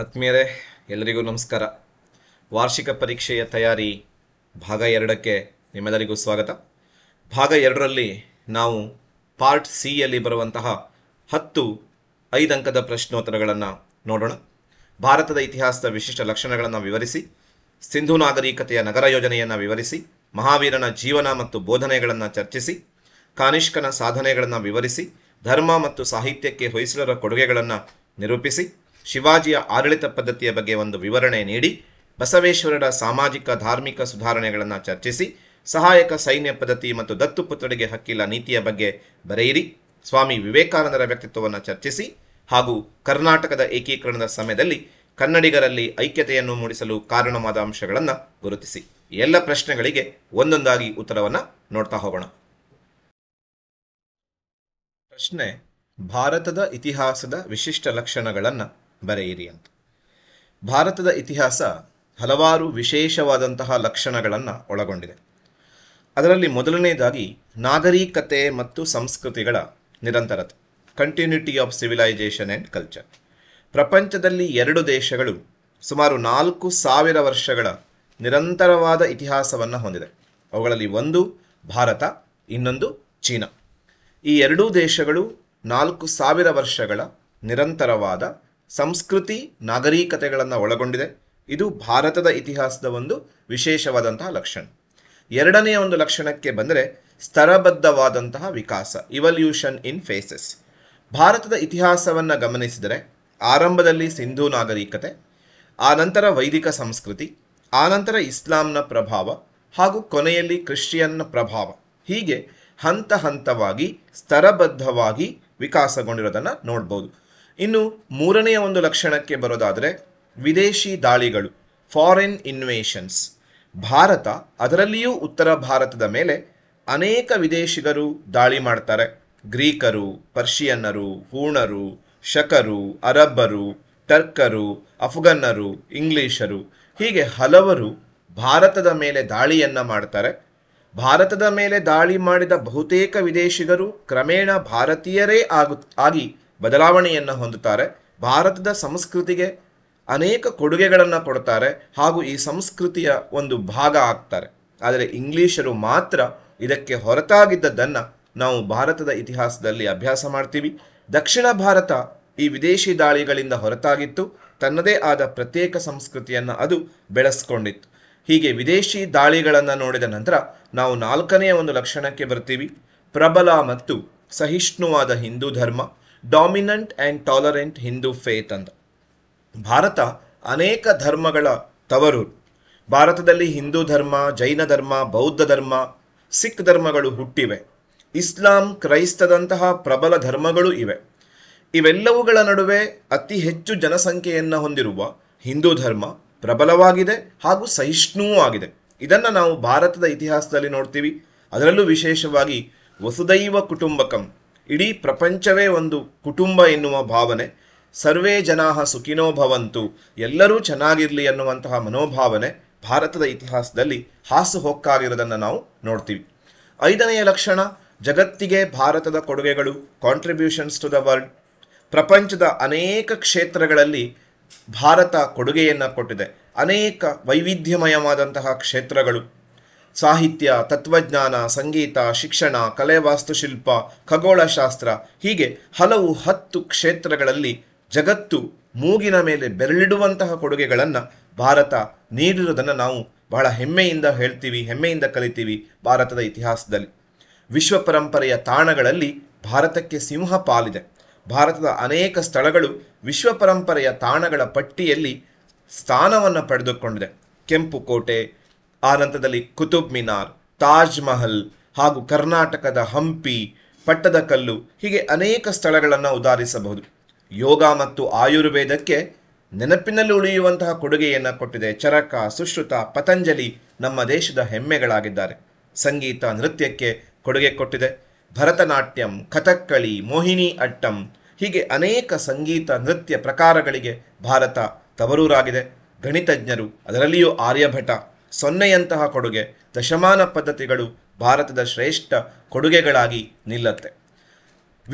ಆತ್ಮೀಯರೇ ಎಲ್ಲರಿಗೂ ನಮಸ್ಕಾರ ವಾರ್ಷಿಕ ಪರೀಕ್ಷೆಯ ತಯಾರಿ ಭಾಗ ಎರಡಕ್ಕೆ ನಿಮ್ಮೆಲ್ಲರಿಗೂ ಸ್ವಾಗತ ಭಾಗ ಎರಡರಲ್ಲಿ ನಾವು ಪಾರ್ಟ್ ಸಿಯಲ್ಲಿ ಬರುವಂತಹ ಹತ್ತು ಐದಂಕದ ಪ್ರಶ್ನೋತ್ತರಗಳನ್ನು ನೋಡೋಣ ಭಾರತದ ಇತಿಹಾಸದ ವಿಶಿಷ್ಟ ಲಕ್ಷಣಗಳನ್ನು ವಿವರಿಸಿ ಸಿಂಧು ನಾಗರಿಕತೆಯ ನಗರ ಯೋಜನೆಯನ್ನು ವಿವರಿಸಿ ಮಹಾವೀರನ ಜೀವನ ಮತ್ತು ಬೋಧನೆಗಳನ್ನು ಚರ್ಚಿಸಿ ಕಾನಿಷ್ಕನ ಸಾಧನೆಗಳನ್ನು ವಿವರಿಸಿ ಧರ್ಮ ಮತ್ತು ಸಾಹಿತ್ಯಕ್ಕೆ ಹೊಯ್ಸಳರ ಕೊಡುಗೆಗಳನ್ನು ನಿರೂಪಿಸಿ ಶಿವಾಜಿಯ ಆಡಳಿತ ಪದ್ಧತಿಯ ಬಗ್ಗೆ ಒಂದು ವಿವರಣೆ ನೀಡಿ ಬಸವೇಶ್ವರರ ಸಾಮಾಜಿಕ ಧಾರ್ಮಿಕ ಸುಧಾರಣೆಗಳನ್ನು ಚರ್ಚಿಸಿ ಸಹಾಯಕ ಸೈನ್ಯ ಪದ್ಧತಿ ಮತ್ತು ದತ್ತು ದತ್ತುಪುತ್ರರಿಗೆ ಹಕ್ಕಿಲ್ಲ ನೀತಿಯ ಬಗ್ಗೆ ಬರೆಯಿರಿ ಸ್ವಾಮಿ ವಿವೇಕಾನಂದರ ವ್ಯಕ್ತಿತ್ವವನ್ನು ಚರ್ಚಿಸಿ ಹಾಗೂ ಕರ್ನಾಟಕದ ಏಕೀಕರಣದ ಸಮಯದಲ್ಲಿ ಕನ್ನಡಿಗರಲ್ಲಿ ಐಕ್ಯತೆಯನ್ನು ಮೂಡಿಸಲು ಕಾರಣವಾದ ಅಂಶಗಳನ್ನು ಗುರುತಿಸಿ ಎಲ್ಲ ಪ್ರಶ್ನೆಗಳಿಗೆ ಒಂದೊಂದಾಗಿ ಉತ್ತರವನ್ನು ನೋಡ್ತಾ ಹೋಗೋಣ ಪ್ರಶ್ನೆ ಭಾರತದ ಇತಿಹಾಸದ ವಿಶಿಷ್ಟ ಲಕ್ಷಣಗಳನ್ನು ಬರೆಯಿರಿ ಅಂತ ಭಾರತದ ಇತಿಹಾಸ ಹಲವಾರು ವಿಶೇಷವಾದಂತಹ ಲಕ್ಷಣಗಳನ್ನು ಒಳಗೊಂಡಿದೆ ಅದರಲ್ಲಿ ಮೊದಲನೇದಾಗಿ ನಾಗರಿಕತೆ ಮತ್ತು ಸಂಸ್ಕೃತಿಗಳ ನಿರಂತರತೆ continuity of civilisation and culture ಪ್ರಪಂಚದಲ್ಲಿ ಎರಡು ದೇಶಗಳು ಸುಮಾರು ನಾಲ್ಕು ಸಾವಿರ ವರ್ಷಗಳ ನಿರಂತರವಾದ ಇತಿಹಾಸವನ್ನು ಹೊಂದಿದೆ ಅವುಗಳಲ್ಲಿ ಒಂದು ಭಾರತ ಇನ್ನೊಂದು ಚೀನಾ ಈ ಎರಡೂ ದೇಶಗಳು ನಾಲ್ಕು ಸಾವಿರ ವರ್ಷಗಳ ನಿರಂತರವಾದ ಸಂಸ್ಕೃತಿ ನಾಗರಿಕತೆಗಳನ್ನು ಒಳಗೊಂಡಿದೆ ಇದು ಭಾರತದ ಇತಿಹಾಸದ ಒಂದು ವಿಶೇಷವಾದಂತಹ ಲಕ್ಷಣ ಎರಡನೆಯ ಒಂದು ಲಕ್ಷಣಕ್ಕೆ ಬಂದರೆ ಸ್ತರಬದ್ಧವಾದಂತಹ ವಿಕಾಸ ಇವಲ್ಯೂಷನ್ ಇನ್ ಫೇಸಸ್ ಭಾರತದ ಇತಿಹಾಸವನ್ನು ಗಮನಿಸಿದರೆ ಆರಂಭದಲ್ಲಿ ಸಿಂಧೂ ನಾಗರಿಕತೆ ಆನಂತರ ವೈದಿಕ ಸಂಸ್ಕೃತಿ ಆನಂತರ ಇಸ್ಲಾಂನ ಪ್ರಭಾವ ಹಾಗೂ ಕೊನೆಯಲ್ಲಿ ಕ್ರಿಶ್ಚಿಯನ್ನ ಪ್ರಭಾವ ಹೀಗೆ ಹಂತ ಹಂತವಾಗಿ ಸ್ತರಬದ್ಧವಾಗಿ ವಿಕಾಸಗೊಂಡಿರೋದನ್ನು ನೋಡ್ಬೋದು ಇನ್ನು ಮೂರನೆಯ ಒಂದು ಲಕ್ಷಣಕ್ಕೆ ಬರೋದಾದರೆ ವಿದೇಶಿ ದಾಳಿಗಳು ಫಾರಿನ್ ಇನ್ವೇಷನ್ಸ್ ಭಾರತ ಅದರಲ್ಲಿಯೂ ಉತ್ತರ ಭಾರತದ ಮೇಲೆ ಅನೇಕ ವಿದೇಶಿಗರು ದಾಳಿ ಮಾಡ್ತಾರೆ ಗ್ರೀಕರು ಪರ್ಷಿಯನ್ನರು ಹೂಣರು ಶಕರು ಅರಬ್ಬರು ಟರ್ಕರು ಅಫ್ಘನ್ನರು ಇಂಗ್ಲಿಷರು ಹೀಗೆ ಹಲವರು ಭಾರತದ ಮೇಲೆ ದಾಳಿಯನ್ನು ಮಾಡ್ತಾರೆ ಭಾರತದ ಮೇಲೆ ದಾಳಿ ಮಾಡಿದ ಬಹುತೇಕ ವಿದೇಶಿಗರು ಕ್ರಮೇಣ ಭಾರತೀಯರೇ ಆಗು ಆಗಿ ಬದಲಾವಣೆಯನ್ನು ಹೊಂದುತ್ತಾರೆ ಭಾರತದ ಸಂಸ್ಕೃತಿಗೆ ಅನೇಕ ಕೊಡುಗೆಗಳನ್ನು ಕೊಡ್ತಾರೆ ಹಾಗೂ ಈ ಸಂಸ್ಕೃತಿಯ ಒಂದು ಭಾಗ ಆಗ್ತಾರೆ ಆದರೆ ಇಂಗ್ಲಿಷರು ಮಾತ್ರ ಇದಕ್ಕೆ ಹೊರತಾಗಿದ್ದದ್ದನ್ನು ನಾವು ಭಾರತದ ಇತಿಹಾಸದಲ್ಲಿ ಅಭ್ಯಾಸ ಮಾಡ್ತೀವಿ ದಕ್ಷಿಣ ಭಾರತ ಈ ವಿದೇಶಿ ದಾಳಿಗಳಿಂದ ಹೊರತಾಗಿತ್ತು ತನ್ನದೇ ಆದ ಪ್ರತ್ಯೇಕ ಸಂಸ್ಕೃತಿಯನ್ನು ಅದು ಬೆಳೆಸ್ಕೊಂಡಿತ್ತು ಹೀಗೆ ವಿದೇಶಿ ದಾಳಿಗಳನ್ನು ನೋಡಿದ ನಂತರ ನಾವು ನಾಲ್ಕನೆಯ ಒಂದು ಲಕ್ಷಣಕ್ಕೆ ಬರ್ತೀವಿ ಪ್ರಬಲ ಮತ್ತು ಸಹಿಷ್ಣುವಾದ ಹಿಂದೂ ಧರ್ಮ dominant and tolerant Hindu faith ಅಂತ ಭಾರತ ಅನೇಕ ಧರ್ಮಗಳ ತವರು ಭಾರತದಲ್ಲಿ ಹಿಂದೂ ಧರ್ಮ ಜೈನ ಧರ್ಮ ಬೌದ್ಧ ಧರ್ಮ ಸಿಖ್ ಧರ್ಮಗಳು ಹುಟ್ಟಿವೆ ಇಸ್ಲಾಂ ಕ್ರೈಸ್ತದಂತಹ ಪ್ರಬಲ ಧರ್ಮಗಳು ಇವೆ ಇವೆಲ್ಲವುಗಳ ನಡುವೆ ಅತಿ ಹೆಚ್ಚು ಜನಸಂಖ್ಯೆಯನ್ನು ಹೊಂದಿರುವ ಹಿಂದೂ ಧರ್ಮ ಪ್ರಬಲವಾಗಿದೆ ಹಾಗೂ ಸಹಿಷ್ಣುವೂ ಆಗಿದೆ ಇದನ್ನು ನಾವು ಭಾರತದ ಇತಿಹಾಸದಲ್ಲಿ ನೋಡ್ತೀವಿ ಅದರಲ್ಲೂ ವಿಶೇಷವಾಗಿ ವಸುದೈವ ಕುಟುಂಬಕಂ ಇಡೀ ಪ್ರಪಂಚವೇ ಒಂದು ಕುಟುಂಬ ಎನ್ನುವ ಭಾವನೆ ಸರ್ವೇ ಜನಾ ಸುಖಿನೋ ಭವಂತು ಎಲ್ಲರೂ ಚೆನ್ನಾಗಿರಲಿ ಅನ್ನುವಂತಹ ಮನೋಭಾವನೆ ಭಾರತದ ಇತಿಹಾಸದಲ್ಲಿ ಹಾಸು ಹೊಕ್ಕಾಗಿರೋದನ್ನು ನಾವು ನೋಡ್ತೀವಿ ಐದನೆಯ ಲಕ್ಷಣ ಜಗತ್ತಿಗೆ ಭಾರತದ ಕೊಡುಗೆಗಳು ಕಾಂಟ್ರಿಬ್ಯೂಷನ್ಸ್ ಟು ದ ವರ್ಲ್ಡ್ ಪ್ರಪಂಚದ ಅನೇಕ ಕ್ಷೇತ್ರಗಳಲ್ಲಿ ಭಾರತ ಕೊಡುಗೆಯನ್ನು ಕೊಟ್ಟಿದೆ ಅನೇಕ ವೈವಿಧ್ಯಮಯವಾದಂತಹ ಕ್ಷೇತ್ರಗಳು ಸಾಹಿತ್ಯ ತತ್ವಜ್ಞಾನ ಸಂಗೀತ ಶಿಕ್ಷಣ ಕಲೆ ವಾಸ್ತುಶಿಲ್ಪ ಖಗೋಳಶಾಸ್ತ್ರ ಹೀಗೆ ಹಲವು ಹತ್ತು ಕ್ಷೇತ್ರಗಳಲ್ಲಿ ಜಗತ್ತು ಮೂಗಿನ ಮೇಲೆ ಬೆರಳಿಡುವಂತಹ ಕೊಡುಗೆಗಳನ್ನು ಭಾರತ ನೀಡಿರುವುದನ್ನು ನಾವು ಬಹಳ ಹೆಮ್ಮೆಯಿಂದ ಹೇಳ್ತೀವಿ ಹೆಮ್ಮೆಯಿಂದ ಕಲಿತೀವಿ ಭಾರತದ ಇತಿಹಾಸದಲ್ಲಿ ವಿಶ್ವ ಪರಂಪರೆಯ ತಾಣಗಳಲ್ಲಿ ಭಾರತಕ್ಕೆ ಸಿಂಹ ಪಾಲಿದೆ ಭಾರತದ ಅನೇಕ ಸ್ಥಳಗಳು ವಿಶ್ವ ಪರಂಪರೆಯ ತಾಣಗಳ ಪಟ್ಟಿಯಲ್ಲಿ ಸ್ಥಾನವನ್ನು ಪಡೆದುಕೊಂಡಿದೆ ಕೆಂಪು ಕೋಟೆ ಆ ನಂತರದಲ್ಲಿ ಕುತುಬ್ ಮಿನಾರ್ ತಾಜ್ ಮಹಲ್ ಹಾಗೂ ಕರ್ನಾಟಕದ ಹಂಪಿ ಪಟ್ಟದಕಲ್ಲು ಹೀಗೆ ಅನೇಕ ಸ್ಥಳಗಳನ್ನು ಉದಾಹರಿಸಬಹುದು ಯೋಗ ಮತ್ತು ಆಯುರ್ವೇದಕ್ಕೆ ನೆನಪಿನಲ್ಲಿ ಉಳಿಯುವಂತಹ ಕೊಡುಗೆಯನ್ನು ಕೊಟ್ಟಿದೆ ಚರಕ ಸುಶ್ರುತ ಪತಂಜಲಿ ನಮ್ಮ ದೇಶದ ಹೆಮ್ಮೆಗಳಾಗಿದ್ದಾರೆ ಸಂಗೀತ ನೃತ್ಯಕ್ಕೆ ಕೊಡುಗೆ ಕೊಟ್ಟಿದೆ ಭರತನಾಟ್ಯಂ ಕಥಕ್ಕಳಿ ಮೋಹಿನಿ ಅಟ್ಟಂ ಹೀಗೆ ಅನೇಕ ಸಂಗೀತ ನೃತ್ಯ ಪ್ರಕಾರಗಳಿಗೆ ಭಾರತ ತವರೂರಾಗಿದೆ ಗಣಿತಜ್ಞರು ಅದರಲ್ಲಿಯೂ ಆರ್ಯಭಟ ಸೊನ್ನೆಯಂತಹ ಕೊಡುಗೆ ದಶಮಾನ ಪದ್ಧತಿಗಳು ಭಾರತದ ಶ್ರೇಷ್ಠ ಕೊಡುಗೆಗಳಾಗಿ ನಿಲ್ಲತ್ತೆ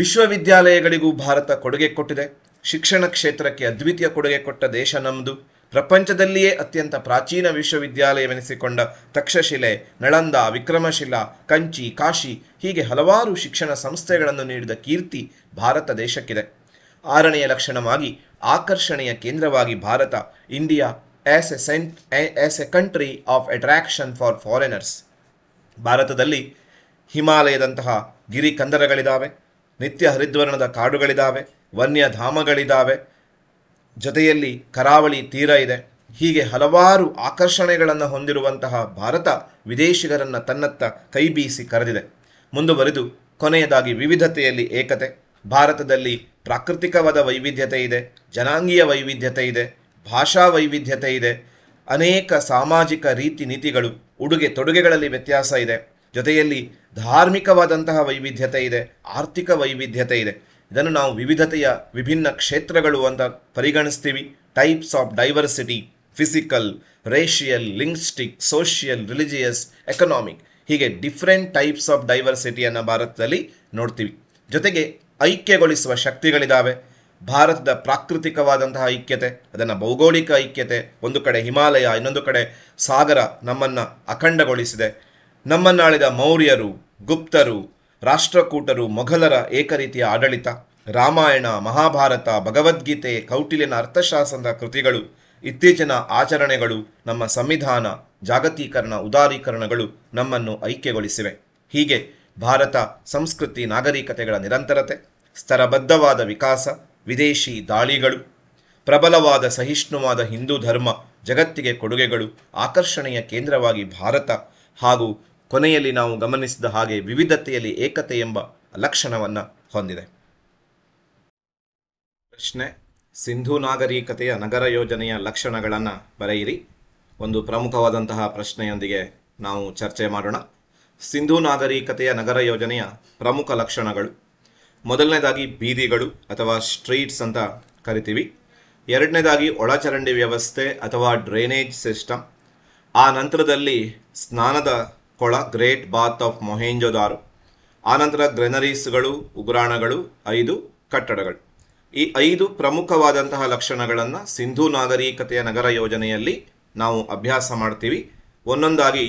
ವಿಶ್ವವಿದ್ಯಾಲಯಗಳಿಗೂ ಭಾರತ ಕೊಡುಗೆ ಕೊಟ್ಟಿದೆ ಶಿಕ್ಷಣ ಕ್ಷೇತ್ರಕ್ಕೆ ಅದ್ವಿತೀಯ ಕೊಡುಗೆ ಕೊಟ್ಟ ದೇಶ ನಮ್ಮದು ಪ್ರಪಂಚದಲ್ಲಿಯೇ ಅತ್ಯಂತ ಪ್ರಾಚೀನ ವಿಶ್ವವಿದ್ಯಾಲಯವೆನಿಸಿಕೊಂಡ ತಕ್ಷಶಿಲೆ ನಳಂದ ವಿಕ್ರಮಶಿಲಾ ಕಂಚಿ ಕಾಶಿ ಹೀಗೆ ಹಲವಾರು ಶಿಕ್ಷಣ ಸಂಸ್ಥೆಗಳನ್ನು ನೀಡಿದ ಕೀರ್ತಿ ಭಾರತ ದೇಶಕ್ಕಿದೆ ಆರನೆಯ ಲಕ್ಷಣವಾಗಿ ಆಕರ್ಷಣೆಯ ಕೇಂದ್ರವಾಗಿ Bharat India as a centre as a country of attraction for foreigners ಭಾರತದಲ್ಲಿ ಹಿಮಾಲಯದಂತಹ ಗಿರಿ ಕಂದರಗಳಿದ್ದಾವೆ ನಿತ್ಯ ಹರಿದ್ವರ್ಣದ ಕಾಡುಗಳಿದ್ದಾವೆ ವನ್ಯಧಾಮಗಳಿದ್ದಾವೆ ಜೊತೆಯಲ್ಲಿ ಕರಾವಳಿ ತೀರ ಇದೆ ಹೀಗೆ ಹಲವಾರು ಆಕರ್ಷಣೆಗಳನ್ನು ಹೊಂದಿರುವಂತಹ ಭಾರತ ವಿದೇಶಿಗರನ್ನು ತನ್ನತ್ತ ಕೈಬೀಸಿ ಬೀಸಿ ಕರೆದಿದೆ ಮುಂದುವರೆದು ಕೊನೆಯದಾಗಿ ವಿವಿಧತೆಯಲ್ಲಿ ಏಕತೆ ಭಾರತದಲ್ಲಿ ಪ್ರಾಕೃತಿಕವಾದ ವೈವಿಧ್ಯತೆ ಇದೆ ಜನಾಂಗೀಯ ವೈವಿಧ್ಯತೆ ಇದೆ ಭಾಷಾ ವೈವಿಧ್ಯತೆ ಇದೆ ಅನೇಕ ಸಾಮಾಜಿಕ ರೀತಿ ನೀತಿಗಳು ಉಡುಗೆ ತೊಡುಗೆಗಳಲ್ಲಿ ವ್ಯತ್ಯಾಸ ಇದೆ ಜೊತೆಯಲ್ಲಿ ಧಾರ್ಮಿಕವಾದಂತಹ ವೈವಿಧ್ಯತೆ ಇದೆ ಆರ್ಥಿಕ ವೈವಿಧ್ಯತೆ ಇದೆ ಇದನ್ನು ನಾವು ವಿವಿಧತೆಯ ವಿಭಿನ್ನ ಕ್ಷೇತ್ರಗಳು ಅಂತ ಪರಿಗಣಿಸ್ತೀವಿ types of diversity physical racial linguistic social religious economic ಹೀಗೆ ಡಿಫ್ರೆಂಟ್ ಟೈಪ್ಸ್ ಆಫ್ ಡೈವರ್ಸಿಟಿಯನ್ನು ಭಾರತದಲ್ಲಿ ನೋಡ್ತೀವಿ ಜೊತೆಗೆ ಐಕ್ಯಗೊಳಿಸುವ ಶಕ್ತಿಗಳಿದ್ದಾವೆ ಭಾರತದ ಪ್ರಾಕೃತಿಕವಾದಂತಹ ಐಕ್ಯತೆ ಅದನ್ನು ಭೌಗೋಳಿಕ ಐಕ್ಯತೆ ಒಂದು ಕಡೆ ಹಿಮಾಲಯ ಇನ್ನೊಂದು ಕಡೆ ಸಾಗರ ನಮ್ಮನ್ನು ಅಖಂಡಗೊಳಿಸಿದೆ ನಮ್ಮನ್ನಾಳಿದ ಮೌರ್ಯರು ಗುಪ್ತರು ರಾಷ್ಟ್ರಕೂಟರು ಮೊಘಲರ ಏಕರೀತಿಯ ಆಡಳಿತ ರಾಮಾಯಣ ಮಹಾಭಾರತ ಭಗವದ್ಗೀತೆ ಕೌಟಿಲ್ಯನ ಅರ್ಥಶಾಸ್ತ್ರದ ಕೃತಿಗಳು ಇತ್ತೀಚಿನ ಆಚರಣೆಗಳು ನಮ್ಮ ಸಂವಿಧಾನ ಜಾಗತೀಕರಣ ಉದಾರೀಕರಣಗಳು ನಮ್ಮನ್ನು ಐಕ್ಯಗೊಳಿಸಿವೆ ಹೀಗೆ ಭಾರತ ಸಂಸ್ಕೃತಿ ನಾಗರಿಕತೆಗಳ ನಿರಂತರತೆ ಸ್ತರಬದ್ಧವಾದ ವಿಕಾಸ ವಿದೇಶಿ ದಾಳಿಗಳು ಪ್ರಬಲವಾದ ಸಹಿಷ್ಣುವಾದ ಹಿಂದೂ ಧರ್ಮ ಜಗತ್ತಿಗೆ ಕೊಡುಗೆಗಳು ಆಕರ್ಷಣೆಯ ಕೇಂದ್ರವಾಗಿ ಭಾರತ ಹಾಗೂ ಕೊನೆಯಲ್ಲಿ ನಾವು ಗಮನಿಸಿದ ಹಾಗೆ ವಿವಿಧತೆಯಲ್ಲಿ ಏಕತೆ ಎಂಬ ಲಕ್ಷಣವನ್ನು ಹೊಂದಿದೆ ಪ್ರಶ್ನೆ ಸಿಂಧೂ ನಾಗರಿಕತೆಯ ನಗರ ಯೋಜನೆಯ ಲಕ್ಷಣಗಳನ್ನು ಬರೆಯಿರಿ ಒಂದು ಪ್ರಮುಖವಾದಂತಹ ಪ್ರಶ್ನೆಯೊಂದಿಗೆ ನಾವು ಚರ್ಚೆ ಮಾಡೋಣ ಸಿಂಧೂ ನಾಗರಿಕತೆಯ ನಗರ ಯೋಜನೆಯ ಪ್ರಮುಖ ಲಕ್ಷಣಗಳು ಮೊದಲನೇದಾಗಿ ಬೀದಿಗಳು ಅಥವಾ ಸ್ಟ್ರೀಟ್ಸ್ ಅಂತ ಕರಿತೀವಿ ಎರಡನೇದಾಗಿ ಒಳಚರಂಡಿ ವ್ಯವಸ್ಥೆ ಅಥವಾ ಡ್ರೈನೇಜ್ ಸಿಸ್ಟಮ್ ಆ ನಂತರದಲ್ಲಿ ಸ್ನಾನದ ಕೊಳ ಗ್ರೇಟ್ ಬಾತ್ ಆಫ್ ಮೊಹೇಂಜೋದಾರು ಆನಂತರ ಗ್ರೆನರೀಸ್ಗಳು ಉಗ್ರಾಣಗಳು ಐದು ಕಟ್ಟಡಗಳು ಈ ಐದು ಪ್ರಮುಖವಾದಂತಹ ಲಕ್ಷಣಗಳನ್ನು ಸಿಂಧೂ ನಾಗರಿಕತೆಯ ನಗರ ಯೋಜನೆಯಲ್ಲಿ ನಾವು ಅಭ್ಯಾಸ ಮಾಡ್ತೀವಿ ಒಂದೊಂದಾಗಿ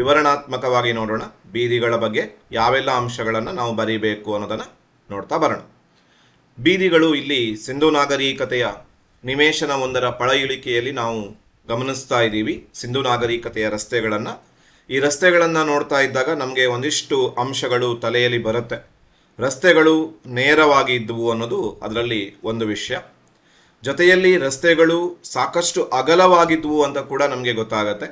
ವಿವರಣಾತ್ಮಕವಾಗಿ ನೋಡೋಣ ಬೀದಿಗಳ ಬಗ್ಗೆ ಯಾವೆಲ್ಲ ಅಂಶಗಳನ್ನು ನಾವು ಬರೀಬೇಕು ಅನ್ನೋದನ್ನು ನೋಡ್ತಾ ಬರೋಣ ಬೀದಿಗಳು ಇಲ್ಲಿ ಸಿಂಧು ನಾಗರಿಕತೆಯ ನಿಮೇಶನ ಒಂದರ ಪಳೆಯುಳಿಕೆಯಲ್ಲಿ ನಾವು ಗಮನಿಸ್ತಾ ಇದ್ದೀವಿ ಸಿಂಧು ನಾಗರಿಕತೆಯ ರಸ್ತೆಗಳನ್ನು ಈ ರಸ್ತೆಗಳನ್ನು ನೋಡ್ತಾ ಇದ್ದಾಗ ನಮಗೆ ಒಂದಿಷ್ಟು ಅಂಶಗಳು ತಲೆಯಲ್ಲಿ ಬರುತ್ತೆ ರಸ್ತೆಗಳು ನೇರವಾಗಿ ಇದ್ದವು ಅನ್ನೋದು ಅದರಲ್ಲಿ ಒಂದು ವಿಷಯ ಜೊತೆಯಲ್ಲಿ ರಸ್ತೆಗಳು ಸಾಕಷ್ಟು ಅಗಲವಾಗಿದ್ವು ಅಂತ ಕೂಡ ನಮಗೆ ಗೊತ್ತಾಗತ್ತೆ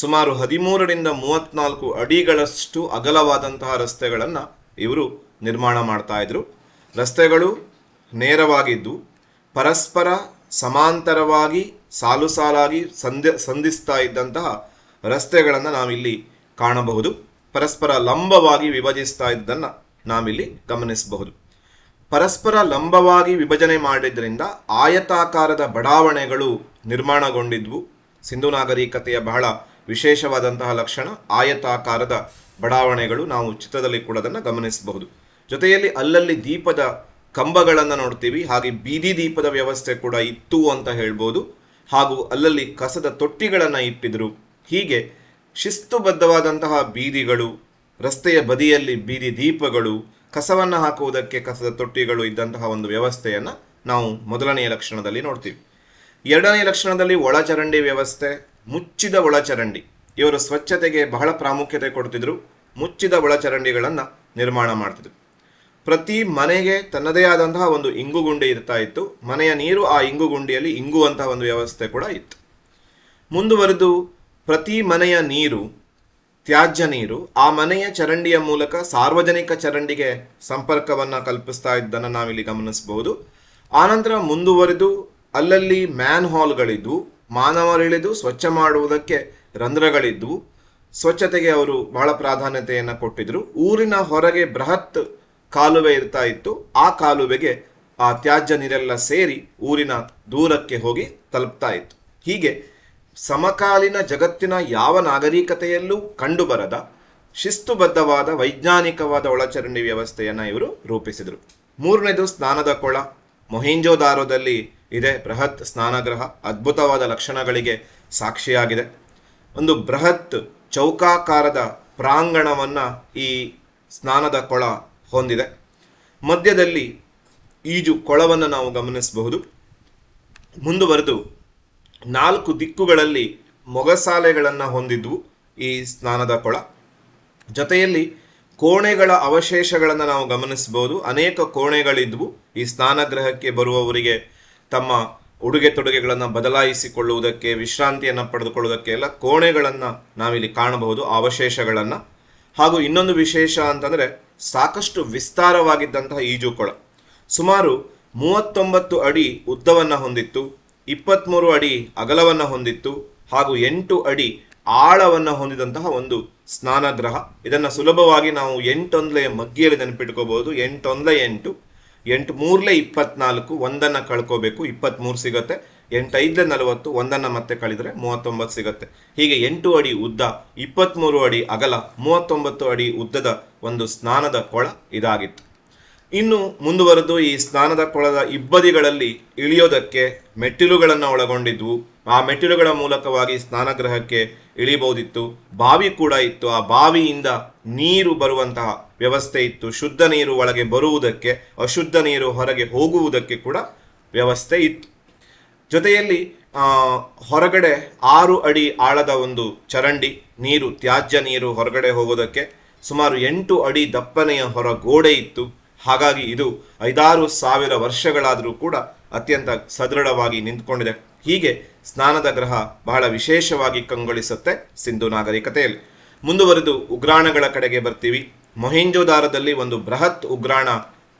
ಸುಮಾರು ಹದಿಮೂರರಿಂದ ಮೂವತ್ನಾಲ್ಕು ಅಡಿಗಳಷ್ಟು ಅಗಲವಾದಂತಹ ರಸ್ತೆಗಳನ್ನು ಇವರು ನಿರ್ಮಾಣ ಮಾಡ್ತಾ ಇದ್ರು ರಸ್ತೆಗಳು ನೇರವಾಗಿದ್ದು ಪರಸ್ಪರ ಸಮಾಂತರವಾಗಿ ಸಾಲು ಸಾಲಾಗಿ ಸಂಧ ಸಂಧಿಸ್ತಾ ಇದ್ದಂತಹ ರಸ್ತೆಗಳನ್ನು ನಾವಿಲ್ಲಿ ಕಾಣಬಹುದು ಪರಸ್ಪರ ಲಂಬವಾಗಿ ವಿಭಜಿಸ್ತಾ ಇದ್ದನ್ನು ನಾವಿಲ್ಲಿ ಗಮನಿಸಬಹುದು ಪರಸ್ಪರ ಲಂಬವಾಗಿ ವಿಭಜನೆ ಮಾಡಿದ್ದರಿಂದ ಆಯತಾಕಾರದ ಬಡಾವಣೆಗಳು ನಿರ್ಮಾಣಗೊಂಡಿದ್ವು ಸಿಂಧು ನಾಗರಿಕತೆಯ ಬಹಳ ವಿಶೇಷವಾದಂತಹ ಲಕ್ಷಣ ಆಯತಾಕಾರದ ಬಡಾವಣೆಗಳು ನಾವು ಚಿತ್ರದಲ್ಲಿ ಕೂಡ ಅದನ್ನು ಗಮನಿಸಬಹುದು ಜೊತೆಯಲ್ಲಿ ಅಲ್ಲಲ್ಲಿ ದೀಪದ ಕಂಬಗಳನ್ನು ನೋಡ್ತೀವಿ ಹಾಗೆ ಬೀದಿ ದೀಪದ ವ್ಯವಸ್ಥೆ ಕೂಡ ಇತ್ತು ಅಂತ ಹೇಳ್ಬೋದು ಹಾಗೂ ಅಲ್ಲಲ್ಲಿ ಕಸದ ತೊಟ್ಟಿಗಳನ್ನು ಇಟ್ಟಿದ್ರು ಹೀಗೆ ಶಿಸ್ತುಬದ್ಧವಾದಂತಹ ಬೀದಿಗಳು ರಸ್ತೆಯ ಬದಿಯಲ್ಲಿ ಬೀದಿ ದೀಪಗಳು ಕಸವನ್ನು ಹಾಕುವುದಕ್ಕೆ ಕಸದ ತೊಟ್ಟಿಗಳು ಇದ್ದಂತಹ ಒಂದು ವ್ಯವಸ್ಥೆಯನ್ನು ನಾವು ಮೊದಲನೆಯ ಲಕ್ಷಣದಲ್ಲಿ ನೋಡ್ತೀವಿ ಎರಡನೇ ಲಕ್ಷಣದಲ್ಲಿ ಒಳಚರಂಡಿ ವ್ಯವಸ್ಥೆ ಮುಚ್ಚಿದ ಒಳಚರಂಡಿ ಇವರು ಸ್ವಚ್ಛತೆಗೆ ಬಹಳ ಪ್ರಾಮುಖ್ಯತೆ ಕೊಡ್ತಿದ್ರು ಮುಚ್ಚಿದ ಒಳಚರಂಡಿಗಳನ್ನು ನಿರ್ಮಾಣ ಮಾಡ್ತಿದ್ರು ಪ್ರತಿ ಮನೆಗೆ ತನ್ನದೇ ಆದಂತಹ ಒಂದು ಇಂಗುಗುಂಡಿ ಇರ್ತಾ ಇತ್ತು ಮನೆಯ ನೀರು ಆ ಇಂಗು ಗುಂಡಿಯಲ್ಲಿ ಇಂಗುವಂತಹ ಒಂದು ವ್ಯವಸ್ಥೆ ಕೂಡ ಇತ್ತು ಮುಂದುವರೆದು ಪ್ರತಿ ಮನೆಯ ನೀರು ತ್ಯಾಜ್ಯ ನೀರು ಆ ಮನೆಯ ಚರಂಡಿಯ ಮೂಲಕ ಸಾರ್ವಜನಿಕ ಚರಂಡಿಗೆ ಸಂಪರ್ಕವನ್ನು ಕಲ್ಪಿಸ್ತಾ ಇದ್ದನ್ನು ನಾವಿಲ್ಲಿ ಗಮನಿಸಬಹುದು ಆನಂತರ ಮುಂದುವರೆದು ಅಲ್ಲಲ್ಲಿ ಮ್ಯಾನ್ ಹಾಲ್ಗಳಿದ್ದು ಮಾನವರಿಳಿದು ಸ್ವಚ್ಛ ಮಾಡುವುದಕ್ಕೆ ರಂಧ್ರಗಳಿದ್ದು ಸ್ವಚ್ಛತೆಗೆ ಅವರು ಬಹಳ ಪ್ರಾಧಾನ್ಯತೆಯನ್ನು ಕೊಟ್ಟಿದ್ದರು ಊರಿನ ಹೊರಗೆ ಬೃಹತ್ ಕಾಲುವೆ ಇರ್ತಾ ಇತ್ತು ಆ ಕಾಲುವೆಗೆ ಆ ತ್ಯಾಜ್ಯ ನೀರೆಲ್ಲ ಸೇರಿ ಊರಿನ ದೂರಕ್ಕೆ ಹೋಗಿ ತಲುಪ್ತಾ ಇತ್ತು ಹೀಗೆ ಸಮಕಾಲೀನ ಜಗತ್ತಿನ ಯಾವ ನಾಗರಿಕತೆಯಲ್ಲೂ ಕಂಡುಬರದ ಶಿಸ್ತುಬದ್ಧವಾದ ವೈಜ್ಞಾನಿಕವಾದ ಒಳಚರಂಡಿ ವ್ಯವಸ್ಥೆಯನ್ನು ಇವರು ರೂಪಿಸಿದರು ಮೂರನೇದು ಸ್ನಾನದ ಕೊಳ ಮೊಹಿಂಜೋದಾರೋದಲ್ಲಿ ಇದೆ ಬೃಹತ್ ಸ್ನಾನಗ್ರಹ ಅದ್ಭುತವಾದ ಲಕ್ಷಣಗಳಿಗೆ ಸಾಕ್ಷಿಯಾಗಿದೆ ಒಂದು ಬೃಹತ್ ಚೌಕಾಕಾರದ ಪ್ರಾಂಗಣವನ್ನು ಈ ಸ್ನಾನದ ಕೊಳ ಹೊಂದಿದೆ ಮಧ್ಯದಲ್ಲಿ ಈಜು ಕೊಳವನ್ನು ನಾವು ಗಮನಿಸಬಹುದು ಮುಂದುವರೆದು ನಾಲ್ಕು ದಿಕ್ಕುಗಳಲ್ಲಿ ಮೊಗಸಾಲೆಗಳನ್ನು ಹೊಂದಿದ್ವು ಈ ಸ್ನಾನದ ಕೊಳ ಜೊತೆಯಲ್ಲಿ ಕೋಣೆಗಳ ಅವಶೇಷಗಳನ್ನು ನಾವು ಗಮನಿಸಬಹುದು ಅನೇಕ ಕೋಣೆಗಳಿದ್ವು ಈ ಸ್ನಾನಗ್ರಹಕ್ಕೆ ಬರುವವರಿಗೆ ತಮ್ಮ ಉಡುಗೆ ತೊಡುಗೆಗಳನ್ನು ಬದಲಾಯಿಸಿಕೊಳ್ಳುವುದಕ್ಕೆ ವಿಶ್ರಾಂತಿಯನ್ನು ಪಡೆದುಕೊಳ್ಳುವುದಕ್ಕೆ ಎಲ್ಲ ಕೋಣೆಗಳನ್ನು ನಾವಿಲ್ಲಿ ಕಾಣಬಹುದು ಅವಶೇಷಗಳನ್ನು ಹಾಗೂ ಇನ್ನೊಂದು ವಿಶೇಷ ಅಂತಂದರೆ ಸಾಕಷ್ಟು ವಿಸ್ತಾರವಾಗಿದ್ದಂತಹ ಈಜುಕೊಳ ಸುಮಾರು ಮೂವತ್ತೊಂಬತ್ತು ಅಡಿ ಉದ್ದವನ್ನು ಹೊಂದಿತ್ತು ಇಪ್ಪತ್ತ್ಮೂರು ಅಡಿ ಅಗಲವನ್ನು ಹೊಂದಿತ್ತು ಹಾಗೂ ಎಂಟು ಅಡಿ ಆಳವನ್ನು ಹೊಂದಿದಂತಹ ಒಂದು ಸ್ನಾನಗ್ರಹ ಇದನ್ನು ಸುಲಭವಾಗಿ ನಾವು ಎಂಟೊಂದಲೆಯ ಮಗ್ಗಿಯಲ್ಲಿ ನೆನಪಿಟ್ಕೋಬಹುದು ಎಂಟೊಂದ್ಲೆ ಎಂಟು ಎಂಟು ಮೂರಲೆ ಇಪ್ಪತ್ನಾಲ್ಕು ಒಂದನ್ನು ಕಳ್ಕೋಬೇಕು ಇಪ್ಪತ್ತ್ಮೂರು ಸಿಗತ್ತೆ ಎಂಟೈದಲೆ ನಲವತ್ತು ಒಂದನ್ನು ಮತ್ತೆ ಕಳೆದರೆ ಮೂವತ್ತೊಂಬತ್ತು ಸಿಗುತ್ತೆ ಹೀಗೆ ಎಂಟು ಅಡಿ ಉದ್ದ ಇಪ್ಪತ್ತ್ಮೂರು ಅಡಿ ಅಗಲ ಮೂವತ್ತೊಂಬತ್ತು ಅಡಿ ಉದ್ದದ ಒಂದು ಸ್ನಾನದ ಕೊಳ ಇದಾಗಿತ್ತು ಇನ್ನು ಮುಂದುವರೆದು ಈ ಸ್ನಾನದ ಕೊಳದ ಇಬ್ಬದಿಗಳಲ್ಲಿ ಇಳಿಯೋದಕ್ಕೆ ಮೆಟ್ಟಿಲುಗಳನ್ನು ಒಳಗೊಂಡಿದ್ವು ಆ ಮೆಟ್ಟಿಲುಗಳ ಮೂಲಕವಾಗಿ ಸ್ನಾನಗೃಹಕ್ಕೆ ಇಳಿಬಹುದಿತ್ತು ಬಾವಿ ಕೂಡ ಇತ್ತು ಆ ಬಾವಿಯಿಂದ ನೀರು ಬರುವಂತಹ ವ್ಯವಸ್ಥೆ ಇತ್ತು ಶುದ್ಧ ನೀರು ಒಳಗೆ ಬರುವುದಕ್ಕೆ ಅಶುದ್ಧ ನೀರು ಹೊರಗೆ ಹೋಗುವುದಕ್ಕೆ ಕೂಡ ವ್ಯವಸ್ಥೆ ಇತ್ತು ಜೊತೆಯಲ್ಲಿ ಹೊರಗಡೆ ಆರು ಅಡಿ ಆಳದ ಒಂದು ಚರಂಡಿ ನೀರು ತ್ಯಾಜ್ಯ ನೀರು ಹೊರಗಡೆ ಹೋಗೋದಕ್ಕೆ ಸುಮಾರು ಎಂಟು ಅಡಿ ದಪ್ಪನೆಯ ಹೊರ ಗೋಡೆ ಇತ್ತು ಹಾಗಾಗಿ ಇದು ಐದಾರು ಸಾವಿರ ವರ್ಷಗಳಾದರೂ ಕೂಡ ಅತ್ಯಂತ ಸದೃಢವಾಗಿ ನಿಂತ್ಕೊಂಡಿದೆ ಹೀಗೆ ಸ್ನಾನದ ಗ್ರಹ ಬಹಳ ವಿಶೇಷವಾಗಿ ಕಂಗೊಳಿಸುತ್ತೆ ಸಿಂಧು ನಾಗರಿಕತೆಯಲ್ಲಿ ಮುಂದುವರೆದು ಉಗ್ರಾಣಗಳ ಕಡೆಗೆ ಬರ್ತೀವಿ ಮೊಹೆಂಜೋದಾರದಲ್ಲಿ ಒಂದು ಬೃಹತ್ ಉಗ್ರಾಣ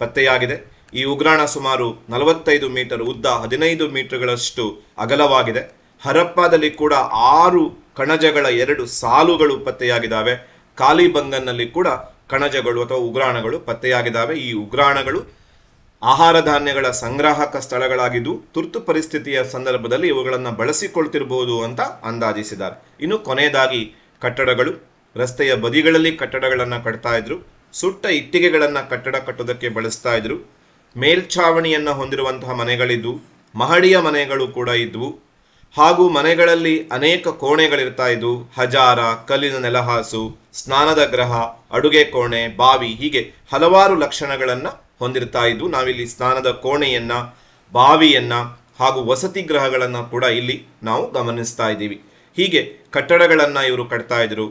ಪತ್ತೆಯಾಗಿದೆ ಈ ಉಗ್ರಾಣ ಸುಮಾರು ನಲವತ್ತೈದು ಮೀಟರ್ ಉದ್ದ ಹದಿನೈದು ಮೀಟರ್ಗಳಷ್ಟು ಅಗಲವಾಗಿದೆ ಹರಪ್ಪಾದಲ್ಲಿ ಕೂಡ ಆರು ಕಣಜಗಳ ಎರಡು ಸಾಲುಗಳು ಪತ್ತೆಯಾಗಿದ್ದಾವೆ ಕಾಲಿಬಂಗನ್ನಲ್ಲಿ ಕೂಡ ಕಣಜಗಳು ಅಥವಾ ಉಗ್ರಾಣಗಳು ಪತ್ತೆಯಾಗಿದ್ದಾವೆ ಈ ಉಗ್ರಾಣಗಳು ಆಹಾರ ಧಾನ್ಯಗಳ ಸಂಗ್ರಾಹಕ ಸ್ಥಳಗಳಾಗಿದ್ದು ತುರ್ತು ಪರಿಸ್ಥಿತಿಯ ಸಂದರ್ಭದಲ್ಲಿ ಇವುಗಳನ್ನು ಬಳಸಿಕೊಳ್ತಿರಬಹುದು ಅಂತ ಅಂದಾಜಿಸಿದ್ದಾರೆ ಇನ್ನು ಕೊನೆಯದಾಗಿ ಕಟ್ಟಡಗಳು ರಸ್ತೆಯ ಬದಿಗಳಲ್ಲಿ ಕಟ್ಟಡಗಳನ್ನು ಕಟ್ತಾ ಇದ್ರು ಸುಟ್ಟ ಇಟ್ಟಿಗೆಗಳನ್ನು ಕಟ್ಟಡ ಕಟ್ಟೋದಕ್ಕೆ ಬಳಸ್ತಾ ಇದ್ರು ಮೇಲ್ಛಾವಣಿಯನ್ನು ಹೊಂದಿರುವಂತಹ ಮನೆಗಳಿದ್ವು ಮಹಡಿಯ ಮನೆಗಳು ಕೂಡ ಇದ್ದವು ಹಾಗೂ ಮನೆಗಳಲ್ಲಿ ಅನೇಕ ಕೋಣೆಗಳಿರ್ತಾ ಇದ್ವು ಹಜಾರ ಕಲ್ಲಿನ ನೆಲಹಾಸು ಸ್ನಾನದ ಗ್ರಹ ಅಡುಗೆ ಕೋಣೆ ಬಾವಿ ಹೀಗೆ ಹಲವಾರು ಲಕ್ಷಣಗಳನ್ನು ಹೊಂದಿರ್ತಾ ಇದ್ವು ನಾವಿಲ್ಲಿ ಸ್ನಾನದ ಕೋಣೆಯನ್ನ ಬಾವಿಯನ್ನ ಹಾಗೂ ವಸತಿ ಗ್ರಹಗಳನ್ನು ಕೂಡ ಇಲ್ಲಿ ನಾವು ಗಮನಿಸ್ತಾ ಇದ್ದೀವಿ ಹೀಗೆ ಕಟ್ಟಡಗಳನ್ನು ಇವರು ಕಟ್ತಾ ಇದ್ರು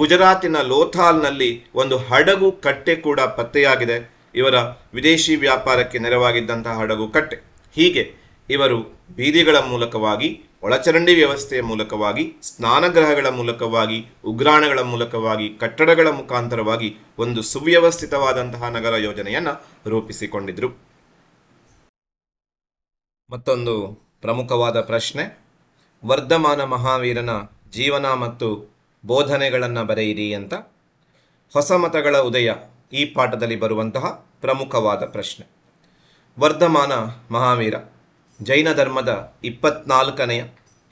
ಗುಜರಾತಿನ ಲೋಥಾಲ್ನಲ್ಲಿ ಒಂದು ಹಡಗು ಕಟ್ಟೆ ಕೂಡ ಪತ್ತೆಯಾಗಿದೆ ಇವರ ವಿದೇಶಿ ವ್ಯಾಪಾರಕ್ಕೆ ನೆರವಾಗಿದ್ದಂತಹ ಹಡಗು ಕಟ್ಟೆ ಹೀಗೆ ಇವರು ಬೀದಿಗಳ ಮೂಲಕವಾಗಿ ಒಳಚರಂಡಿ ವ್ಯವಸ್ಥೆಯ ಮೂಲಕವಾಗಿ ಸ್ನಾನಗ್ರಹಗಳ ಮೂಲಕವಾಗಿ ಉಗ್ರಾಣಗಳ ಮೂಲಕವಾಗಿ ಕಟ್ಟಡಗಳ ಮುಖಾಂತರವಾಗಿ ಒಂದು ಸುವ್ಯವಸ್ಥಿತವಾದಂತಹ ನಗರ ಯೋಜನೆಯನ್ನು ರೂಪಿಸಿಕೊಂಡಿದ್ರು ಮತ್ತೊಂದು ಪ್ರಮುಖವಾದ ಪ್ರಶ್ನೆ ವರ್ಧಮಾನ ಮಹಾವೀರನ ಜೀವನ ಮತ್ತು ಬೋಧನೆಗಳನ್ನು ಬರೆಯಿರಿ ಅಂತ ಹೊಸ ಮತಗಳ ಉದಯ ಈ ಪಾಠದಲ್ಲಿ ಬರುವಂತಹ ಪ್ರಮುಖವಾದ ಪ್ರಶ್ನೆ ವರ್ಧಮಾನ ಮಹಾವೀರ ಜೈನ ಧರ್ಮದ ಇಪ್ಪತ್ನಾಲ್ಕನೆಯ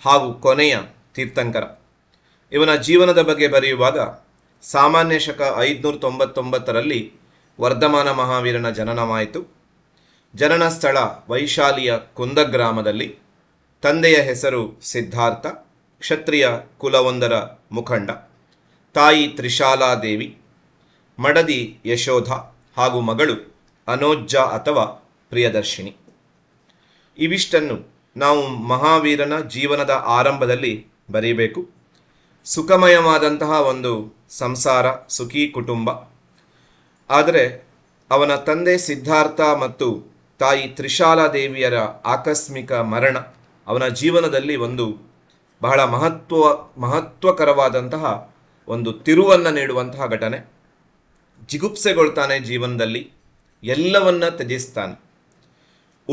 ಹಾಗೂ ಕೊನೆಯ ತೀರ್ಥಂಕರ ಇವನ ಜೀವನದ ಬಗ್ಗೆ ಬರೆಯುವಾಗ ಸಾಮಾನ್ಯ ಶಕ ಐದುನೂರ ತೊಂಬತ್ತೊಂಬತ್ತರಲ್ಲಿ ವರ್ಧಮಾನ ಮಹಾವೀರನ ಜನನವಾಯಿತು ಜನನ ಸ್ಥಳ ವೈಶಾಲಿಯ ಕುಂದ ಗ್ರಾಮದಲ್ಲಿ ತಂದೆಯ ಹೆಸರು ಸಿದ್ಧಾರ್ಥ ಕ್ಷತ್ರಿಯ ಕುಲವೊಂದರ ಮುಖಂಡ ತಾಯಿ ತ್ರಿಶಾಲಾದೇವಿ ಮಡದಿ ಯಶೋಧ ಹಾಗೂ ಮಗಳು ಅನೋಜ್ಜ ಅಥವಾ ಪ್ರಿಯದರ್ಶಿನಿ ಇವಿಷ್ಟನ್ನು ನಾವು ಮಹಾವೀರನ ಜೀವನದ ಆರಂಭದಲ್ಲಿ ಬರೀಬೇಕು ಸುಖಮಯವಾದಂತಹ ಒಂದು ಸಂಸಾರ ಸುಖಿ ಕುಟುಂಬ ಆದರೆ ಅವನ ತಂದೆ ಸಿದ್ಧಾರ್ಥ ಮತ್ತು ತಾಯಿ ತ್ರಿಶಾಲಾ ದೇವಿಯರ ಆಕಸ್ಮಿಕ ಮರಣ ಅವನ ಜೀವನದಲ್ಲಿ ಒಂದು ಬಹಳ ಮಹತ್ವ ಮಹತ್ವಕರವಾದಂತಹ ಒಂದು ತಿರುವನ್ನು ನೀಡುವಂತಹ ಘಟನೆ ಜಿಗುಪ್ಸೆಗೊಳ್ತಾನೆ ಜೀವನದಲ್ಲಿ ಎಲ್ಲವನ್ನ ತ್ಯಜಿಸ್ತಾನೆ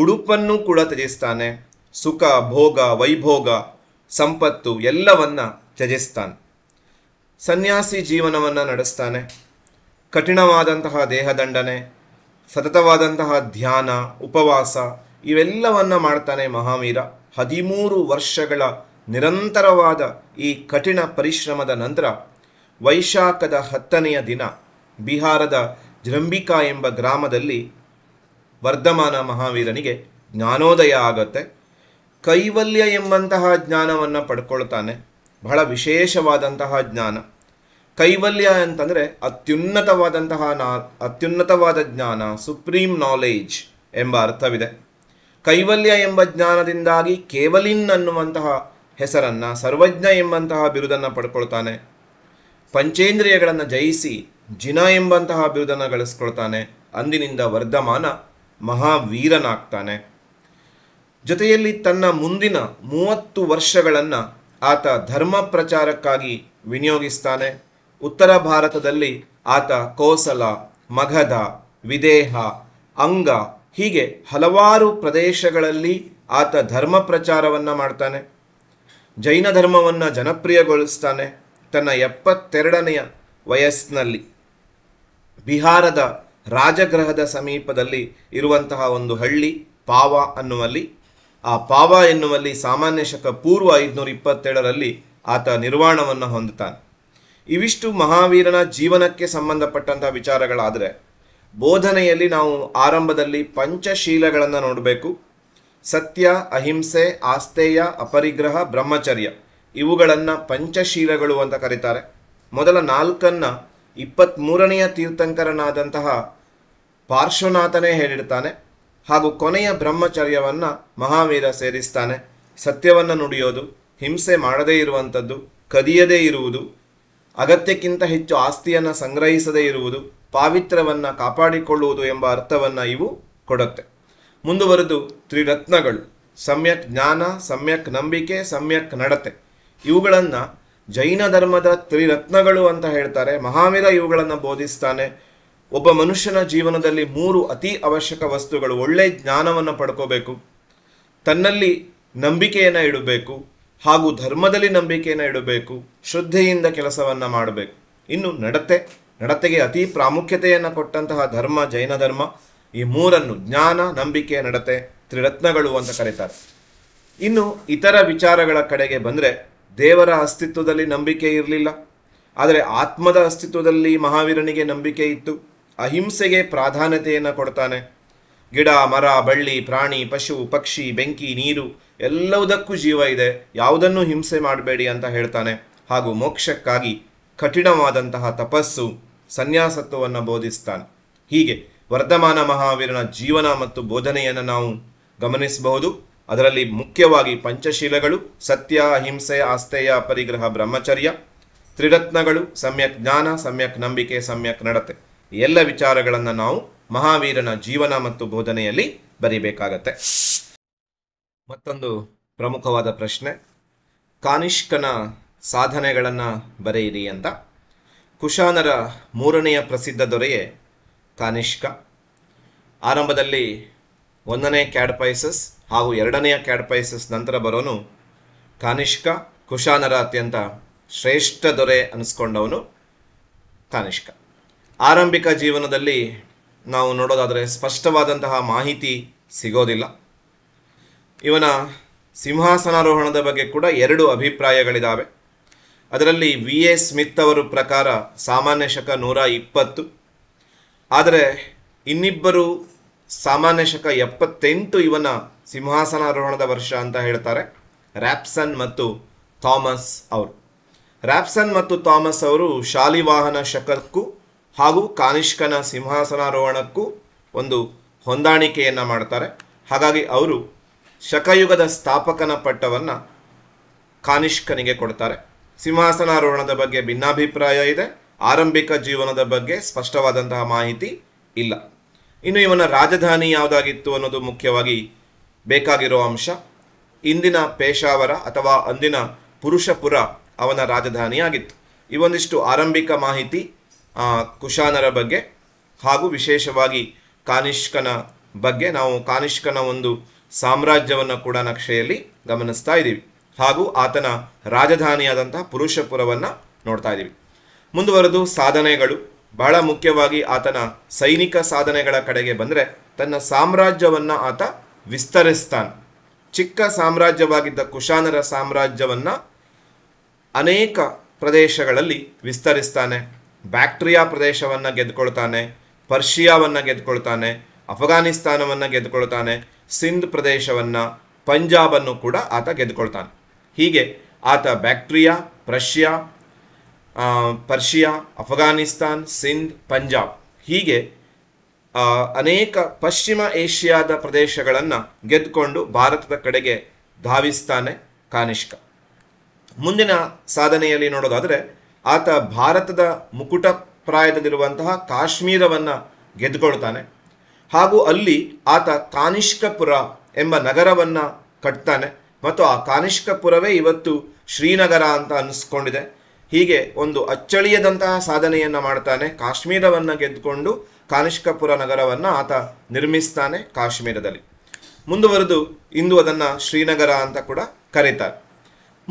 ಉಡುಪನ್ನು ಕೂಡ ತ್ಯಜಿಸ್ತಾನೆ ಸುಖ ಭೋಗ ವೈಭೋಗ ಸಂಪತ್ತು ಎಲ್ಲವನ್ನ ತ್ಯಜಿಸ್ತಾನೆ ಸನ್ಯಾಸಿ ಜೀವನವನ್ನು ನಡೆಸ್ತಾನೆ ಕಠಿಣವಾದಂತಹ ದೇಹದಂಡನೆ ಸತತವಾದಂತಹ ಧ್ಯಾನ ಉಪವಾಸ ಇವೆಲ್ಲವನ್ನ ಮಾಡ್ತಾನೆ ಮಹಾವೀರ ಹದಿಮೂರು ವರ್ಷಗಳ ನಿರಂತರವಾದ ಈ ಕಠಿಣ ಪರಿಶ್ರಮದ ನಂತರ ವೈಶಾಖದ ಹತ್ತನೆಯ ದಿನ ಬಿಹಾರದ ಜೃಂಬಿಕಾ ಎಂಬ ಗ್ರಾಮದಲ್ಲಿ ವರ್ಧಮಾನ ಮಹಾವೀರನಿಗೆ ಜ್ಞಾನೋದಯ ಆಗತ್ತೆ ಕೈವಲ್ಯ ಎಂಬಂತಹ ಜ್ಞಾನವನ್ನು ಪಡ್ಕೊಳ್ತಾನೆ ಬಹಳ ವಿಶೇಷವಾದಂತಹ ಜ್ಞಾನ ಕೈವಲ್ಯ ಅಂತಂದರೆ ಅತ್ಯುನ್ನತವಾದಂತಹ ನಾ ಅತ್ಯುನ್ನತವಾದ ಜ್ಞಾನ ಸುಪ್ರೀಂ ನಾಲೇಜ್ ಎಂಬ ಅರ್ಥವಿದೆ ಕೈವಲ್ಯ ಎಂಬ ಜ್ಞಾನದಿಂದಾಗಿ ಕೇವಲಿನ್ ಅನ್ನುವಂತಹ ಹೆಸರನ್ನು ಸರ್ವಜ್ಞ ಎಂಬಂತಹ ಬಿರುದನ್ನು ಪಡ್ಕೊಳ್ತಾನೆ ಪಂಚೇಂದ್ರಿಯಗಳನ್ನು ಜಯಿಸಿ ಜಿನ ಎಂಬಂತಹ ಬಿರುದನ್ನು ಗಳಿಸ್ಕೊಳ್ತಾನೆ ಅಂದಿನಿಂದ ವರ್ಧಮಾನ ಮಹಾವೀರನಾಗ್ತಾನೆ ಜೊತೆಯಲ್ಲಿ ತನ್ನ ಮುಂದಿನ ಮೂವತ್ತು ವರ್ಷಗಳನ್ನು ಆತ ಧರ್ಮ ಪ್ರಚಾರಕ್ಕಾಗಿ ವಿನಿಯೋಗಿಸ್ತಾನೆ ಉತ್ತರ ಭಾರತದಲ್ಲಿ ಆತ ಕೋಸಲ ಮಗಧ ವಿದೇಹ ಅಂಗ ಹೀಗೆ ಹಲವಾರು ಪ್ರದೇಶಗಳಲ್ಲಿ ಆತ ಧರ್ಮ ಪ್ರಚಾರವನ್ನು ಮಾಡ್ತಾನೆ ಜೈನ ಧರ್ಮವನ್ನು ಜನಪ್ರಿಯಗೊಳಿಸ್ತಾನೆ ತನ್ನ ಎಪ್ಪತ್ತೆರಡನೆಯ ವಯಸ್ಸಿನಲ್ಲಿ ಬಿಹಾರದ ರಾಜಗ್ರಹದ ಸಮೀಪದಲ್ಲಿ ಇರುವಂತಹ ಒಂದು ಹಳ್ಳಿ ಪಾವ ಅನ್ನುವಲ್ಲಿ ಆ ಪಾವ ಎನ್ನುವಲ್ಲಿ ಸಾಮಾನ್ಯ ಶಕ ಪೂರ್ವ ಐದುನೂರ ಇಪ್ಪತ್ತೇಳರಲ್ಲಿ ಆತ ನಿರ್ವಾಣವನ್ನು ಹೊಂದುತ್ತಾನೆ ಇವಿಷ್ಟು ಮಹಾವೀರನ ಜೀವನಕ್ಕೆ ಸಂಬಂಧಪಟ್ಟಂತಹ ವಿಚಾರಗಳಾದರೆ ಬೋಧನೆಯಲ್ಲಿ ನಾವು ಆರಂಭದಲ್ಲಿ ಪಂಚಶೀಲಗಳನ್ನು ನೋಡಬೇಕು ಸತ್ಯ ಅಹಿಂಸೆ ಆಸ್ಥೇಯ ಅಪರಿಗ್ರಹ ಬ್ರಹ್ಮಚರ್ಯ ಇವುಗಳನ್ನು ಪಂಚಶೀಲಗಳು ಅಂತ ಕರೀತಾರೆ ಮೊದಲ ನಾಲ್ಕನ್ನು ಮೂರನೆಯ ತೀರ್ಥಂಕರನಾದಂತಹ ಪಾರ್ಶ್ವನಾಥನೇ ಹೇಳಿರ್ತಾನೆ ಹಾಗೂ ಕೊನೆಯ ಬ್ರಹ್ಮಚರ್ಯವನ್ನು ಮಹಾವೀರ ಸೇರಿಸ್ತಾನೆ ಸತ್ಯವನ್ನು ನುಡಿಯೋದು ಹಿಂಸೆ ಮಾಡದೇ ಇರುವಂಥದ್ದು ಕದಿಯದೇ ಇರುವುದು ಅಗತ್ಯಕ್ಕಿಂತ ಹೆಚ್ಚು ಆಸ್ತಿಯನ್ನು ಸಂಗ್ರಹಿಸದೇ ಇರುವುದು ಪಾವಿತ್ರ್ಯವನ್ನು ಕಾಪಾಡಿಕೊಳ್ಳುವುದು ಎಂಬ ಅರ್ಥವನ್ನು ಇವು ಕೊಡುತ್ತೆ ಮುಂದುವರೆದು ತ್ರಿರತ್ನಗಳು ಸಮ್ಯಕ್ ಜ್ಞಾನ ಸಮ್ಯಕ್ ನಂಬಿಕೆ ಸಮ್ಯಕ್ ನಡತೆ ಇವುಗಳನ್ನು ಜೈನ ಧರ್ಮದ ತ್ರಿರತ್ನಗಳು ಅಂತ ಹೇಳ್ತಾರೆ ಮಹಾವೀರ ಇವುಗಳನ್ನು ಬೋಧಿಸ್ತಾನೆ ಒಬ್ಬ ಮನುಷ್ಯನ ಜೀವನದಲ್ಲಿ ಮೂರು ಅತಿ ಅವಶ್ಯಕ ವಸ್ತುಗಳು ಒಳ್ಳೆ ಜ್ಞಾನವನ್ನು ಪಡ್ಕೋಬೇಕು ತನ್ನಲ್ಲಿ ನಂಬಿಕೆಯನ್ನು ಇಡಬೇಕು ಹಾಗೂ ಧರ್ಮದಲ್ಲಿ ನಂಬಿಕೆಯನ್ನು ಇಡಬೇಕು ಶ್ರದ್ಧೆಯಿಂದ ಕೆಲಸವನ್ನು ಮಾಡಬೇಕು ಇನ್ನು ನಡತೆ ನಡತೆಗೆ ಅತಿ ಪ್ರಾಮುಖ್ಯತೆಯನ್ನು ಕೊಟ್ಟಂತಹ ಧರ್ಮ ಜೈನ ಧರ್ಮ ಈ ಮೂರನ್ನು ಜ್ಞಾನ ನಂಬಿಕೆ ನಡತೆ ತ್ರಿರತ್ನಗಳು ಅಂತ ಕರೀತಾರೆ ಇನ್ನು ಇತರ ವಿಚಾರಗಳ ಕಡೆಗೆ ಬಂದರೆ ದೇವರ ಅಸ್ತಿತ್ವದಲ್ಲಿ ನಂಬಿಕೆ ಇರಲಿಲ್ಲ ಆದರೆ ಆತ್ಮದ ಅಸ್ತಿತ್ವದಲ್ಲಿ ಮಹಾವೀರನಿಗೆ ನಂಬಿಕೆ ಇತ್ತು ಅಹಿಂಸೆಗೆ ಪ್ರಾಧಾನ್ಯತೆಯನ್ನು ಕೊಡ್ತಾನೆ ಗಿಡ ಮರ ಬಳ್ಳಿ ಪ್ರಾಣಿ ಪಶು ಪಕ್ಷಿ ಬೆಂಕಿ ನೀರು ಎಲ್ಲವುದಕ್ಕೂ ಜೀವ ಇದೆ ಯಾವುದನ್ನು ಹಿಂಸೆ ಮಾಡಬೇಡಿ ಅಂತ ಹೇಳ್ತಾನೆ ಹಾಗೂ ಮೋಕ್ಷಕ್ಕಾಗಿ ಕಠಿಣವಾದಂತಹ ತಪಸ್ಸು ಸನ್ಯಾಸತ್ವವನ್ನು ಬೋಧಿಸ್ತಾನೆ ಹೀಗೆ ವರ್ಧಮಾನ ಮಹಾವೀರನ ಜೀವನ ಮತ್ತು ಬೋಧನೆಯನ್ನು ನಾವು ಗಮನಿಸಬಹುದು ಅದರಲ್ಲಿ ಮುಖ್ಯವಾಗಿ ಪಂಚಶೀಲಗಳು ಸತ್ಯ ಅಹಿಂಸೆ ಆಸ್ತೆಯ ಪರಿಗ್ರಹ ಬ್ರಹ್ಮಚರ್ಯ ತ್ರಿರತ್ನಗಳು ಸಮ್ಯಕ್ ಜ್ಞಾನ ಸಮ್ಯಕ್ ನಂಬಿಕೆ ಸಮ್ಯಕ್ ನಡತೆ ಎಲ್ಲ ವಿಚಾರಗಳನ್ನು ನಾವು ಮಹಾವೀರನ ಜೀವನ ಮತ್ತು ಬೋಧನೆಯಲ್ಲಿ ಬರೀಬೇಕಾಗತ್ತೆ ಮತ್ತೊಂದು ಪ್ರಮುಖವಾದ ಪ್ರಶ್ನೆ ಕಾನಿಷ್ಕನ ಸಾಧನೆಗಳನ್ನು ಬರೆಯಿರಿ ಅಂತ ಕುಶಾನರ ಮೂರನೆಯ ಪ್ರಸಿದ್ಧ ದೊರೆಯೇ ಕಾನಿಷ್ಕ ಆರಂಭದಲ್ಲಿ ಒಂದನೇ ಕ್ಯಾಡ್ಪೈಸಸ್ ಹಾಗೂ ಎರಡನೆಯ ಕ್ಯಾಡ್ಪೈಸಸ್ ನಂತರ ಬರೋನು ಕಾನಿಷ್ಕ ಕುಶಾನರ ಅತ್ಯಂತ ಶ್ರೇಷ್ಠ ದೊರೆ ಅನಿಸ್ಕೊಂಡವನು ಕಾನಿಷ್ಕ ಆರಂಭಿಕ ಜೀವನದಲ್ಲಿ ನಾವು ನೋಡೋದಾದರೆ ಸ್ಪಷ್ಟವಾದಂತಹ ಮಾಹಿತಿ ಸಿಗೋದಿಲ್ಲ ಇವನ ಸಿಂಹಾಸನಾರೋಹಣದ ಬಗ್ಗೆ ಕೂಡ ಎರಡು ಅಭಿಪ್ರಾಯಗಳಿದ್ದಾವೆ ಅದರಲ್ಲಿ ವಿ ಎ ಸ್ಮಿತ್ ಅವರು ಪ್ರಕಾರ ಸಾಮಾನ್ಯ ಶಕ ನೂರ ಇಪ್ಪತ್ತು ಆದರೆ ಇನ್ನಿಬ್ಬರು ಸಾಮಾನ್ಯ ಶಕ ಎಪ್ಪತ್ತೆಂಟು ಇವನ ಸಿಂಹಾಸನಾರೋಹಣದ ವರ್ಷ ಅಂತ ಹೇಳ್ತಾರೆ ರ್ಯಾಪ್ಸನ್ ಮತ್ತು ಥಾಮಸ್ ಅವರು ರ್ಯಾಪ್ಸನ್ ಮತ್ತು ಥಾಮಸ್ ಅವರು ಶಾಲಿವಾಹನ ಶಕಕ್ಕೂ ಹಾಗೂ ಕಾನಿಷ್ಕನ ಸಿಂಹಾಸನಾರೋಹಣಕ್ಕೂ ಒಂದು ಹೊಂದಾಣಿಕೆಯನ್ನು ಮಾಡ್ತಾರೆ ಹಾಗಾಗಿ ಅವರು ಶಕಯುಗದ ಸ್ಥಾಪಕನ ಪಟ್ಟವನ್ನು ಕಾನಿಷ್ಕನಿಗೆ ಕೊಡ್ತಾರೆ ಸಿಂಹಾಸನಾರೋಹಣದ ಬಗ್ಗೆ ಭಿನ್ನಾಭಿಪ್ರಾಯ ಇದೆ ಆರಂಭಿಕ ಜೀವನದ ಬಗ್ಗೆ ಸ್ಪಷ್ಟವಾದಂತಹ ಮಾಹಿತಿ ಇಲ್ಲ ಇನ್ನು ಇವನ ರಾಜಧಾನಿ ಯಾವುದಾಗಿತ್ತು ಅನ್ನೋದು ಮುಖ್ಯವಾಗಿ ಬೇಕಾಗಿರೋ ಅಂಶ ಇಂದಿನ ಪೇಶಾವರ ಅಥವಾ ಅಂದಿನ ಪುರುಷಪುರ ಅವನ ರಾಜಧಾನಿಯಾಗಿತ್ತು ಇವೊಂದಿಷ್ಟು ಆರಂಭಿಕ ಮಾಹಿತಿ ಕುಶಾನರ ಬಗ್ಗೆ ಹಾಗೂ ವಿಶೇಷವಾಗಿ ಕಾನಿಷ್ಕನ ಬಗ್ಗೆ ನಾವು ಕಾನಿಷ್ಕನ ಒಂದು ಸಾಮ್ರಾಜ್ಯವನ್ನು ಕೂಡ ನಕ್ಷೆಯಲ್ಲಿ ಗಮನಿಸ್ತಾ ಇದ್ದೀವಿ ಹಾಗೂ ಆತನ ರಾಜಧಾನಿಯಾದಂತಹ ಪುರುಷಪುರವನ್ನು ನೋಡ್ತಾ ಇದ್ದೀವಿ ಮುಂದುವರೆದು ಸಾಧನೆಗಳು ಬಹಳ ಮುಖ್ಯವಾಗಿ ಆತನ ಸೈನಿಕ ಸಾಧನೆಗಳ ಕಡೆಗೆ ಬಂದರೆ ತನ್ನ ಸಾಮ್ರಾಜ್ಯವನ್ನು ಆತ ವಿಸ್ತರಿಸ್ತಾನೆ ಚಿಕ್ಕ ಸಾಮ್ರಾಜ್ಯವಾಗಿದ್ದ ಕುಶಾನರ ಸಾಮ್ರಾಜ್ಯವನ್ನು ಅನೇಕ ಪ್ರದೇಶಗಳಲ್ಲಿ ವಿಸ್ತರಿಸ್ತಾನೆ ಬ್ಯಾಕ್ಟ್ರಿಯಾ ಪ್ರದೇಶವನ್ನು ಗೆದ್ಕೊಳ್ತಾನೆ ಪರ್ಷಿಯಾವನ್ನು ಗೆದ್ಕೊಳ್ತಾನೆ ಅಫ್ಘಾನಿಸ್ತಾನವನ್ನು ಗೆದ್ಕೊಳ್ತಾನೆ ಸಿಂಧ್ ಪ್ರದೇಶವನ್ನು ಪಂಜಾಬನ್ನು ಕೂಡ ಆತ ಗೆದ್ಕೊಳ್ತಾನೆ ಹೀಗೆ ಆತ ಬ್ಯಾಕ್ಟ್ರಿಯಾ ಪ್ರಷ್ಯಾ ಪರ್ಷಿಯಾ ಅಫ್ಘಾನಿಸ್ತಾನ್ ಸಿಂಧ್ ಪಂಜಾಬ್ ಹೀಗೆ ಅನೇಕ ಪಶ್ಚಿಮ ಏಷ್ಯಾದ ಪ್ರದೇಶಗಳನ್ನು ಗೆದ್ದುಕೊಂಡು ಭಾರತದ ಕಡೆಗೆ ಧಾವಿಸ್ತಾನೆ ಕಾನಿಷ್ಕ ಮುಂದಿನ ಸಾಧನೆಯಲ್ಲಿ ನೋಡೋದಾದರೆ ಆತ ಭಾರತದ ಮುಕುಟ ಪ್ರಾಯದಲ್ಲಿರುವಂತಹ ಕಾಶ್ಮೀರವನ್ನು ಗೆದ್ದುಕೊಳ್ತಾನೆ ಹಾಗೂ ಅಲ್ಲಿ ಆತ ಕಾನಿಷ್ಕಪುರ ಎಂಬ ನಗರವನ್ನು ಕಟ್ತಾನೆ ಮತ್ತು ಆ ಕಾನಿಷ್ಕಪುರವೇ ಇವತ್ತು ಶ್ರೀನಗರ ಅಂತ ಅನಿಸ್ಕೊಂಡಿದೆ ಹೀಗೆ ಒಂದು ಅಚ್ಚಳಿಯದಂತಹ ಸಾಧನೆಯನ್ನು ಮಾಡ್ತಾನೆ ಕಾಶ್ಮೀರವನ್ನು ಗೆದ್ದುಕೊಂಡು ಕಾನಿಷ್ಕಪುರ ನಗರವನ್ನು ಆತ ನಿರ್ಮಿಸ್ತಾನೆ ಕಾಶ್ಮೀರದಲ್ಲಿ ಮುಂದುವರೆದು ಇಂದು ಅದನ್ನು ಶ್ರೀನಗರ ಅಂತ ಕೂಡ ಕರೀತಾರೆ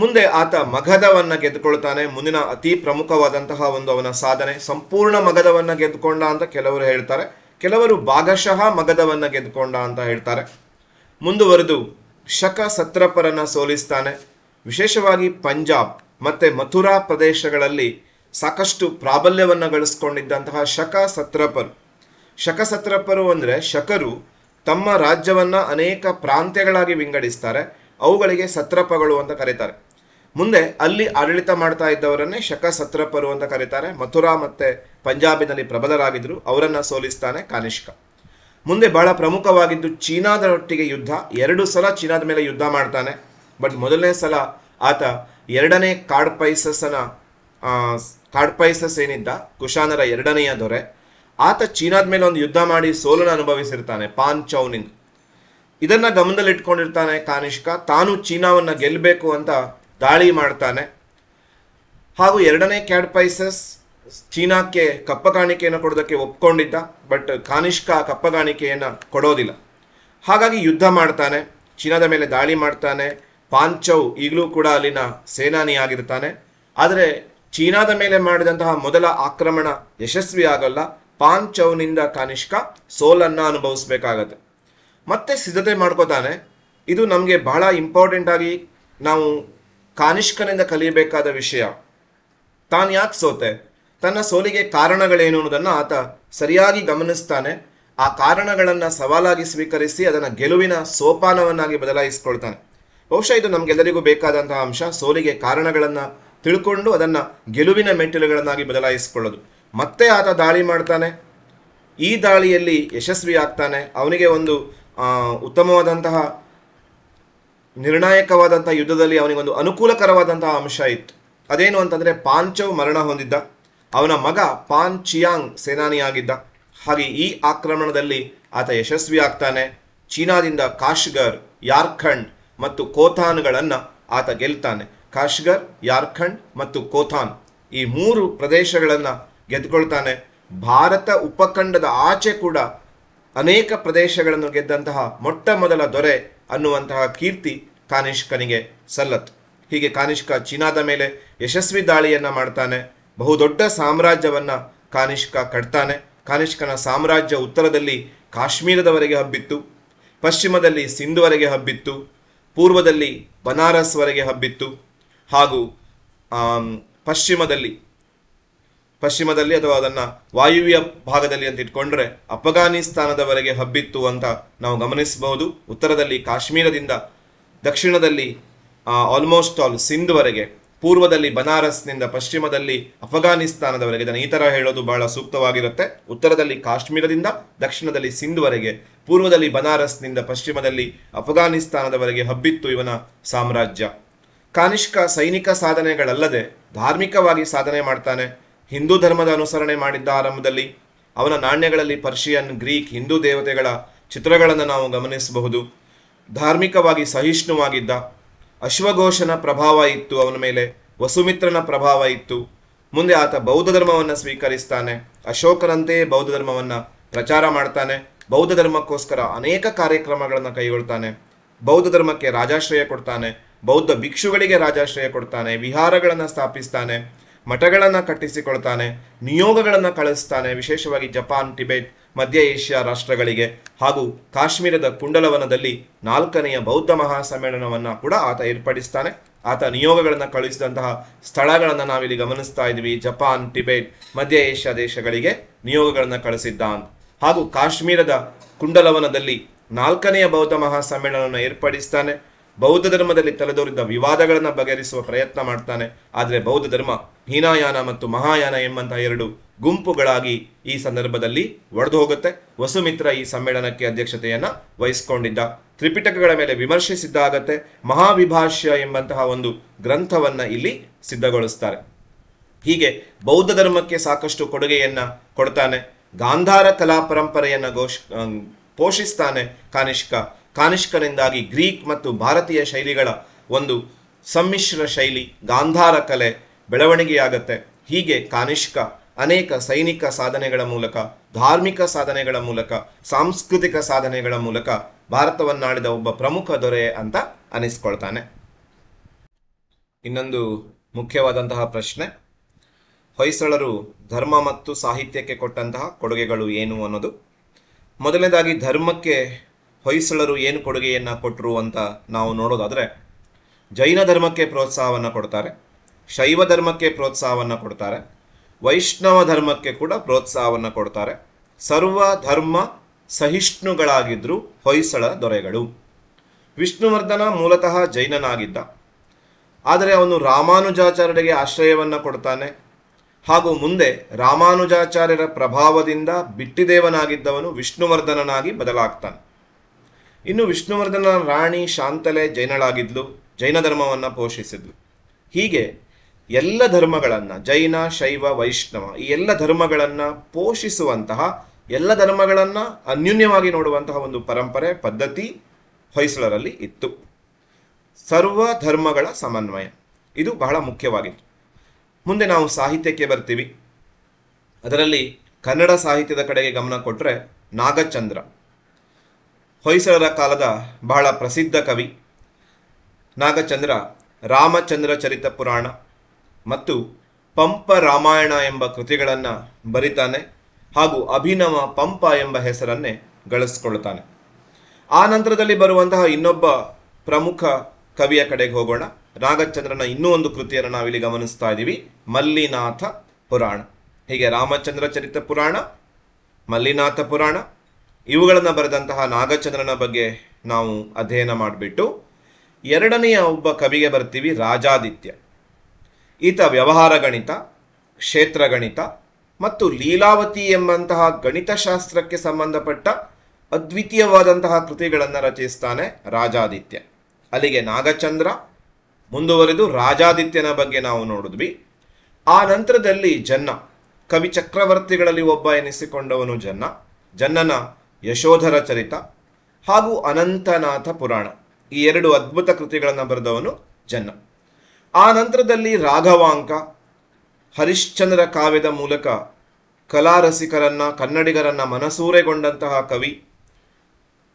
ಮುಂದೆ ಆತ ಮಗಧವನ್ನು ಗೆದ್ದುಕೊಳ್ತಾನೆ ಮುಂದಿನ ಅತಿ ಪ್ರಮುಖವಾದಂತಹ ಒಂದು ಅವನ ಸಾಧನೆ ಸಂಪೂರ್ಣ ಮಗಧವನ್ನು ಗೆದ್ದುಕೊಂಡ ಅಂತ ಕೆಲವರು ಹೇಳ್ತಾರೆ ಕೆಲವರು ಭಾಗಶಃ ಮಗಧವನ್ನು ಗೆದ್ದುಕೊಂಡ ಅಂತ ಹೇಳ್ತಾರೆ ಮುಂದುವರೆದು ಶಕ ಸತ್ರಪರನ್ನ ಸೋಲಿಸ್ತಾನೆ ವಿಶೇಷವಾಗಿ ಪಂಜಾಬ್ ಮತ್ತೆ ಮಥುರಾ ಪ್ರದೇಶಗಳಲ್ಲಿ ಸಾಕಷ್ಟು ಪ್ರಾಬಲ್ಯವನ್ನು ಗಳಿಸ್ಕೊಂಡಿದ್ದಂತಹ ಶಕ ಸತ್ರಪರ್ ಶಕಸತ್ರಪ್ಪರು ಅಂದರೆ ಶಕರು ತಮ್ಮ ರಾಜ್ಯವನ್ನು ಅನೇಕ ಪ್ರಾಂತ್ಯಗಳಾಗಿ ವಿಂಗಡಿಸ್ತಾರೆ ಅವುಗಳಿಗೆ ಸತ್ರಪಗಳು ಅಂತ ಕರೀತಾರೆ ಮುಂದೆ ಅಲ್ಲಿ ಆಡಳಿತ ಮಾಡ್ತಾ ಇದ್ದವರನ್ನೇ ಶಕ ಸತ್ರಪರು ಅಂತ ಕರೀತಾರೆ ಮಥುರಾ ಮತ್ತೆ ಪಂಜಾಬಿನಲ್ಲಿ ಪ್ರಬಲರಾಗಿದ್ದರು ಅವರನ್ನು ಸೋಲಿಸ್ತಾನೆ ಕಾನಿಷ್ಕ ಮುಂದೆ ಬಹಳ ಪ್ರಮುಖವಾಗಿದ್ದು ಚೀನಾದೊಟ್ಟಿಗೆ ಯುದ್ಧ ಎರಡು ಸಲ ಚೀನಾದ ಮೇಲೆ ಯುದ್ಧ ಮಾಡ್ತಾನೆ ಬಟ್ ಮೊದಲನೇ ಸಲ ಆತ ಎರಡನೇ ಕಾಡ್ಪೈಸಸ್ಸನ ಕಾಡ್ಪೈಸಸ್ ಏನಿದ್ದ ಕುಶಾನರ ಎರಡನೆಯ ದೊರೆ ಆತ ಚೀನಾದ ಮೇಲೆ ಒಂದು ಯುದ್ಧ ಮಾಡಿ ಸೋಲನ್ನು ಅನುಭವಿಸಿರ್ತಾನೆ ಪಾನ್ ಚೌನಿಂಗ್ ಇದನ್ನ ಗಮನದಲ್ಲಿಟ್ಕೊಂಡಿರ್ತಾನೆ ಕಾನಿಷ್ಕ ತಾನು ಚೀನಾವನ್ನು ಗೆಲ್ಲಬೇಕು ಅಂತ ದಾಳಿ ಮಾಡ್ತಾನೆ ಹಾಗೂ ಎರಡನೇ ಕ್ಯಾಡ್ ಪೈಸಸ್ ಚೀನಾಕ್ಕೆ ಕಪ್ಪ ಕಾಣಿಕೆಯನ್ನು ಕೊಡೋದಕ್ಕೆ ಒಪ್ಕೊಂಡಿದ್ದ ಬಟ್ ಕಾನಿಷ್ಕ ಕಪ್ಪ ಕಾಣಿಕೆಯನ್ನು ಕೊಡೋದಿಲ್ಲ ಹಾಗಾಗಿ ಯುದ್ಧ ಮಾಡ್ತಾನೆ ಚೀನಾದ ಮೇಲೆ ದಾಳಿ ಮಾಡ್ತಾನೆ ಪಾಂಚೌ ಈಗಲೂ ಕೂಡ ಅಲ್ಲಿನ ಸೇನಾನಿಯಾಗಿರ್ತಾನೆ ಆದರೆ ಚೀನಾದ ಮೇಲೆ ಮಾಡಿದಂತಹ ಮೊದಲ ಆಕ್ರಮಣ ಯಶಸ್ವಿ ಆಗಲ್ಲ ಪಾಂಚೌನಿಂದ ಕನಿಷ್ಕ ಸೋಲನ್ನು ಅನುಭವಿಸ್ಬೇಕಾಗತ್ತೆ ಮತ್ತೆ ಸಿದ್ಧತೆ ಮಾಡ್ಕೋತಾನೆ ಇದು ನಮಗೆ ಬಹಳ ಇಂಪಾರ್ಟೆಂಟ್ ಆಗಿ ನಾವು ಕಾನಿಷ್ಕನಿಂದ ಕಲಿಯಬೇಕಾದ ವಿಷಯ ತಾನು ಯಾಕೆ ಸೋತೆ ತನ್ನ ಸೋಲಿಗೆ ಕಾರಣಗಳೇನು ಅನ್ನೋದನ್ನು ಆತ ಸರಿಯಾಗಿ ಗಮನಿಸ್ತಾನೆ ಆ ಕಾರಣಗಳನ್ನು ಸವಾಲಾಗಿ ಸ್ವೀಕರಿಸಿ ಅದನ್ನು ಗೆಲುವಿನ ಸೋಪಾನವನ್ನಾಗಿ ಬದಲಾಯಿಸ್ಕೊಳ್ತಾನೆ ಬಹುಶಃ ಇದು ನಮಗೆಲ್ಲರಿಗೂ ಬೇಕಾದಂತಹ ಅಂಶ ಸೋಲಿಗೆ ಕಾರಣಗಳನ್ನು ತಿಳ್ಕೊಂಡು ಅದನ್ನು ಗೆಲುವಿನ ಮೆಟ್ಟಿಲುಗಳನ್ನಾಗಿ ಬದಲಾಯಿಸಿಕೊಳ್ಳೋದು ಮತ್ತೆ ಆತ ದಾಳಿ ಮಾಡ್ತಾನೆ ಈ ದಾಳಿಯಲ್ಲಿ ಯಶಸ್ವಿ ಆಗ್ತಾನೆ ಅವನಿಗೆ ಒಂದು ಉತ್ತಮವಾದಂತಹ ನಿರ್ಣಾಯಕವಾದಂತಹ ಯುದ್ಧದಲ್ಲಿ ಅವನಿಗೊಂದು ಅನುಕೂಲಕರವಾದಂತಹ ಅಂಶ ಇತ್ತು ಅದೇನು ಅಂತಂದರೆ ಪಾಂಚವ್ ಮರಣ ಹೊಂದಿದ್ದ ಅವನ ಮಗ ಪಾನ್ ಚಿಯಾಂಗ್ ಸೇನಾನಿಯಾಗಿದ್ದ ಹಾಗೆ ಈ ಆಕ್ರಮಣದಲ್ಲಿ ಆತ ಯಶಸ್ವಿ ಆಗ್ತಾನೆ ಚೀನಾದಿಂದ ಕಾಶ್ಗರ್ ಯಾರ್ಖಂಡ್ ಮತ್ತು ಕೋಥಾನ್ಗಳನ್ನು ಆತ ಗೆಲ್ತಾನೆ ಕಾಶ್ಗರ್ ಯಾರ್ಖಂಡ್ ಮತ್ತು ಕೋಥಾನ್ ಈ ಮೂರು ಪ್ರದೇಶಗಳನ್ನು ಗೆದ್ದುಕೊಳ್ತಾನೆ ಭಾರತ ಉಪಖಂಡದ ಆಚೆ ಕೂಡ ಅನೇಕ ಪ್ರದೇಶಗಳನ್ನು ಗೆದ್ದಂತಹ ಮೊಟ್ಟ ಮೊದಲ ದೊರೆ ಅನ್ನುವಂತಹ ಕೀರ್ತಿ ಕಾನಿಷ್ಕನಿಗೆ ಸಲ್ಲತ್ತು ಹೀಗೆ ಕಾನಿಷ್ಕ ಚೀನಾದ ಮೇಲೆ ಯಶಸ್ವಿ ದಾಳಿಯನ್ನು ಮಾಡ್ತಾನೆ ಬಹುದೊಡ್ಡ ಸಾಮ್ರಾಜ್ಯವನ್ನು ಕಾನಿಷ್ಕ ಕಟ್ತಾನೆ ಕಾನಿಷ್ಕನ ಸಾಮ್ರಾಜ್ಯ ಉತ್ತರದಲ್ಲಿ ಕಾಶ್ಮೀರದವರೆಗೆ ಹಬ್ಬಿತ್ತು ಪಶ್ಚಿಮದಲ್ಲಿ ಸಿಂಧುವರೆಗೆ ಹಬ್ಬಿತ್ತು ಪೂರ್ವದಲ್ಲಿ ಬನಾರಸ್ವರೆಗೆ ಹಬ್ಬಿತ್ತು ಹಾಗೂ ಪಶ್ಚಿಮದಲ್ಲಿ ಪಶ್ಚಿಮದಲ್ಲಿ ಅಥವಾ ಅದನ್ನು ವಾಯುವ್ಯ ಭಾಗದಲ್ಲಿ ಅಂತ ಇಟ್ಕೊಂಡ್ರೆ ಅಫ್ಘಾನಿಸ್ತಾನದವರೆಗೆ ಹಬ್ಬಿತ್ತು ಅಂತ ನಾವು ಗಮನಿಸಬಹುದು ಉತ್ತರದಲ್ಲಿ ಕಾಶ್ಮೀರದಿಂದ ದಕ್ಷಿಣದಲ್ಲಿ ಆಲ್ಮೋಸ್ಟ್ ಆಲ್ ಸಿಂಧ್ವರೆಗೆ ಪೂರ್ವದಲ್ಲಿ ಬನಾರಸ್ನಿಂದ ಪಶ್ಚಿಮದಲ್ಲಿ ಅಫ್ಘಾನಿಸ್ತಾನದವರೆಗೆ ಇದನ್ನು ಈ ಥರ ಹೇಳೋದು ಬಹಳ ಸೂಕ್ತವಾಗಿರುತ್ತೆ ಉತ್ತರದಲ್ಲಿ ಕಾಶ್ಮೀರದಿಂದ ದಕ್ಷಿಣದಲ್ಲಿ ಸಿಂಧ್ವರೆಗೆ ಪೂರ್ವದಲ್ಲಿ ಬನಾರಸ್ನಿಂದ ಪಶ್ಚಿಮದಲ್ಲಿ ಅಫ್ಘಾನಿಸ್ತಾನದವರೆಗೆ ಹಬ್ಬಿತ್ತು ಇವನ ಸಾಮ್ರಾಜ್ಯ ಕಾನಿಷ್ಕ ಸೈನಿಕ ಸಾಧನೆಗಳಲ್ಲದೆ ಧಾರ್ಮಿಕವಾಗಿ ಸಾಧನೆ ಮಾಡ್ತಾನೆ ಹಿಂದೂ ಧರ್ಮದ ಅನುಸರಣೆ ಮಾಡಿದ್ದ ಆರಂಭದಲ್ಲಿ ಅವನ ನಾಣ್ಯಗಳಲ್ಲಿ ಪರ್ಷಿಯನ್ ಗ್ರೀಕ್ ಹಿಂದೂ ದೇವತೆಗಳ ಚಿತ್ರಗಳನ್ನು ನಾವು ಗಮನಿಸಬಹುದು ಧಾರ್ಮಿಕವಾಗಿ ಸಹಿಷ್ಣುವಾಗಿದ್ದ ಅಶ್ವಘೋಷನ ಪ್ರಭಾವ ಇತ್ತು ಅವನ ಮೇಲೆ ವಸುಮಿತ್ರನ ಪ್ರಭಾವ ಇತ್ತು ಮುಂದೆ ಆತ ಬೌದ್ಧ ಧರ್ಮವನ್ನು ಸ್ವೀಕರಿಸ್ತಾನೆ ಅಶೋಕನಂತೆಯೇ ಬೌದ್ಧ ಧರ್ಮವನ್ನು ಪ್ರಚಾರ ಮಾಡ್ತಾನೆ ಬೌದ್ಧ ಧರ್ಮಕ್ಕೋಸ್ಕರ ಅನೇಕ ಕಾರ್ಯಕ್ರಮಗಳನ್ನು ಕೈಗೊಳ್ತಾನೆ ಬೌದ್ಧ ಧರ್ಮಕ್ಕೆ ರಾಜಾಶ್ರಯ ಕೊಡ್ತಾನೆ ಬೌದ್ಧ ಭಿಕ್ಷುಗಳಿಗೆ ರಾಜಾಶ್ರಯ ಕೊಡ್ತಾನೆ ವಿಹಾರಗಳನ್ನು ಸ್ಥಾಪಿಸ್ತಾನೆ ಮಠಗಳನ್ನು ಕಟ್ಟಿಸಿಕೊಳ್ತಾನೆ ನಿಯೋಗಗಳನ್ನು ಕಳಿಸ್ತಾನೆ ವಿಶೇಷವಾಗಿ ಜಪಾನ್ ಟಿಬೆಟ್ ಮಧ್ಯ ಏಷ್ಯಾ ರಾಷ್ಟ್ರಗಳಿಗೆ ಹಾಗೂ ಕಾಶ್ಮೀರದ ಕುಂಡಲವನದಲ್ಲಿ ನಾಲ್ಕನೆಯ ಬೌದ್ಧ ಮಹಾಸಮ್ಮೇಳನವನ್ನು ಕೂಡ ಆತ ಏರ್ಪಡಿಸ್ತಾನೆ ಆತ ನಿಯೋಗಗಳನ್ನು ಕಳುಹಿಸಿದಂತಹ ಸ್ಥಳಗಳನ್ನು ನಾವಿಲ್ಲಿ ಗಮನಿಸ್ತಾ ಇದ್ವಿ ಜಪಾನ್ ಟಿಬೆಟ್ ಮಧ್ಯ ಏಷ್ಯಾ ದೇಶಗಳಿಗೆ ನಿಯೋಗಗಳನ್ನು ಕಳಿಸಿದ್ದ ಹಾಗೂ ಕಾಶ್ಮೀರದ ಕುಂಡಲವನದಲ್ಲಿ ನಾಲ್ಕನೆಯ ಬೌದ್ಧ ಮಹಾಸಮ್ಮೇಳನವನ್ನು ಏರ್ಪಡಿಸ್ತಾನೆ ಬೌದ್ಧ ಧರ್ಮದಲ್ಲಿ ತಲೆದೋರಿದ್ದ ವಿವಾದಗಳನ್ನು ಬಗೆಹರಿಸುವ ಪ್ರಯತ್ನ ಮಾಡ್ತಾನೆ ಆದರೆ ಬೌದ್ಧ ಧರ್ಮ ಹೀನಾಯಾನ ಮತ್ತು ಮಹಾಯಾನ ಎಂಬಂತಹ ಎರಡು ಗುಂಪುಗಳಾಗಿ ಈ ಸಂದರ್ಭದಲ್ಲಿ ಒಡೆದು ಹೋಗುತ್ತೆ ವಸುಮಿತ್ರ ಈ ಸಮ್ಮೇಳನಕ್ಕೆ ಅಧ್ಯಕ್ಷತೆಯನ್ನ ವಹಿಸಿಕೊಂಡಿದ್ದ ತ್ರಿಪಿಟಕಗಳ ಮೇಲೆ ವಿಮರ್ಶಿಸಿದ್ದಾಗತ್ತೆ ಮಹಾವಿಭಾಷ್ಯ ಎಂಬಂತಹ ಒಂದು ಗ್ರಂಥವನ್ನ ಇಲ್ಲಿ ಸಿದ್ಧಗೊಳಿಸ್ತಾರೆ ಹೀಗೆ ಬೌದ್ಧ ಧರ್ಮಕ್ಕೆ ಸಾಕಷ್ಟು ಕೊಡುಗೆಯನ್ನ ಕೊಡ್ತಾನೆ ಗಾಂಧಾರ ಕಲಾ ಪರಂಪರೆಯನ್ನ ಘೋಷ್ ಪೋಷಿಸ್ತಾನೆ ಕಾನಿಷ್ಕ ಕಾನಿಷ್ಕರಿಂದಾಗಿ ಗ್ರೀಕ್ ಮತ್ತು ಭಾರತೀಯ ಶೈಲಿಗಳ ಒಂದು ಸಮ್ಮಿಶ್ರ ಶೈಲಿ ಗಾಂಧಾರ ಕಲೆ ಬೆಳವಣಿಗೆಯಾಗತ್ತೆ ಹೀಗೆ ಕಾನಿಷ್ಕ ಅನೇಕ ಸೈನಿಕ ಸಾಧನೆಗಳ ಮೂಲಕ ಧಾರ್ಮಿಕ ಸಾಧನೆಗಳ ಮೂಲಕ ಸಾಂಸ್ಕೃತಿಕ ಸಾಧನೆಗಳ ಮೂಲಕ ಭಾರತವನ್ನಾಡಿದ ಒಬ್ಬ ಪ್ರಮುಖ ದೊರೆ ಅಂತ ಅನಿಸ್ಕೊಳ್ತಾನೆ ಇನ್ನೊಂದು ಮುಖ್ಯವಾದಂತಹ ಪ್ರಶ್ನೆ ಹೊಯ್ಸಳರು ಧರ್ಮ ಮತ್ತು ಸಾಹಿತ್ಯಕ್ಕೆ ಕೊಟ್ಟಂತಹ ಕೊಡುಗೆಗಳು ಏನು ಅನ್ನೋದು ಮೊದಲನೇದಾಗಿ ಧರ್ಮಕ್ಕೆ ಹೊಯ್ಸಳರು ಏನು ಕೊಡುಗೆಯನ್ನು ಕೊಟ್ಟರು ಅಂತ ನಾವು ನೋಡೋದಾದರೆ ಜೈನ ಧರ್ಮಕ್ಕೆ ಪ್ರೋತ್ಸಾಹವನ್ನು ಕೊಡ್ತಾರೆ ಶೈವ ಧರ್ಮಕ್ಕೆ ಪ್ರೋತ್ಸಾಹವನ್ನು ಕೊಡ್ತಾರೆ ವೈಷ್ಣವ ಧರ್ಮಕ್ಕೆ ಕೂಡ ಪ್ರೋತ್ಸಾಹವನ್ನು ಕೊಡ್ತಾರೆ ಸರ್ವ ಧರ್ಮ ಸಹಿಷ್ಣುಗಳಾಗಿದ್ದರು ಹೊಯ್ಸಳ ದೊರೆಗಳು ವಿಷ್ಣುವರ್ಧನ ಮೂಲತಃ ಜೈನನಾಗಿದ್ದ ಆದರೆ ಅವನು ರಾಮಾನುಜಾಚಾರ್ಯರಿಗೆ ಆಶ್ರಯವನ್ನು ಕೊಡ್ತಾನೆ ಹಾಗೂ ಮುಂದೆ ರಾಮಾನುಜಾಚಾರ್ಯರ ಪ್ರಭಾವದಿಂದ ಬಿಟ್ಟಿದೇವನಾಗಿದ್ದವನು ವಿಷ್ಣುವರ್ಧನನಾಗಿ ಬದಲಾಗ್ತಾನೆ ಇನ್ನು ವಿಷ್ಣುವರ್ಧನ ರಾಣಿ ಶಾಂತಲೆ ಜೈನಳಾಗಿದ್ಲು ಜೈನ ಧರ್ಮವನ್ನು ಪೋಷಿಸಿದ್ಲು ಹೀಗೆ ಎಲ್ಲ ಧರ್ಮಗಳನ್ನು ಜೈನ ಶೈವ ವೈಷ್ಣವ ಈ ಎಲ್ಲ ಧರ್ಮಗಳನ್ನು ಪೋಷಿಸುವಂತಹ ಎಲ್ಲ ಧರ್ಮಗಳನ್ನು ಅನ್ಯೂನ್ಯವಾಗಿ ನೋಡುವಂತಹ ಒಂದು ಪರಂಪರೆ ಪದ್ಧತಿ ಹೊಯ್ಸಳರಲ್ಲಿ ಇತ್ತು ಸರ್ವ ಧರ್ಮಗಳ ಸಮನ್ವಯ ಇದು ಬಹಳ ಮುಖ್ಯವಾಗಿತ್ತು ಮುಂದೆ ನಾವು ಸಾಹಿತ್ಯಕ್ಕೆ ಬರ್ತೀವಿ ಅದರಲ್ಲಿ ಕನ್ನಡ ಸಾಹಿತ್ಯದ ಕಡೆಗೆ ಗಮನ ಕೊಟ್ಟರೆ ನಾಗಚಂದ್ರ ಹೊಯ್ಸಳರ ಕಾಲದ ಬಹಳ ಪ್ರಸಿದ್ಧ ಕವಿ ನಾಗಚಂದ್ರ ರಾಮಚಂದ್ರ ಚರಿತ ಪುರಾಣ ಮತ್ತು ಪಂಪ ರಾಮಾಯಣ ಎಂಬ ಕೃತಿಗಳನ್ನು ಬರಿತಾನೆ ಹಾಗೂ ಅಭಿನವ ಪಂಪ ಎಂಬ ಹೆಸರನ್ನೇ ಗಳಿಸ್ಕೊಳ್ತಾನೆ ಆ ನಂತರದಲ್ಲಿ ಬರುವಂತಹ ಇನ್ನೊಬ್ಬ ಪ್ರಮುಖ ಕವಿಯ ಕಡೆಗೆ ಹೋಗೋಣ ನಾಗಚಂದ್ರನ ಇನ್ನೂ ಒಂದು ಕೃತಿಯನ್ನು ನಾವಿಲ್ಲಿ ಗಮನಿಸ್ತಾ ಇದ್ದೀವಿ ಮಲ್ಲಿನಾಥ ಪುರಾಣ ಹೀಗೆ ರಾಮಚಂದ್ರ ಚರಿತ ಪುರಾಣ ಮಲ್ಲಿನಾಥ ಪುರಾಣ ಇವುಗಳನ್ನು ಬರೆದಂತಹ ನಾಗಚಂದ್ರನ ಬಗ್ಗೆ ನಾವು ಅಧ್ಯಯನ ಮಾಡಿಬಿಟ್ಟು ಎರಡನೆಯ ಒಬ್ಬ ಕವಿಗೆ ಬರ್ತೀವಿ ರಾಜಾದಿತ್ಯ ಈತ ವ್ಯವಹಾರ ಗಣಿತ ಕ್ಷೇತ್ರ ಗಣಿತ ಮತ್ತು ಲೀಲಾವತಿ ಎಂಬಂತಹ ಗಣಿತಶಾಸ್ತ್ರಕ್ಕೆ ಸಂಬಂಧಪಟ್ಟ ಅದ್ವಿತೀಯವಾದಂತಹ ಕೃತಿಗಳನ್ನು ರಚಿಸ್ತಾನೆ ರಾಜಾದಿತ್ಯ ಅಲ್ಲಿಗೆ ನಾಗಚಂದ್ರ ಮುಂದುವರೆದು ರಾಜಾದಿತ್ಯನ ಬಗ್ಗೆ ನಾವು ನೋಡಿದ್ವಿ ಆ ನಂತರದಲ್ಲಿ ಜನ್ನ ಕವಿ ಚಕ್ರವರ್ತಿಗಳಲ್ಲಿ ಒಬ್ಬ ಎನಿಸಿಕೊಂಡವನು ಜನ್ನ ಜನ್ನನ ಯಶೋಧರ ಚರಿತ ಹಾಗೂ ಅನಂತನಾಥ ಪುರಾಣ ಈ ಎರಡು ಅದ್ಭುತ ಕೃತಿಗಳನ್ನು ಬರೆದವನು ಜನ್ನ ಆ ನಂತರದಲ್ಲಿ ರಾಘವಾಂಕ ಹರಿಶ್ಚಂದ್ರ ಕಾವ್ಯದ ಮೂಲಕ ಕಲಾರಸಿಕರನ್ನ ಕನ್ನಡಿಗರನ್ನ ಮನಸೂರೆಗೊಂಡಂತಹ ಕವಿ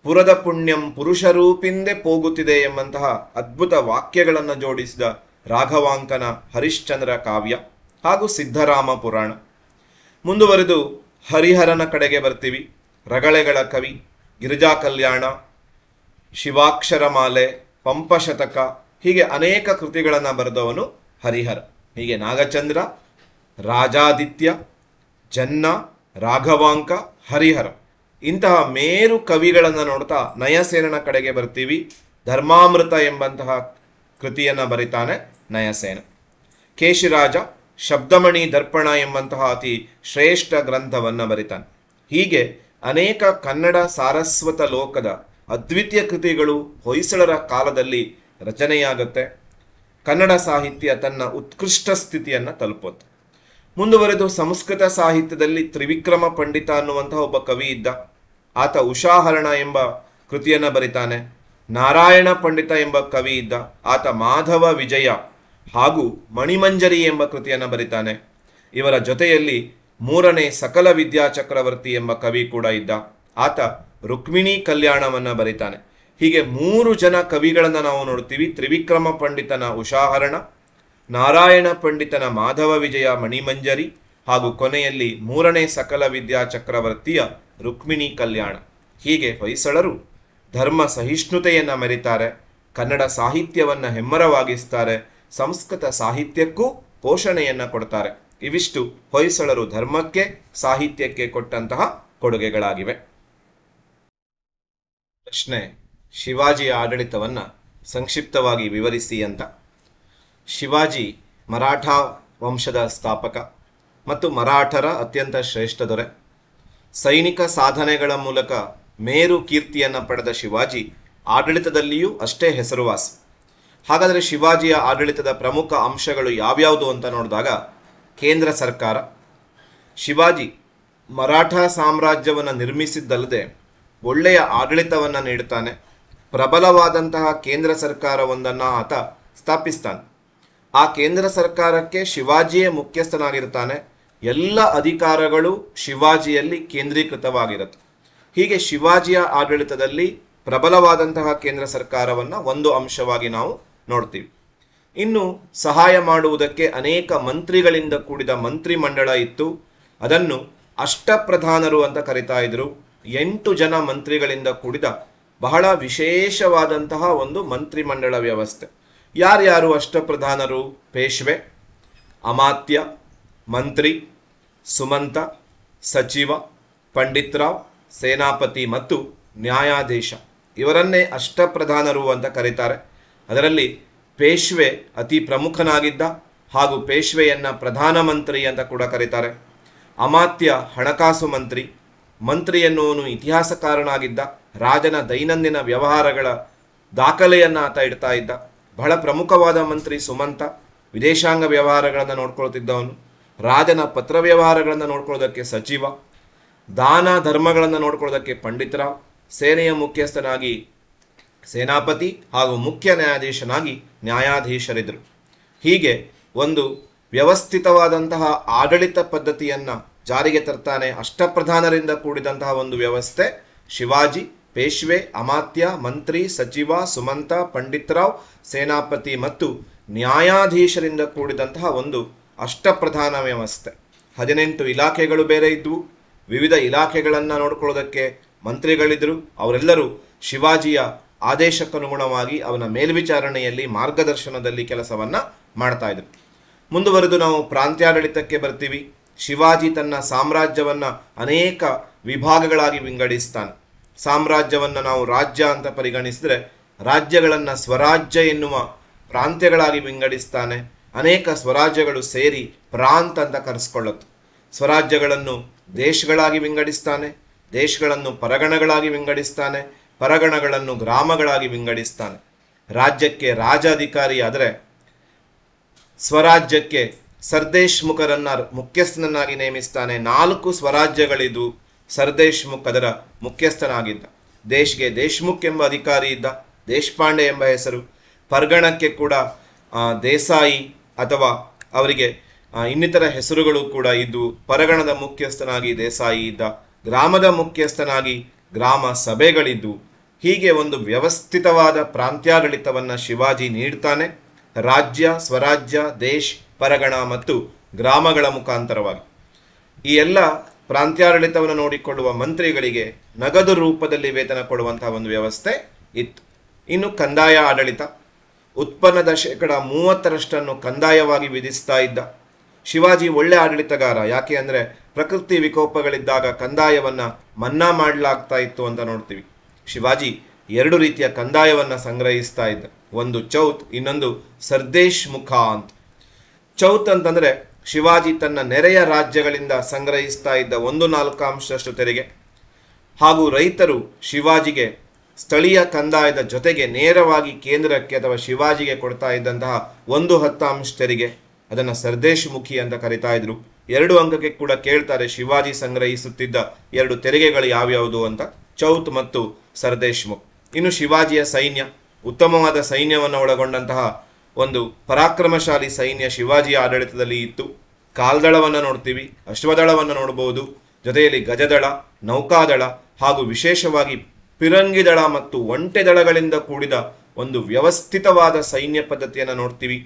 ಪುರದ ಪುಣ್ಯಂ ಪುರುಷರೂಪಿಂದೆ ಪೋಗುತ್ತಿದೆ ಎಂಬಂತಹ ಅದ್ಭುತ ವಾಕ್ಯಗಳನ್ನು ಜೋಡಿಸಿದ ರಾಘವಾಂಕನ ಹರಿಶ್ಚಂದ್ರ ಕಾವ್ಯ ಹಾಗೂ ಸಿದ್ಧರಾಮ ಪುರಾಣ ಮುಂದುವರೆದು ಹರಿಹರನ ಕಡೆಗೆ ಬರ್ತೀವಿ ರಗಳೆಗಳ ಕವಿ ಗಿರಿಜಾ ಕಲ್ಯಾಣ ಶಿವಾಕ್ಷರಮಾಲೆ ಪಂಪಶತಕ ಹೀಗೆ ಅನೇಕ ಕೃತಿಗಳನ್ನು ಬರೆದವನು ಹರಿಹರ ಹೀಗೆ ನಾಗಚಂದ್ರ ರಾಜಾದಿತ್ಯ ಜನ್ನ ರಾಘವಾಂಕ ಹರಿಹರ ಇಂತಹ ಮೇರು ಕವಿಗಳನ್ನು ನೋಡ್ತಾ ನಯಸೇನನ ಕಡೆಗೆ ಬರ್ತೀವಿ ಧರ್ಮಾಮೃತ ಎಂಬಂತಹ ಕೃತಿಯನ್ನು ಬರಿತಾನೆ ನಯಸೇನ ಕೇಶಿರಾಜ ಶಬ್ದಮಣಿ ದರ್ಪಣ ಎಂಬಂತಹ ಅತಿ ಶ್ರೇಷ್ಠ ಗ್ರಂಥವನ್ನು ಬರಿತಾನೆ ಹೀಗೆ ಅನೇಕ ಕನ್ನಡ ಸಾರಸ್ವತ ಲೋಕದ ಅದ್ವಿತೀಯ ಕೃತಿಗಳು ಹೊಯ್ಸಳರ ಕಾಲದಲ್ಲಿ ರಚನೆಯಾಗತ್ತೆ ಕನ್ನಡ ಸಾಹಿತ್ಯ ತನ್ನ ಉತ್ಕೃಷ್ಟ ಸ್ಥಿತಿಯನ್ನು ತಲುಪುತ್ತೆ ಮುಂದುವರೆದು ಸಂಸ್ಕೃತ ಸಾಹಿತ್ಯದಲ್ಲಿ ತ್ರಿವಿಕ್ರಮ ಪಂಡಿತ ಅನ್ನುವಂತಹ ಒಬ್ಬ ಕವಿ ಇದ್ದ ಆತ ಉಷಾಹರಣ ಎಂಬ ಕೃತಿಯನ್ನು ಬರಿತಾನೆ ನಾರಾಯಣ ಪಂಡಿತ ಎಂಬ ಕವಿ ಇದ್ದ ಆತ ಮಾಧವ ವಿಜಯ ಹಾಗೂ ಮಣಿಮಂಜರಿ ಎಂಬ ಕೃತಿಯನ್ನು ಬರಿತಾನೆ ಇವರ ಜೊತೆಯಲ್ಲಿ ಮೂರನೇ ಸಕಲ ವಿದ್ಯಾ ಚಕ್ರವರ್ತಿ ಎಂಬ ಕವಿ ಕೂಡ ಇದ್ದ ಆತ ರುಕ್ಮಿಣಿ ಕಲ್ಯಾಣವನ್ನು ಬರೀತಾನೆ ಹೀಗೆ ಮೂರು ಜನ ಕವಿಗಳನ್ನು ನಾವು ನೋಡ್ತೀವಿ ತ್ರಿವಿಕ್ರಮ ಪಂಡಿತನ ಉಷಾಹರಣ ನಾರಾಯಣ ಪಂಡಿತನ ಮಾಧವ ವಿಜಯ ಮಣಿಮಂಜರಿ ಹಾಗೂ ಕೊನೆಯಲ್ಲಿ ಮೂರನೇ ಸಕಲ ವಿದ್ಯಾ ಚಕ್ರವರ್ತಿಯ ರುಕ್ಮಿಣಿ ಕಲ್ಯಾಣ ಹೀಗೆ ಹೊಯ್ಸಳರು ಧರ್ಮ ಸಹಿಷ್ಣುತೆಯನ್ನು ಮೆರಿತಾರೆ ಕನ್ನಡ ಸಾಹಿತ್ಯವನ್ನು ಹೆಮ್ಮರವಾಗಿಸ್ತಾರೆ ಸಂಸ್ಕೃತ ಸಾಹಿತ್ಯಕ್ಕೂ ಪೋಷಣೆಯನ್ನು ಕೊಡ್ತಾರೆ ಇವಿಷ್ಟು ಹೊಯ್ಸಳರು ಧರ್ಮಕ್ಕೆ ಸಾಹಿತ್ಯಕ್ಕೆ ಕೊಟ್ಟಂತಹ ಕೊಡುಗೆಗಳಾಗಿವೆ ಪ್ರಶ್ನೆ ಶಿವಾಜಿಯ ಆಡಳಿತವನ್ನ ಸಂಕ್ಷಿಪ್ತವಾಗಿ ವಿವರಿಸಿ ಅಂತ ಶಿವಾಜಿ ಮರಾಠ ವಂಶದ ಸ್ಥಾಪಕ ಮತ್ತು ಮರಾಠರ ಅತ್ಯಂತ ಶ್ರೇಷ್ಠ ದೊರೆ ಸೈನಿಕ ಸಾಧನೆಗಳ ಮೂಲಕ ಮೇರು ಕೀರ್ತಿಯನ್ನು ಪಡೆದ ಶಿವಾಜಿ ಆಡಳಿತದಲ್ಲಿಯೂ ಅಷ್ಟೇ ಹೆಸರುವಾಸಿ ಹಾಗಾದರೆ ಶಿವಾಜಿಯ ಆಡಳಿತದ ಪ್ರಮುಖ ಅಂಶಗಳು ಯಾವ್ಯಾವುದು ಅಂತ ನೋಡಿದಾಗ ಕೇಂದ್ರ ಸರ್ಕಾರ ಶಿವಾಜಿ ಮರಾಠ ಸಾಮ್ರಾಜ್ಯವನ್ನು ನಿರ್ಮಿಸಿದ್ದಲ್ಲದೆ ಒಳ್ಳೆಯ ಆಡಳಿತವನ್ನು ನೀಡುತ್ತಾನೆ ಪ್ರಬಲವಾದಂತಹ ಕೇಂದ್ರ ಸರ್ಕಾರವೊಂದನ್ನು ಆತ ಸ್ಥಾಪಿಸ್ತಾನೆ ಆ ಕೇಂದ್ರ ಸರ್ಕಾರಕ್ಕೆ ಶಿವಾಜಿಯೇ ಮುಖ್ಯಸ್ಥನಾಗಿರ್ತಾನೆ ಎಲ್ಲ ಅಧಿಕಾರಗಳು ಶಿವಾಜಿಯಲ್ಲಿ ಕೇಂದ್ರೀಕೃತವಾಗಿರುತ್ತೆ ಹೀಗೆ ಶಿವಾಜಿಯ ಆಡಳಿತದಲ್ಲಿ ಪ್ರಬಲವಾದಂತಹ ಕೇಂದ್ರ ಸರ್ಕಾರವನ್ನು ಒಂದು ಅಂಶವಾಗಿ ನಾವು ನೋಡ್ತೀವಿ ಇನ್ನು ಸಹಾಯ ಮಾಡುವುದಕ್ಕೆ ಅನೇಕ ಮಂತ್ರಿಗಳಿಂದ ಕೂಡಿದ ಮಂತ್ರಿ ಮಂಡಳ ಇತ್ತು ಅದನ್ನು ಅಷ್ಟಪ್ರಧಾನರು ಅಂತ ಕರಿತಾ ಇದ್ರು ಎಂಟು ಜನ ಮಂತ್ರಿಗಳಿಂದ ಕೂಡಿದ ಬಹಳ ವಿಶೇಷವಾದಂತಹ ಒಂದು ಮಂತ್ರಿಮಂಡಳ ವ್ಯವಸ್ಥೆ ಯಾರ್ಯಾರು ಅಷ್ಟಪ್ರಧಾನರು ಪೇಶ್ವೆ ಅಮಾತ್ಯ ಮಂತ್ರಿ ಸುಮಂತ ಸಚಿವ ಪಂಡಿತ್ರಾವ್ ಸೇನಾಪತಿ ಮತ್ತು ನ್ಯಾಯಾಧೀಶ ಇವರನ್ನೇ ಅಷ್ಟಪ್ರಧಾನರು ಅಂತ ಕರೀತಾರೆ ಅದರಲ್ಲಿ ಪೇಶ್ವೆ ಅತಿ ಪ್ರಮುಖನಾಗಿದ್ದ ಹಾಗೂ ಪೇಶ್ವೆಯನ್ನು ಪ್ರಧಾನಮಂತ್ರಿ ಅಂತ ಕೂಡ ಕರೀತಾರೆ ಅಮಾತ್ಯ ಹಣಕಾಸು ಮಂತ್ರಿ ಮಂತ್ರಿ ಎನ್ನುವನು ಇತಿಹಾಸಕಾರನಾಗಿದ್ದ ರಾಜನ ದೈನಂದಿನ ವ್ಯವಹಾರಗಳ ದಾಖಲೆಯನ್ನು ಆತ ಇಡ್ತಾ ಇದ್ದ ಬಹಳ ಪ್ರಮುಖವಾದ ಮಂತ್ರಿ ಸುಮಂತ ವಿದೇಶಾಂಗ ವ್ಯವಹಾರಗಳನ್ನು ನೋಡ್ಕೊಳ್ತಿದ್ದವನು ರಾಜನ ಪತ್ರ ವ್ಯವಹಾರಗಳನ್ನು ನೋಡ್ಕೊಳ್ಳೋದಕ್ಕೆ ಸಚಿವ ದಾನ ಧರ್ಮಗಳನ್ನು ನೋಡ್ಕೊಳ್ಳೋದಕ್ಕೆ ಪಂಡಿತರಾವ್ ಸೇನೆಯ ಮುಖ್ಯಸ್ಥನಾಗಿ ಸೇನಾಪತಿ ಹಾಗೂ ಮುಖ್ಯ ನ್ಯಾಯಾಧೀಶನಾಗಿ ನ್ಯಾಯಾಧೀಶರಿದ್ದರು ಹೀಗೆ ಒಂದು ವ್ಯವಸ್ಥಿತವಾದಂತಹ ಆಡಳಿತ ಪದ್ಧತಿಯನ್ನು ಜಾರಿಗೆ ತರ್ತಾನೆ ಅಷ್ಟಪ್ರಧಾನರಿಂದ ಕೂಡಿದಂತಹ ಒಂದು ವ್ಯವಸ್ಥೆ ಶಿವಾಜಿ ಪೇಶ್ವೆ ಅಮಾತ್ಯ ಮಂತ್ರಿ ಸಚಿವ ಸುಮಂತ ಪಂಡಿತ್ರಾವ್ ಸೇನಾಪತಿ ಮತ್ತು ನ್ಯಾಯಾಧೀಶರಿಂದ ಕೂಡಿದಂತಹ ಒಂದು ಅಷ್ಟಪ್ರಧಾನ ವ್ಯವಸ್ಥೆ ಹದಿನೆಂಟು ಇಲಾಖೆಗಳು ಬೇರೆ ಇದ್ದವು ವಿವಿಧ ಇಲಾಖೆಗಳನ್ನು ನೋಡ್ಕೊಳ್ಳೋದಕ್ಕೆ ಮಂತ್ರಿಗಳಿದ್ದರು ಅವರೆಲ್ಲರೂ ಶಿವಾಜಿಯ ಆದೇಶಕ್ಕನುಗುಣವಾಗಿ ಅವನ ಮೇಲ್ವಿಚಾರಣೆಯಲ್ಲಿ ಮಾರ್ಗದರ್ಶನದಲ್ಲಿ ಕೆಲಸವನ್ನು ಮಾಡ್ತಾ ಇದ್ರು ಮುಂದುವರೆದು ನಾವು ಪ್ರಾಂತ್ಯಾಡಳಿತಕ್ಕೆ ಬರ್ತೀವಿ ಶಿವಾಜಿ ತನ್ನ ಸಾಮ್ರಾಜ್ಯವನ್ನು ಅನೇಕ ವಿಭಾಗಗಳಾಗಿ ವಿಂಗಡಿಸ್ತಾನೆ ಸಾಮ್ರಾಜ್ಯವನ್ನು ನಾವು ರಾಜ್ಯ ಅಂತ ಪರಿಗಣಿಸಿದ್ರೆ ರಾಜ್ಯಗಳನ್ನು ಸ್ವರಾಜ್ಯ ಎನ್ನುವ ಪ್ರಾಂತ್ಯಗಳಾಗಿ ವಿಂಗಡಿಸ್ತಾನೆ ಅನೇಕ ಸ್ವರಾಜ್ಯಗಳು ಸೇರಿ ಪ್ರಾಂತ್ ಅಂತ ಕರೆಸ್ಕೊಳ್ಳುತ್ತೆ ಸ್ವರಾಜ್ಯಗಳನ್ನು ದೇಶಗಳಾಗಿ ವಿಂಗಡಿಸ್ತಾನೆ ದೇಶಗಳನ್ನು ಪರಗಣಗಳಾಗಿ ವಿಂಗಡಿಸ್ತಾನೆ ಪರಗಣಗಳನ್ನು ಗ್ರಾಮಗಳಾಗಿ ವಿಂಗಡಿಸ್ತಾನೆ ರಾಜ್ಯಕ್ಕೆ ರಾಜಾಧಿಕಾರಿಯಾದರೆ ಆದರೆ ಸ್ವರಾಜ್ಯಕ್ಕೆ ಸರ್ದೇಶ್ಮುಖರನ್ನ ಮುಖ್ಯಸ್ಥನನ್ನಾಗಿ ನೇಮಿಸ್ತಾನೆ ನಾಲ್ಕು ಸ್ವರಾಜ್ಯಗಳಿದ್ದು ಸರ್ದೇಶ್ಮುಖ ಅದರ ಮುಖ್ಯಸ್ಥನಾಗಿದ್ದ ದೇಶ್ಗೆ ದೇಶ್ಮುಖ್ ಎಂಬ ಅಧಿಕಾರಿ ಇದ್ದ ದೇಶಪಾಂಡೆ ಎಂಬ ಹೆಸರು ಪರ್ಗಣಕ್ಕೆ ಕೂಡ ದೇಸಾಯಿ ಅಥವಾ ಅವರಿಗೆ ಇನ್ನಿತರ ಹೆಸರುಗಳು ಕೂಡ ಇದ್ದು ಪರಗಣದ ಮುಖ್ಯಸ್ಥನಾಗಿ ದೇಸಾಯಿ ಇದ್ದ ಗ್ರಾಮದ ಮುಖ್ಯಸ್ಥನಾಗಿ ಗ್ರಾಮ ಸಭೆಗಳಿದ್ದು ಹೀಗೆ ಒಂದು ವ್ಯವಸ್ಥಿತವಾದ ಪ್ರಾಂತ್ಯಾಡಳಿತವನ್ನು ಶಿವಾಜಿ ನೀಡ್ತಾನೆ ರಾಜ್ಯ ಸ್ವರಾಜ್ಯ ದೇಶ್ ಪರಗಣ ಮತ್ತು ಗ್ರಾಮಗಳ ಮುಖಾಂತರವಾಗಿ ಈ ಎಲ್ಲ ಪ್ರಾಂತ್ಯಾಡಳಿತವನ್ನು ನೋಡಿಕೊಳ್ಳುವ ಮಂತ್ರಿಗಳಿಗೆ ನಗದು ರೂಪದಲ್ಲಿ ವೇತನ ಕೊಡುವಂತಹ ಒಂದು ವ್ಯವಸ್ಥೆ ಇತ್ತು ಇನ್ನು ಕಂದಾಯ ಆಡಳಿತ ಉತ್ಪನ್ನದ ಶೇಕಡ ಮೂವತ್ತರಷ್ಟನ್ನು ಕಂದಾಯವಾಗಿ ವಿಧಿಸ್ತಾ ಇದ್ದ ಶಿವಾಜಿ ಒಳ್ಳೆ ಆಡಳಿತಗಾರ ಯಾಕೆ ಅಂದರೆ ಪ್ರಕೃತಿ ವಿಕೋಪಗಳಿದ್ದಾಗ ಕಂದಾಯವನ್ನು ಮನ್ನಾ ಮಾಡಲಾಗ್ತಾ ಇತ್ತು ಅಂತ ನೋಡ್ತೀವಿ ಶಿವಾಜಿ ಎರಡು ರೀತಿಯ ಕಂದಾಯವನ್ನು ಸಂಗ್ರಹಿಸ್ತಾ ಇದ್ದ ಒಂದು ಚೌತ್ ಇನ್ನೊಂದು ಸರ್ದೇಶ್ ಮುಖ ಅಂತ ಚೌತ್ ಅಂತಂದರೆ ಶಿವಾಜಿ ತನ್ನ ನೆರೆಯ ರಾಜ್ಯಗಳಿಂದ ಸಂಗ್ರಹಿಸ್ತಾ ಇದ್ದ ಒಂದು ನಾಲ್ಕಾಂಶದಷ್ಟು ತೆರಿಗೆ ಹಾಗೂ ರೈತರು ಶಿವಾಜಿಗೆ ಸ್ಥಳೀಯ ಕಂದಾಯದ ಜೊತೆಗೆ ನೇರವಾಗಿ ಕೇಂದ್ರಕ್ಕೆ ಅಥವಾ ಶಿವಾಜಿಗೆ ಕೊಡ್ತಾ ಇದ್ದಂತಹ ಒಂದು ಹತ್ತಾಂಶ ತೆರಿಗೆ ಅದನ್ನು ಸರ್ದೇಶ್ ಮುಖಿ ಅಂತ ಕರಿತಾ ಇದ್ರು ಎರಡು ಅಂಕಕ್ಕೆ ಕೂಡ ಕೇಳ್ತಾರೆ ಶಿವಾಜಿ ಸಂಗ್ರಹಿಸುತ್ತಿದ್ದ ಎರಡು ತೆರಿಗೆಗಳು ಯಾವ್ಯಾವುದು ಅಂತ ಚೌತ್ ಮತ್ತು ಸರದೇಶ್ಮುಖ್ ಇನ್ನು ಶಿವಾಜಿಯ ಸೈನ್ಯ ಉತ್ತಮವಾದ ಸೈನ್ಯವನ್ನು ಒಳಗೊಂಡಂತಹ ಒಂದು ಪರಾಕ್ರಮಶಾಲಿ ಸೈನ್ಯ ಶಿವಾಜಿಯ ಆಡಳಿತದಲ್ಲಿ ಇತ್ತು ಕಾಲ್ದಳವನ್ನು ನೋಡ್ತೀವಿ ಅಶ್ವದಳವನ್ನು ನೋಡಬಹುದು ಜೊತೆಯಲ್ಲಿ ಗಜದಳ ನೌಕಾದಳ ಹಾಗೂ ವಿಶೇಷವಾಗಿ ಪಿರಂಗಿ ದಳ ಮತ್ತು ಒಂಟೆ ದಳಗಳಿಂದ ಕೂಡಿದ ಒಂದು ವ್ಯವಸ್ಥಿತವಾದ ಸೈನ್ಯ ಪದ್ಧತಿಯನ್ನು ನೋಡ್ತೀವಿ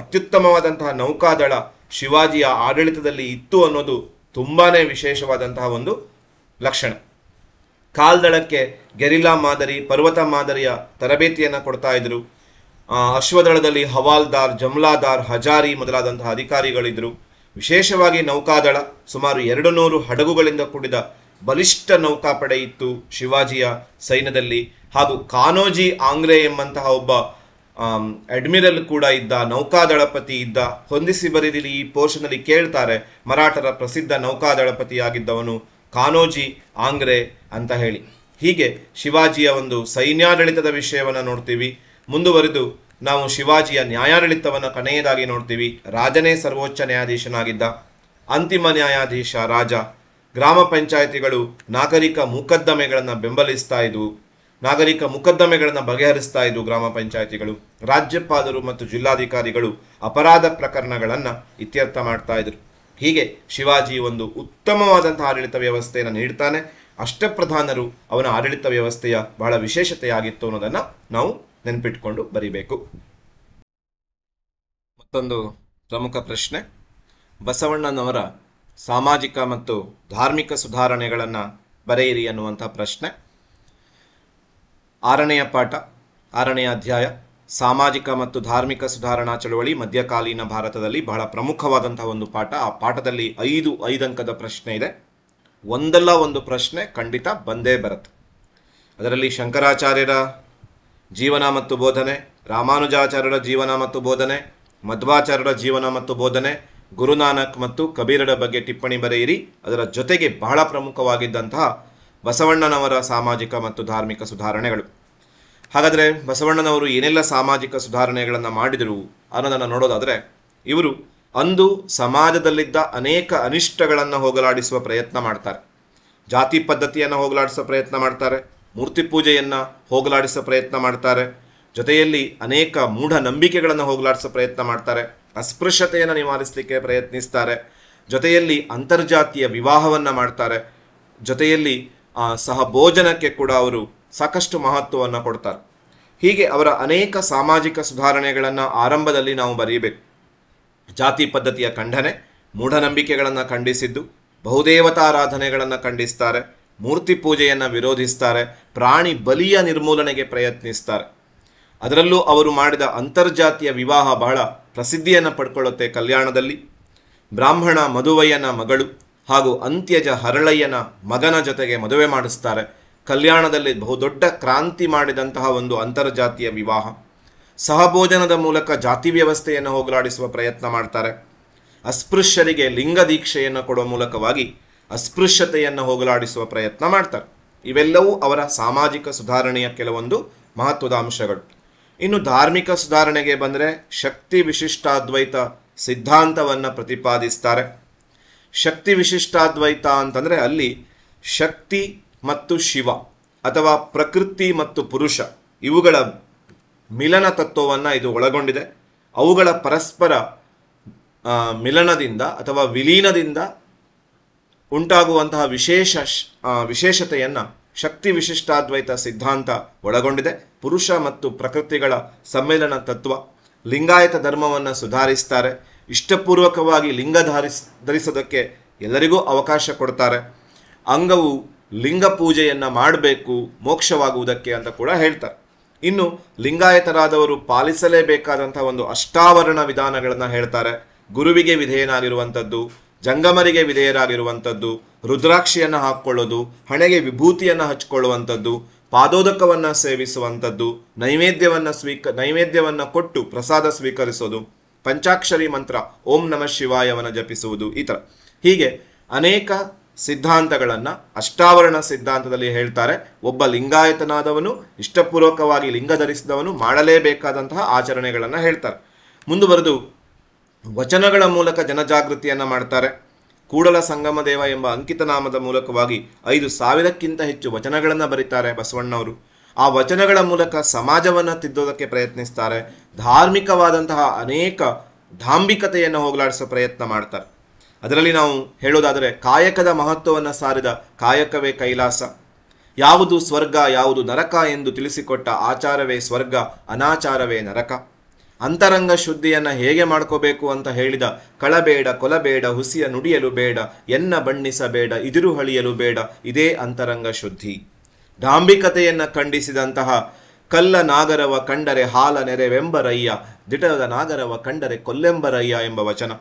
ಅತ್ಯುತ್ತಮವಾದಂತಹ ನೌಕಾದಳ ಶಿವಾಜಿಯ ಆಡಳಿತದಲ್ಲಿ ಇತ್ತು ಅನ್ನೋದು ತುಂಬಾನೇ ವಿಶೇಷವಾದಂತಹ ಒಂದು ಲಕ್ಷಣ ಕಾಲ್ದಳಕ್ಕೆ ಗೆರಿಲಾ ಮಾದರಿ ಪರ್ವತ ಮಾದರಿಯ ತರಬೇತಿಯನ್ನು ಕೊಡ್ತಾ ಇದ್ರು ಅಶ್ವದಳದಲ್ಲಿ ಹವಾಲ್ದಾರ್ ಜಮ್ಲಾದಾರ್ ಹಜಾರಿ ಮೊದಲಾದಂತಹ ಅಧಿಕಾರಿಗಳಿದ್ರು ವಿಶೇಷವಾಗಿ ನೌಕಾದಳ ಸುಮಾರು ಎರಡು ನೂರು ಹಡಗುಗಳಿಂದ ಕೂಡಿದ ಬಲಿಷ್ಠ ನೌಕಾಪಡೆ ಇತ್ತು ಶಿವಾಜಿಯ ಸೈನ್ಯದಲ್ಲಿ ಹಾಗೂ ಕಾನೋಜಿ ಆಂಗ್ರೆ ಎಂಬಂತಹ ಒಬ್ಬ ಅಡ್ಮಿರಲ್ ಕೂಡ ಇದ್ದ ನೌಕಾದಳಪತಿ ಇದ್ದ ಹೊಂದಿಸಿ ಬರೆದಿಲಿ ಈ ಪೋರ್ಷನಲ್ಲಿ ಕೇಳ್ತಾರೆ ಮರಾಠರ ಪ್ರಸಿದ್ಧ ನೌಕಾದಳಪತಿಯಾಗಿದ್ದವನು ಕಾನೋಜಿ ಆಂಗ್ರೆ ಅಂತ ಹೇಳಿ ಹೀಗೆ ಶಿವಾಜಿಯ ಒಂದು ಸೈನ್ಯಾಡಳಿತದ ವಿಷಯವನ್ನು ನೋಡ್ತೀವಿ ಮುಂದುವರೆದು ನಾವು ಶಿವಾಜಿಯ ನ್ಯಾಯಾಡಳಿತವನ್ನು ಕೊನೆಯದಾಗಿ ನೋಡ್ತೀವಿ ರಾಜನೇ ಸರ್ವೋಚ್ಚ ನ್ಯಾಯಾಧೀಶನಾಗಿದ್ದ ಅಂತಿಮ ನ್ಯಾಯಾಧೀಶ ರಾಜ ಗ್ರಾಮ ಪಂಚಾಯಿತಿಗಳು ನಾಗರಿಕ ಮುಕದ್ದಮೆಗಳನ್ನು ಬೆಂಬಲಿಸ್ತಾ ಇದ್ವು ನಾಗರಿಕ ಮುಕದ್ದಮೆಗಳನ್ನು ಬಗೆಹರಿಸ್ತಾ ಇದ್ವು ಗ್ರಾಮ ಪಂಚಾಯಿತಿಗಳು ರಾಜ್ಯಪಾಲರು ಮತ್ತು ಜಿಲ್ಲಾಧಿಕಾರಿಗಳು ಅಪರಾಧ ಪ್ರಕರಣಗಳನ್ನು ಇತ್ಯರ್ಥ ಮಾಡ್ತಾ ಇದ್ರು ಹೀಗೆ ಶಿವಾಜಿ ಒಂದು ಉತ್ತಮವಾದಂತಹ ಆಡಳಿತ ವ್ಯವಸ್ಥೆಯನ್ನು ನೀಡ್ತಾನೆ ಅಷ್ಟೇ ಪ್ರಧಾನರು ಅವನ ಆಡಳಿತ ವ್ಯವಸ್ಥೆಯ ಬಹಳ ವಿಶೇಷತೆಯಾಗಿತ್ತು ಅನ್ನೋದನ್ನು ನಾವು ನೆನಪಿಟ್ಕೊಂಡು ಬರೀಬೇಕು ಮತ್ತೊಂದು ಪ್ರಮುಖ ಪ್ರಶ್ನೆ ಬಸವಣ್ಣನವರ ಸಾಮಾಜಿಕ ಮತ್ತು ಧಾರ್ಮಿಕ ಸುಧಾರಣೆಗಳನ್ನು ಬರೆಯಿರಿ ಅನ್ನುವಂಥ ಪ್ರಶ್ನೆ ಆರನೆಯ ಪಾಠ ಆರನೆಯ ಅಧ್ಯಾಯ ಸಾಮಾಜಿಕ ಮತ್ತು ಧಾರ್ಮಿಕ ಸುಧಾರಣಾ ಚಳುವಳಿ ಮಧ್ಯಕಾಲೀನ ಭಾರತದಲ್ಲಿ ಬಹಳ ಪ್ರಮುಖವಾದಂತಹ ಒಂದು ಪಾಠ ಆ ಪಾಠದಲ್ಲಿ ಐದು ಐದಂಕದ ಪ್ರಶ್ನೆ ಇದೆ ಒಂದಲ್ಲ ಒಂದು ಪ್ರಶ್ನೆ ಖಂಡಿತ ಬಂದೇ ಬರುತ್ತೆ ಅದರಲ್ಲಿ ಶಂಕರಾಚಾರ್ಯರ ಜೀವನ ಮತ್ತು ಬೋಧನೆ ರಾಮಾನುಜಾಚಾರ್ಯರ ಜೀವನ ಮತ್ತು ಬೋಧನೆ ಮಧ್ವಾಚಾರ್ಯರ ಜೀವನ ಮತ್ತು ಬೋಧನೆ ಗುರುನಾನಕ್ ಮತ್ತು ಕಬೀರರ ಬಗ್ಗೆ ಟಿಪ್ಪಣಿ ಬರೆಯಿರಿ ಅದರ ಜೊತೆಗೆ ಬಹಳ ಪ್ರಮುಖವಾಗಿದ್ದಂತಹ ಬಸವಣ್ಣನವರ ಸಾಮಾಜಿಕ ಮತ್ತು ಧಾರ್ಮಿಕ ಸುಧಾರಣೆಗಳು ಹಾಗಾದರೆ ಬಸವಣ್ಣನವರು ಏನೆಲ್ಲ ಸಾಮಾಜಿಕ ಸುಧಾರಣೆಗಳನ್ನು ಮಾಡಿದರು ಅನ್ನೋದನ್ನು ನೋಡೋದಾದರೆ ಇವರು ಅಂದು ಸಮಾಜದಲ್ಲಿದ್ದ ಅನೇಕ ಅನಿಷ್ಟಗಳನ್ನು ಹೋಗಲಾಡಿಸುವ ಪ್ರಯತ್ನ ಮಾಡ್ತಾರೆ ಜಾತಿ ಪದ್ಧತಿಯನ್ನು ಹೋಗಲಾಡಿಸೋ ಪ್ರಯತ್ನ ಮಾಡ್ತಾರೆ ಮೂರ್ತಿ ಪೂಜೆಯನ್ನು ಹೋಗಲಾಡಿಸೋ ಪ್ರಯತ್ನ ಮಾಡ್ತಾರೆ ಜೊತೆಯಲ್ಲಿ ಅನೇಕ ಮೂಢ ನಂಬಿಕೆಗಳನ್ನು ಹೋಗಲಾಡಿಸೋ ಪ್ರಯತ್ನ ಮಾಡ್ತಾರೆ ಅಸ್ಪೃಶ್ಯತೆಯನ್ನು ನಿವಾರಿಸಲಿಕ್ಕೆ ಪ್ರಯತ್ನಿಸ್ತಾರೆ ಜೊತೆಯಲ್ಲಿ ಅಂತರ್ಜಾತೀಯ ವಿವಾಹವನ್ನು ಮಾಡ್ತಾರೆ ಜೊತೆಯಲ್ಲಿ ಸಹ ಭೋಜನಕ್ಕೆ ಕೂಡ ಅವರು ಸಾಕಷ್ಟು ಮಹತ್ವವನ್ನು ಕೊಡ್ತಾರೆ ಹೀಗೆ ಅವರ ಅನೇಕ ಸಾಮಾಜಿಕ ಸುಧಾರಣೆಗಳನ್ನು ಆರಂಭದಲ್ಲಿ ನಾವು ಬರೀಬೇಕು ಜಾತಿ ಪದ್ಧತಿಯ ಖಂಡನೆ ಮೂಢನಂಬಿಕೆಗಳನ್ನು ಖಂಡಿಸಿದ್ದು ಬಹುದೇವತಾರಾಧನೆಗಳನ್ನು ಖಂಡಿಸ್ತಾರೆ ಮೂರ್ತಿ ಪೂಜೆಯನ್ನು ವಿರೋಧಿಸ್ತಾರೆ ಪ್ರಾಣಿ ಬಲಿಯ ನಿರ್ಮೂಲನೆಗೆ ಪ್ರಯತ್ನಿಸ್ತಾರೆ ಅದರಲ್ಲೂ ಅವರು ಮಾಡಿದ ಅಂತರ್ಜಾತಿಯ ವಿವಾಹ ಬಹಳ ಪ್ರಸಿದ್ಧಿಯನ್ನು ಪಡ್ಕೊಳ್ಳುತ್ತೆ ಕಲ್ಯಾಣದಲ್ಲಿ ಬ್ರಾಹ್ಮಣ ಮದುವಯ್ಯನ ಮಗಳು ಹಾಗೂ ಅಂತ್ಯಜ ಹರಳಯ್ಯನ ಮಗನ ಜೊತೆಗೆ ಮದುವೆ ಮಾಡಿಸ್ತಾರೆ ಕಲ್ಯಾಣದಲ್ಲಿ ಬಹುದೊಡ್ಡ ಕ್ರಾಂತಿ ಮಾಡಿದಂತಹ ಒಂದು ಅಂತರ್ಜಾತಿಯ ವಿವಾಹ ಸಹಭೋಜನದ ಮೂಲಕ ಜಾತಿ ವ್ಯವಸ್ಥೆಯನ್ನು ಹೋಗಲಾಡಿಸುವ ಪ್ರಯತ್ನ ಮಾಡ್ತಾರೆ ಅಸ್ಪೃಶ್ಯರಿಗೆ ಲಿಂಗ ದೀಕ್ಷೆಯನ್ನು ಕೊಡುವ ಮೂಲಕವಾಗಿ ಅಸ್ಪೃಶ್ಯತೆಯನ್ನು ಹೋಗಲಾಡಿಸುವ ಪ್ರಯತ್ನ ಮಾಡ್ತಾರೆ ಇವೆಲ್ಲವೂ ಅವರ ಸಾಮಾಜಿಕ ಸುಧಾರಣೆಯ ಕೆಲವೊಂದು ಮಹತ್ವದ ಅಂಶಗಳು ಇನ್ನು ಧಾರ್ಮಿಕ ಸುಧಾರಣೆಗೆ ಬಂದರೆ ಶಕ್ತಿ ವಿಶಿಷ್ಟಾದ್ವೈತ ಸಿದ್ಧಾಂತವನ್ನು ಪ್ರತಿಪಾದಿಸ್ತಾರೆ ಶಕ್ತಿ ವಿಶಿಷ್ಟಾದ್ವೈತ ಅಂತಂದರೆ ಅಲ್ಲಿ ಶಕ್ತಿ ಮತ್ತು ಶಿವ ಅಥವಾ ಪ್ರಕೃತಿ ಮತ್ತು ಪುರುಷ ಇವುಗಳ ಮಿಲನ ತತ್ವವನ್ನು ಇದು ಒಳಗೊಂಡಿದೆ ಅವುಗಳ ಪರಸ್ಪರ ಮಿಲನದಿಂದ ಅಥವಾ ವಿಲೀನದಿಂದ ಉಂಟಾಗುವಂತಹ ವಿಶೇಷ ವಿಶೇಷತೆಯನ್ನು ಶಕ್ತಿ ವಿಶಿಷ್ಟಾದ್ವೈತ ಸಿದ್ಧಾಂತ ಒಳಗೊಂಡಿದೆ ಪುರುಷ ಮತ್ತು ಪ್ರಕೃತಿಗಳ ಸಮ್ಮೇಳನ ತತ್ವ ಲಿಂಗಾಯತ ಧರ್ಮವನ್ನು ಸುಧಾರಿಸ್ತಾರೆ ಇಷ್ಟಪೂರ್ವಕವಾಗಿ ಲಿಂಗ ಧಾರಿಸ್ ಧರಿಸೋದಕ್ಕೆ ಎಲ್ಲರಿಗೂ ಅವಕಾಶ ಕೊಡ್ತಾರೆ ಅಂಗವು ಲಿಂಗ ಪೂಜೆಯನ್ನು ಮಾಡಬೇಕು ಮೋಕ್ಷವಾಗುವುದಕ್ಕೆ ಅಂತ ಕೂಡ ಹೇಳ್ತಾರೆ ಇನ್ನು ಲಿಂಗಾಯತರಾದವರು ಪಾಲಿಸಲೇಬೇಕಾದಂತಹ ಒಂದು ಅಷ್ಟಾವರಣ ವಿಧಾನಗಳನ್ನು ಹೇಳ್ತಾರೆ ಗುರುವಿಗೆ ವಿಧೇಯನಾಗಿರುವಂಥದ್ದು ಜಂಗಮರಿಗೆ ವಿಧೇಯರಾಗಿರುವಂಥದ್ದು ರುದ್ರಾಕ್ಷಿಯನ್ನು ಹಾಕ್ಕೊಳ್ಳೋದು ಹಣೆಗೆ ವಿಭೂತಿಯನ್ನು ಹಚ್ಕೊಳ್ಳುವಂಥದ್ದು ಪಾದೋದಕವನ್ನು ಸೇವಿಸುವಂಥದ್ದು ನೈವೇದ್ಯವನ್ನು ಸ್ವೀಕ ನೈವೇದ್ಯವನ್ನು ಕೊಟ್ಟು ಪ್ರಸಾದ ಸ್ವೀಕರಿಸೋದು ಪಂಚಾಕ್ಷರಿ ಮಂತ್ರ ಓಂ ನಮ ಶಿವಾಯವನ್ನು ಜಪಿಸುವುದು ಈ ಥರ ಹೀಗೆ ಅನೇಕ ಸಿದ್ಧಾಂತಗಳನ್ನು ಅಷ್ಟಾವರಣ ಸಿದ್ಧಾಂತದಲ್ಲಿ ಹೇಳ್ತಾರೆ ಒಬ್ಬ ಲಿಂಗಾಯತನಾದವನು ಇಷ್ಟಪೂರ್ವಕವಾಗಿ ಲಿಂಗ ಧರಿಸಿದವನು ಮಾಡಲೇಬೇಕಾದಂತಹ ಆಚರಣೆಗಳನ್ನು ಹೇಳ್ತಾರೆ ಮುಂದುವರೆದು ವಚನಗಳ ಮೂಲಕ ಜನಜಾಗೃತಿಯನ್ನು ಮಾಡ್ತಾರೆ ಕೂಡಲ ಸಂಗಮದೇವ ಎಂಬ ಅಂಕಿತನಾಮದ ಮೂಲಕವಾಗಿ ಐದು ಸಾವಿರಕ್ಕಿಂತ ಹೆಚ್ಚು ವಚನಗಳನ್ನು ಬರೀತಾರೆ ಬಸವಣ್ಣವರು ಆ ವಚನಗಳ ಮೂಲಕ ಸಮಾಜವನ್ನು ತಿದ್ದೋದಕ್ಕೆ ಪ್ರಯತ್ನಿಸ್ತಾರೆ ಧಾರ್ಮಿಕವಾದಂತಹ ಅನೇಕ ಧಾಂಬಿಕತೆಯನ್ನು ಹೋಗಲಾಡಿಸೋ ಪ್ರಯತ್ನ ಮಾಡ್ತಾರೆ ಅದರಲ್ಲಿ ನಾವು ಹೇಳೋದಾದರೆ ಕಾಯಕದ ಮಹತ್ವವನ್ನು ಸಾರಿದ ಕಾಯಕವೇ ಕೈಲಾಸ ಯಾವುದು ಸ್ವರ್ಗ ಯಾವುದು ನರಕ ಎಂದು ತಿಳಿಸಿಕೊಟ್ಟ ಆಚಾರವೇ ಸ್ವರ್ಗ ಅನಾಚಾರವೇ ನರಕ ಅಂತರಂಗ ಶುದ್ಧಿಯನ್ನು ಹೇಗೆ ಮಾಡ್ಕೋಬೇಕು ಅಂತ ಹೇಳಿದ ಕಳಬೇಡ ಕೊಲಬೇಡ ಹುಸಿಯ ನುಡಿಯಲು ಬೇಡ ಎನ್ನ ಬಣ್ಣಿಸಬೇಡ ಇದಿರು ಹಳಿಯಲು ಬೇಡ ಇದೇ ಅಂತರಂಗ ಶುದ್ಧಿ ಡಾಂಬಿಕತೆಯನ್ನು ಖಂಡಿಸಿದಂತಹ ಕಲ್ಲ ನಾಗರವ ಕಂಡರೆ ಹಾಲ ನೆರೆವೆಂಬರಯ್ಯ ದಿಟದ ನಾಗರವ ಕಂಡರೆ ಕೊಲ್ಲೆಂಬರಯ್ಯ ಎಂಬ ವಚನ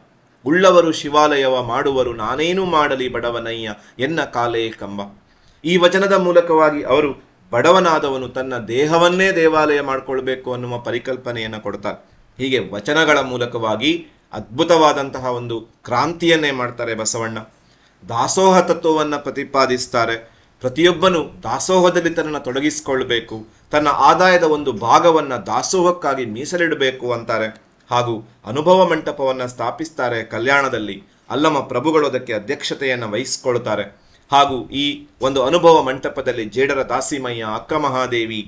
ಉಳ್ಳವರು ಶಿವಾಲಯವ ಮಾಡುವರು ನಾನೇನು ಮಾಡಲಿ ಬಡವನಯ್ಯ ಎನ್ನ ಕಾಲೇ ಕಂಬ ಈ ವಚನದ ಮೂಲಕವಾಗಿ ಅವರು ಬಡವನಾದವನು ತನ್ನ ದೇಹವನ್ನೇ ದೇವಾಲಯ ಮಾಡಿಕೊಳ್ಬೇಕು ಅನ್ನುವ ಪರಿಕಲ್ಪನೆಯನ್ನು ಕೊಡ್ತಾರೆ ಹೀಗೆ ವಚನಗಳ ಮೂಲಕವಾಗಿ ಅದ್ಭುತವಾದಂತಹ ಒಂದು ಕ್ರಾಂತಿಯನ್ನೇ ಮಾಡ್ತಾರೆ ಬಸವಣ್ಣ ದಾಸೋಹ ತತ್ವವನ್ನು ಪ್ರತಿಪಾದಿಸ್ತಾರೆ ಪ್ರತಿಯೊಬ್ಬನು ದಾಸೋಹದಲ್ಲಿ ತನ್ನ ತೊಡಗಿಸಿಕೊಳ್ಬೇಕು ತನ್ನ ಆದಾಯದ ಒಂದು ಭಾಗವನ್ನು ದಾಸೋಹಕ್ಕಾಗಿ ಮೀಸಲಿಡಬೇಕು ಅಂತಾರೆ ಹಾಗೂ ಅನುಭವ ಮಂಟಪವನ್ನು ಸ್ಥಾಪಿಸ್ತಾರೆ ಕಲ್ಯಾಣದಲ್ಲಿ ಅಲ್ಲಮ ಪ್ರಭುಗಳು ಅದಕ್ಕೆ ಅಧ್ಯಕ್ಷತೆಯನ್ನು ವಹಿಸಿಕೊಳ್ಳುತ್ತಾರೆ ಹಾಗೂ ಈ ಒಂದು ಅನುಭವ ಮಂಟಪದಲ್ಲಿ ಜೇಡರ ದಾಸಿಮಯ್ಯ ಅಕ್ಕ ಮಹಾದೇವಿ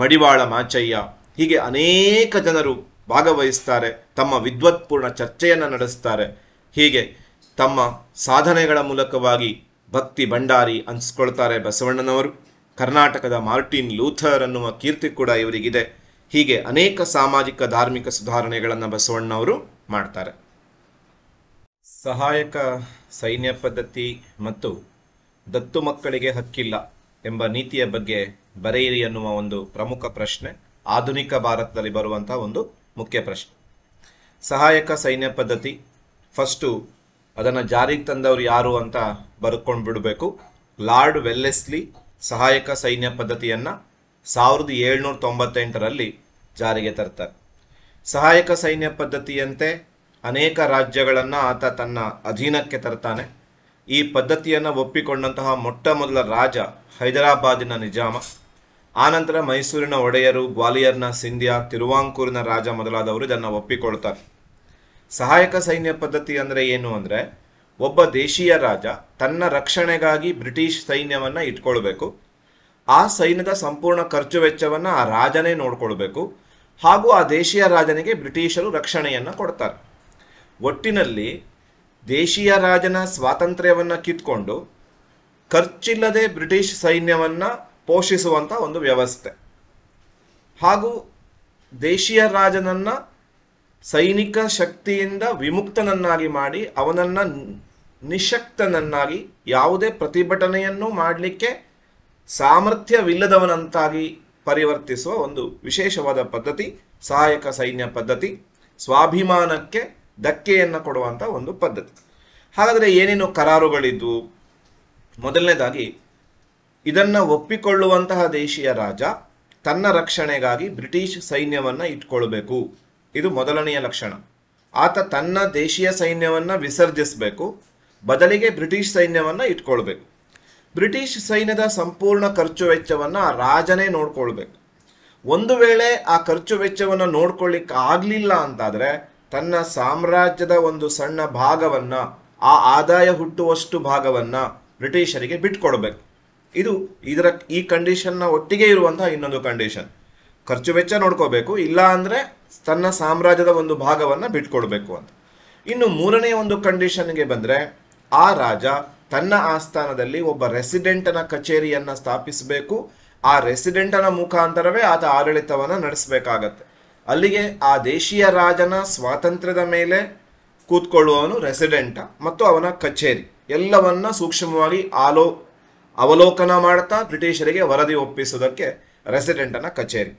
ಮಡಿವಾಳ ಮಾಚಯ್ಯ ಹೀಗೆ ಅನೇಕ ಜನರು ಭಾಗವಹಿಸ್ತಾರೆ ತಮ್ಮ ವಿದ್ವತ್ಪೂರ್ಣ ಚರ್ಚೆಯನ್ನು ನಡೆಸ್ತಾರೆ ಹೀಗೆ ತಮ್ಮ ಸಾಧನೆಗಳ ಮೂಲಕವಾಗಿ ಭಕ್ತಿ ಭಂಡಾರಿ ಅನ್ಸ್ಕೊಳ್ತಾರೆ ಬಸವಣ್ಣನವರು ಕರ್ನಾಟಕದ ಮಾರ್ಟಿನ್ ಲೂಥರ್ ಅನ್ನುವ ಕೀರ್ತಿ ಕೂಡ ಇವರಿಗಿದೆ ಹೀಗೆ ಅನೇಕ ಸಾಮಾಜಿಕ ಧಾರ್ಮಿಕ ಸುಧಾರಣೆಗಳನ್ನು ಬಸವಣ್ಣವರು ಮಾಡ್ತಾರೆ ಸಹಾಯಕ ಸೈನ್ಯ ಪದ್ಧತಿ ಮತ್ತು ದತ್ತು ಮಕ್ಕಳಿಗೆ ಹಕ್ಕಿಲ್ಲ ಎಂಬ ನೀತಿಯ ಬಗ್ಗೆ ಬರೆಯಿರಿ ಎನ್ನುವ ಒಂದು ಪ್ರಮುಖ ಪ್ರಶ್ನೆ ಆಧುನಿಕ ಭಾರತದಲ್ಲಿ ಬರುವಂತಹ ಒಂದು ಮುಖ್ಯ ಪ್ರಶ್ನೆ ಸಹಾಯಕ ಸೈನ್ಯ ಪದ್ಧತಿ ಫಸ್ಟು ಅದನ್ನು ಜಾರಿಗೆ ತಂದವರು ಯಾರು ಅಂತ ಬರ್ಕೊಂಡು ಬಿಡಬೇಕು ಲಾರ್ಡ್ ವೆಲ್ಲೆಸ್ಲಿ ಸಹಾಯಕ ಸೈನ್ಯ ಪದ್ಧತಿಯನ್ನು ಸಾವಿರದ ಏಳ್ನೂರ ತೊಂಬತ್ತೆಂಟರಲ್ಲಿ ಜಾರಿಗೆ ತರ್ತಾರೆ ಸಹಾಯಕ ಸೈನ್ಯ ಪದ್ಧತಿಯಂತೆ ಅನೇಕ ರಾಜ್ಯಗಳನ್ನು ಆತ ತನ್ನ ಅಧೀನಕ್ಕೆ ತರ್ತಾನೆ ಈ ಪದ್ಧತಿಯನ್ನು ಒಪ್ಪಿಕೊಂಡಂತಹ ಮೊಟ್ಟ ಮೊದಲ ರಾಜ ಹೈದರಾಬಾದಿನ ನಿಜಾಮ ಆನಂತರ ಮೈಸೂರಿನ ಒಡೆಯರು ಗ್ವಾಲಿಯರ್ನ ಸಿಂಧಿಯಾ ತಿರುವಾಂಕೂರಿನ ರಾಜ ಮೊದಲಾದವರು ಇದನ್ನು ಒಪ್ಪಿಕೊಳ್ತಾರೆ ಸಹಾಯಕ ಸೈನ್ಯ ಪದ್ಧತಿ ಅಂದರೆ ಏನು ಅಂದರೆ ಒಬ್ಬ ದೇಶೀಯ ರಾಜ ತನ್ನ ರಕ್ಷಣೆಗಾಗಿ ಬ್ರಿಟಿಷ್ ಸೈನ್ಯವನ್ನು ಇಟ್ಕೊಳ್ಬೇಕು ಆ ಸೈನ್ಯದ ಸಂಪೂರ್ಣ ಖರ್ಚು ವೆಚ್ಚವನ್ನು ಆ ರಾಜನೇ ನೋಡ್ಕೊಳ್ಬೇಕು ಹಾಗೂ ಆ ದೇಶೀಯ ರಾಜನಿಗೆ ಬ್ರಿಟಿಷರು ರಕ್ಷಣೆಯನ್ನು ಕೊಡ್ತಾರೆ ಒಟ್ಟಿನಲ್ಲಿ ದೇಶೀಯ ರಾಜನ ಸ್ವಾತಂತ್ರ್ಯವನ್ನು ಕಿತ್ಕೊಂಡು ಖರ್ಚಿಲ್ಲದೆ ಬ್ರಿಟಿಷ್ ಸೈನ್ಯವನ್ನು ಪೋಷಿಸುವಂಥ ಒಂದು ವ್ಯವಸ್ಥೆ ಹಾಗೂ ದೇಶೀಯ ರಾಜನನ್ನು ಸೈನಿಕ ಶಕ್ತಿಯಿಂದ ವಿಮುಕ್ತನನ್ನಾಗಿ ಮಾಡಿ ಅವನನ್ನು ನಿಶಕ್ತನನ್ನಾಗಿ ಯಾವುದೇ ಪ್ರತಿಭಟನೆಯನ್ನು ಮಾಡಲಿಕ್ಕೆ ಸಾಮರ್ಥ್ಯವಿಲ್ಲದವನಂತಾಗಿ ಪರಿವರ್ತಿಸುವ ಒಂದು ವಿಶೇಷವಾದ ಪದ್ಧತಿ ಸಹಾಯಕ ಸೈನ್ಯ ಪದ್ಧತಿ ಸ್ವಾಭಿಮಾನಕ್ಕೆ ಧಕ್ಕೆಯನ್ನು ಕೊಡುವಂಥ ಒಂದು ಪದ್ಧತಿ ಹಾಗಾದರೆ ಏನೇನು ಕರಾರುಗಳಿದ್ವು ಮೊದಲನೇದಾಗಿ ಇದನ್ನು ಒಪ್ಪಿಕೊಳ್ಳುವಂತಹ ದೇಶೀಯ ರಾಜ ತನ್ನ ರಕ್ಷಣೆಗಾಗಿ ಬ್ರಿಟಿಷ್ ಸೈನ್ಯವನ್ನು ಇಟ್ಕೊಳ್ಬೇಕು ಇದು ಮೊದಲನೆಯ ಲಕ್ಷಣ ಆತ ತನ್ನ ದೇಶೀಯ ಸೈನ್ಯವನ್ನು ವಿಸರ್ಜಿಸಬೇಕು ಬದಲಿಗೆ ಬ್ರಿಟಿಷ್ ಸೈನ್ಯವನ್ನು ಇಟ್ಕೊಳ್ಬೇಕು ಬ್ರಿಟಿಷ್ ಸೈನ್ಯದ ಸಂಪೂರ್ಣ ಖರ್ಚು ವೆಚ್ಚವನ್ನು ರಾಜನೇ ನೋಡ್ಕೊಳ್ಬೇಕು ಒಂದು ವೇಳೆ ಆ ಖರ್ಚು ವೆಚ್ಚವನ್ನು ನೋಡ್ಕೊಳ್ಳಿಕ್ಕೆ ಆಗಲಿಲ್ಲ ಅಂತಾದರೆ ತನ್ನ ಸಾಮ್ರಾಜ್ಯದ ಒಂದು ಸಣ್ಣ ಭಾಗವನ್ನು ಆ ಆದಾಯ ಹುಟ್ಟುವಷ್ಟು ಭಾಗವನ್ನು ಬ್ರಿಟಿಷರಿಗೆ ಬಿಟ್ಕೊಡ್ಬೇಕು ಇದು ಇದರ ಈ ಕಂಡೀಷನ್ನ ಒಟ್ಟಿಗೆ ಇರುವಂತಹ ಇನ್ನೊಂದು ಕಂಡೀಷನ್ ಖರ್ಚು ವೆಚ್ಚ ನೋಡ್ಕೋಬೇಕು ಇಲ್ಲ ಅಂದರೆ ತನ್ನ ಸಾಮ್ರಾಜ್ಯದ ಒಂದು ಭಾಗವನ್ನು ಬಿಟ್ಕೊಡ್ಬೇಕು ಅಂತ ಇನ್ನು ಮೂರನೇ ಒಂದು ಕಂಡೀಷನ್ಗೆ ಬಂದರೆ ಆ ರಾಜ ತನ್ನ ಆಸ್ಥಾನದಲ್ಲಿ ಒಬ್ಬ ರೆಸಿಡೆಂಟನ ಕಚೇರಿಯನ್ನು ಸ್ಥಾಪಿಸಬೇಕು ಆ ರೆಸಿಡೆಂಟನ ಮುಖಾಂತರವೇ ಆತ ಆಡಳಿತವನ್ನು ನಡೆಸಬೇಕಾಗತ್ತೆ ಅಲ್ಲಿಗೆ ಆ ದೇಶೀಯ ರಾಜನ ಸ್ವಾತಂತ್ರ್ಯದ ಮೇಲೆ ಕೂತ್ಕೊಳ್ಳುವವನು ರೆಸಿಡೆಂಟ ಮತ್ತು ಅವನ ಕಚೇರಿ ಎಲ್ಲವನ್ನ ಸೂಕ್ಷ್ಮವಾಗಿ ಆಲೋ ಅವಲೋಕನ ಮಾಡ್ತಾ ಬ್ರಿಟಿಷರಿಗೆ ವರದಿ ಒಪ್ಪಿಸುವುದಕ್ಕೆ ರೆಸಿಡೆಂಟನ ಕಚೇರಿ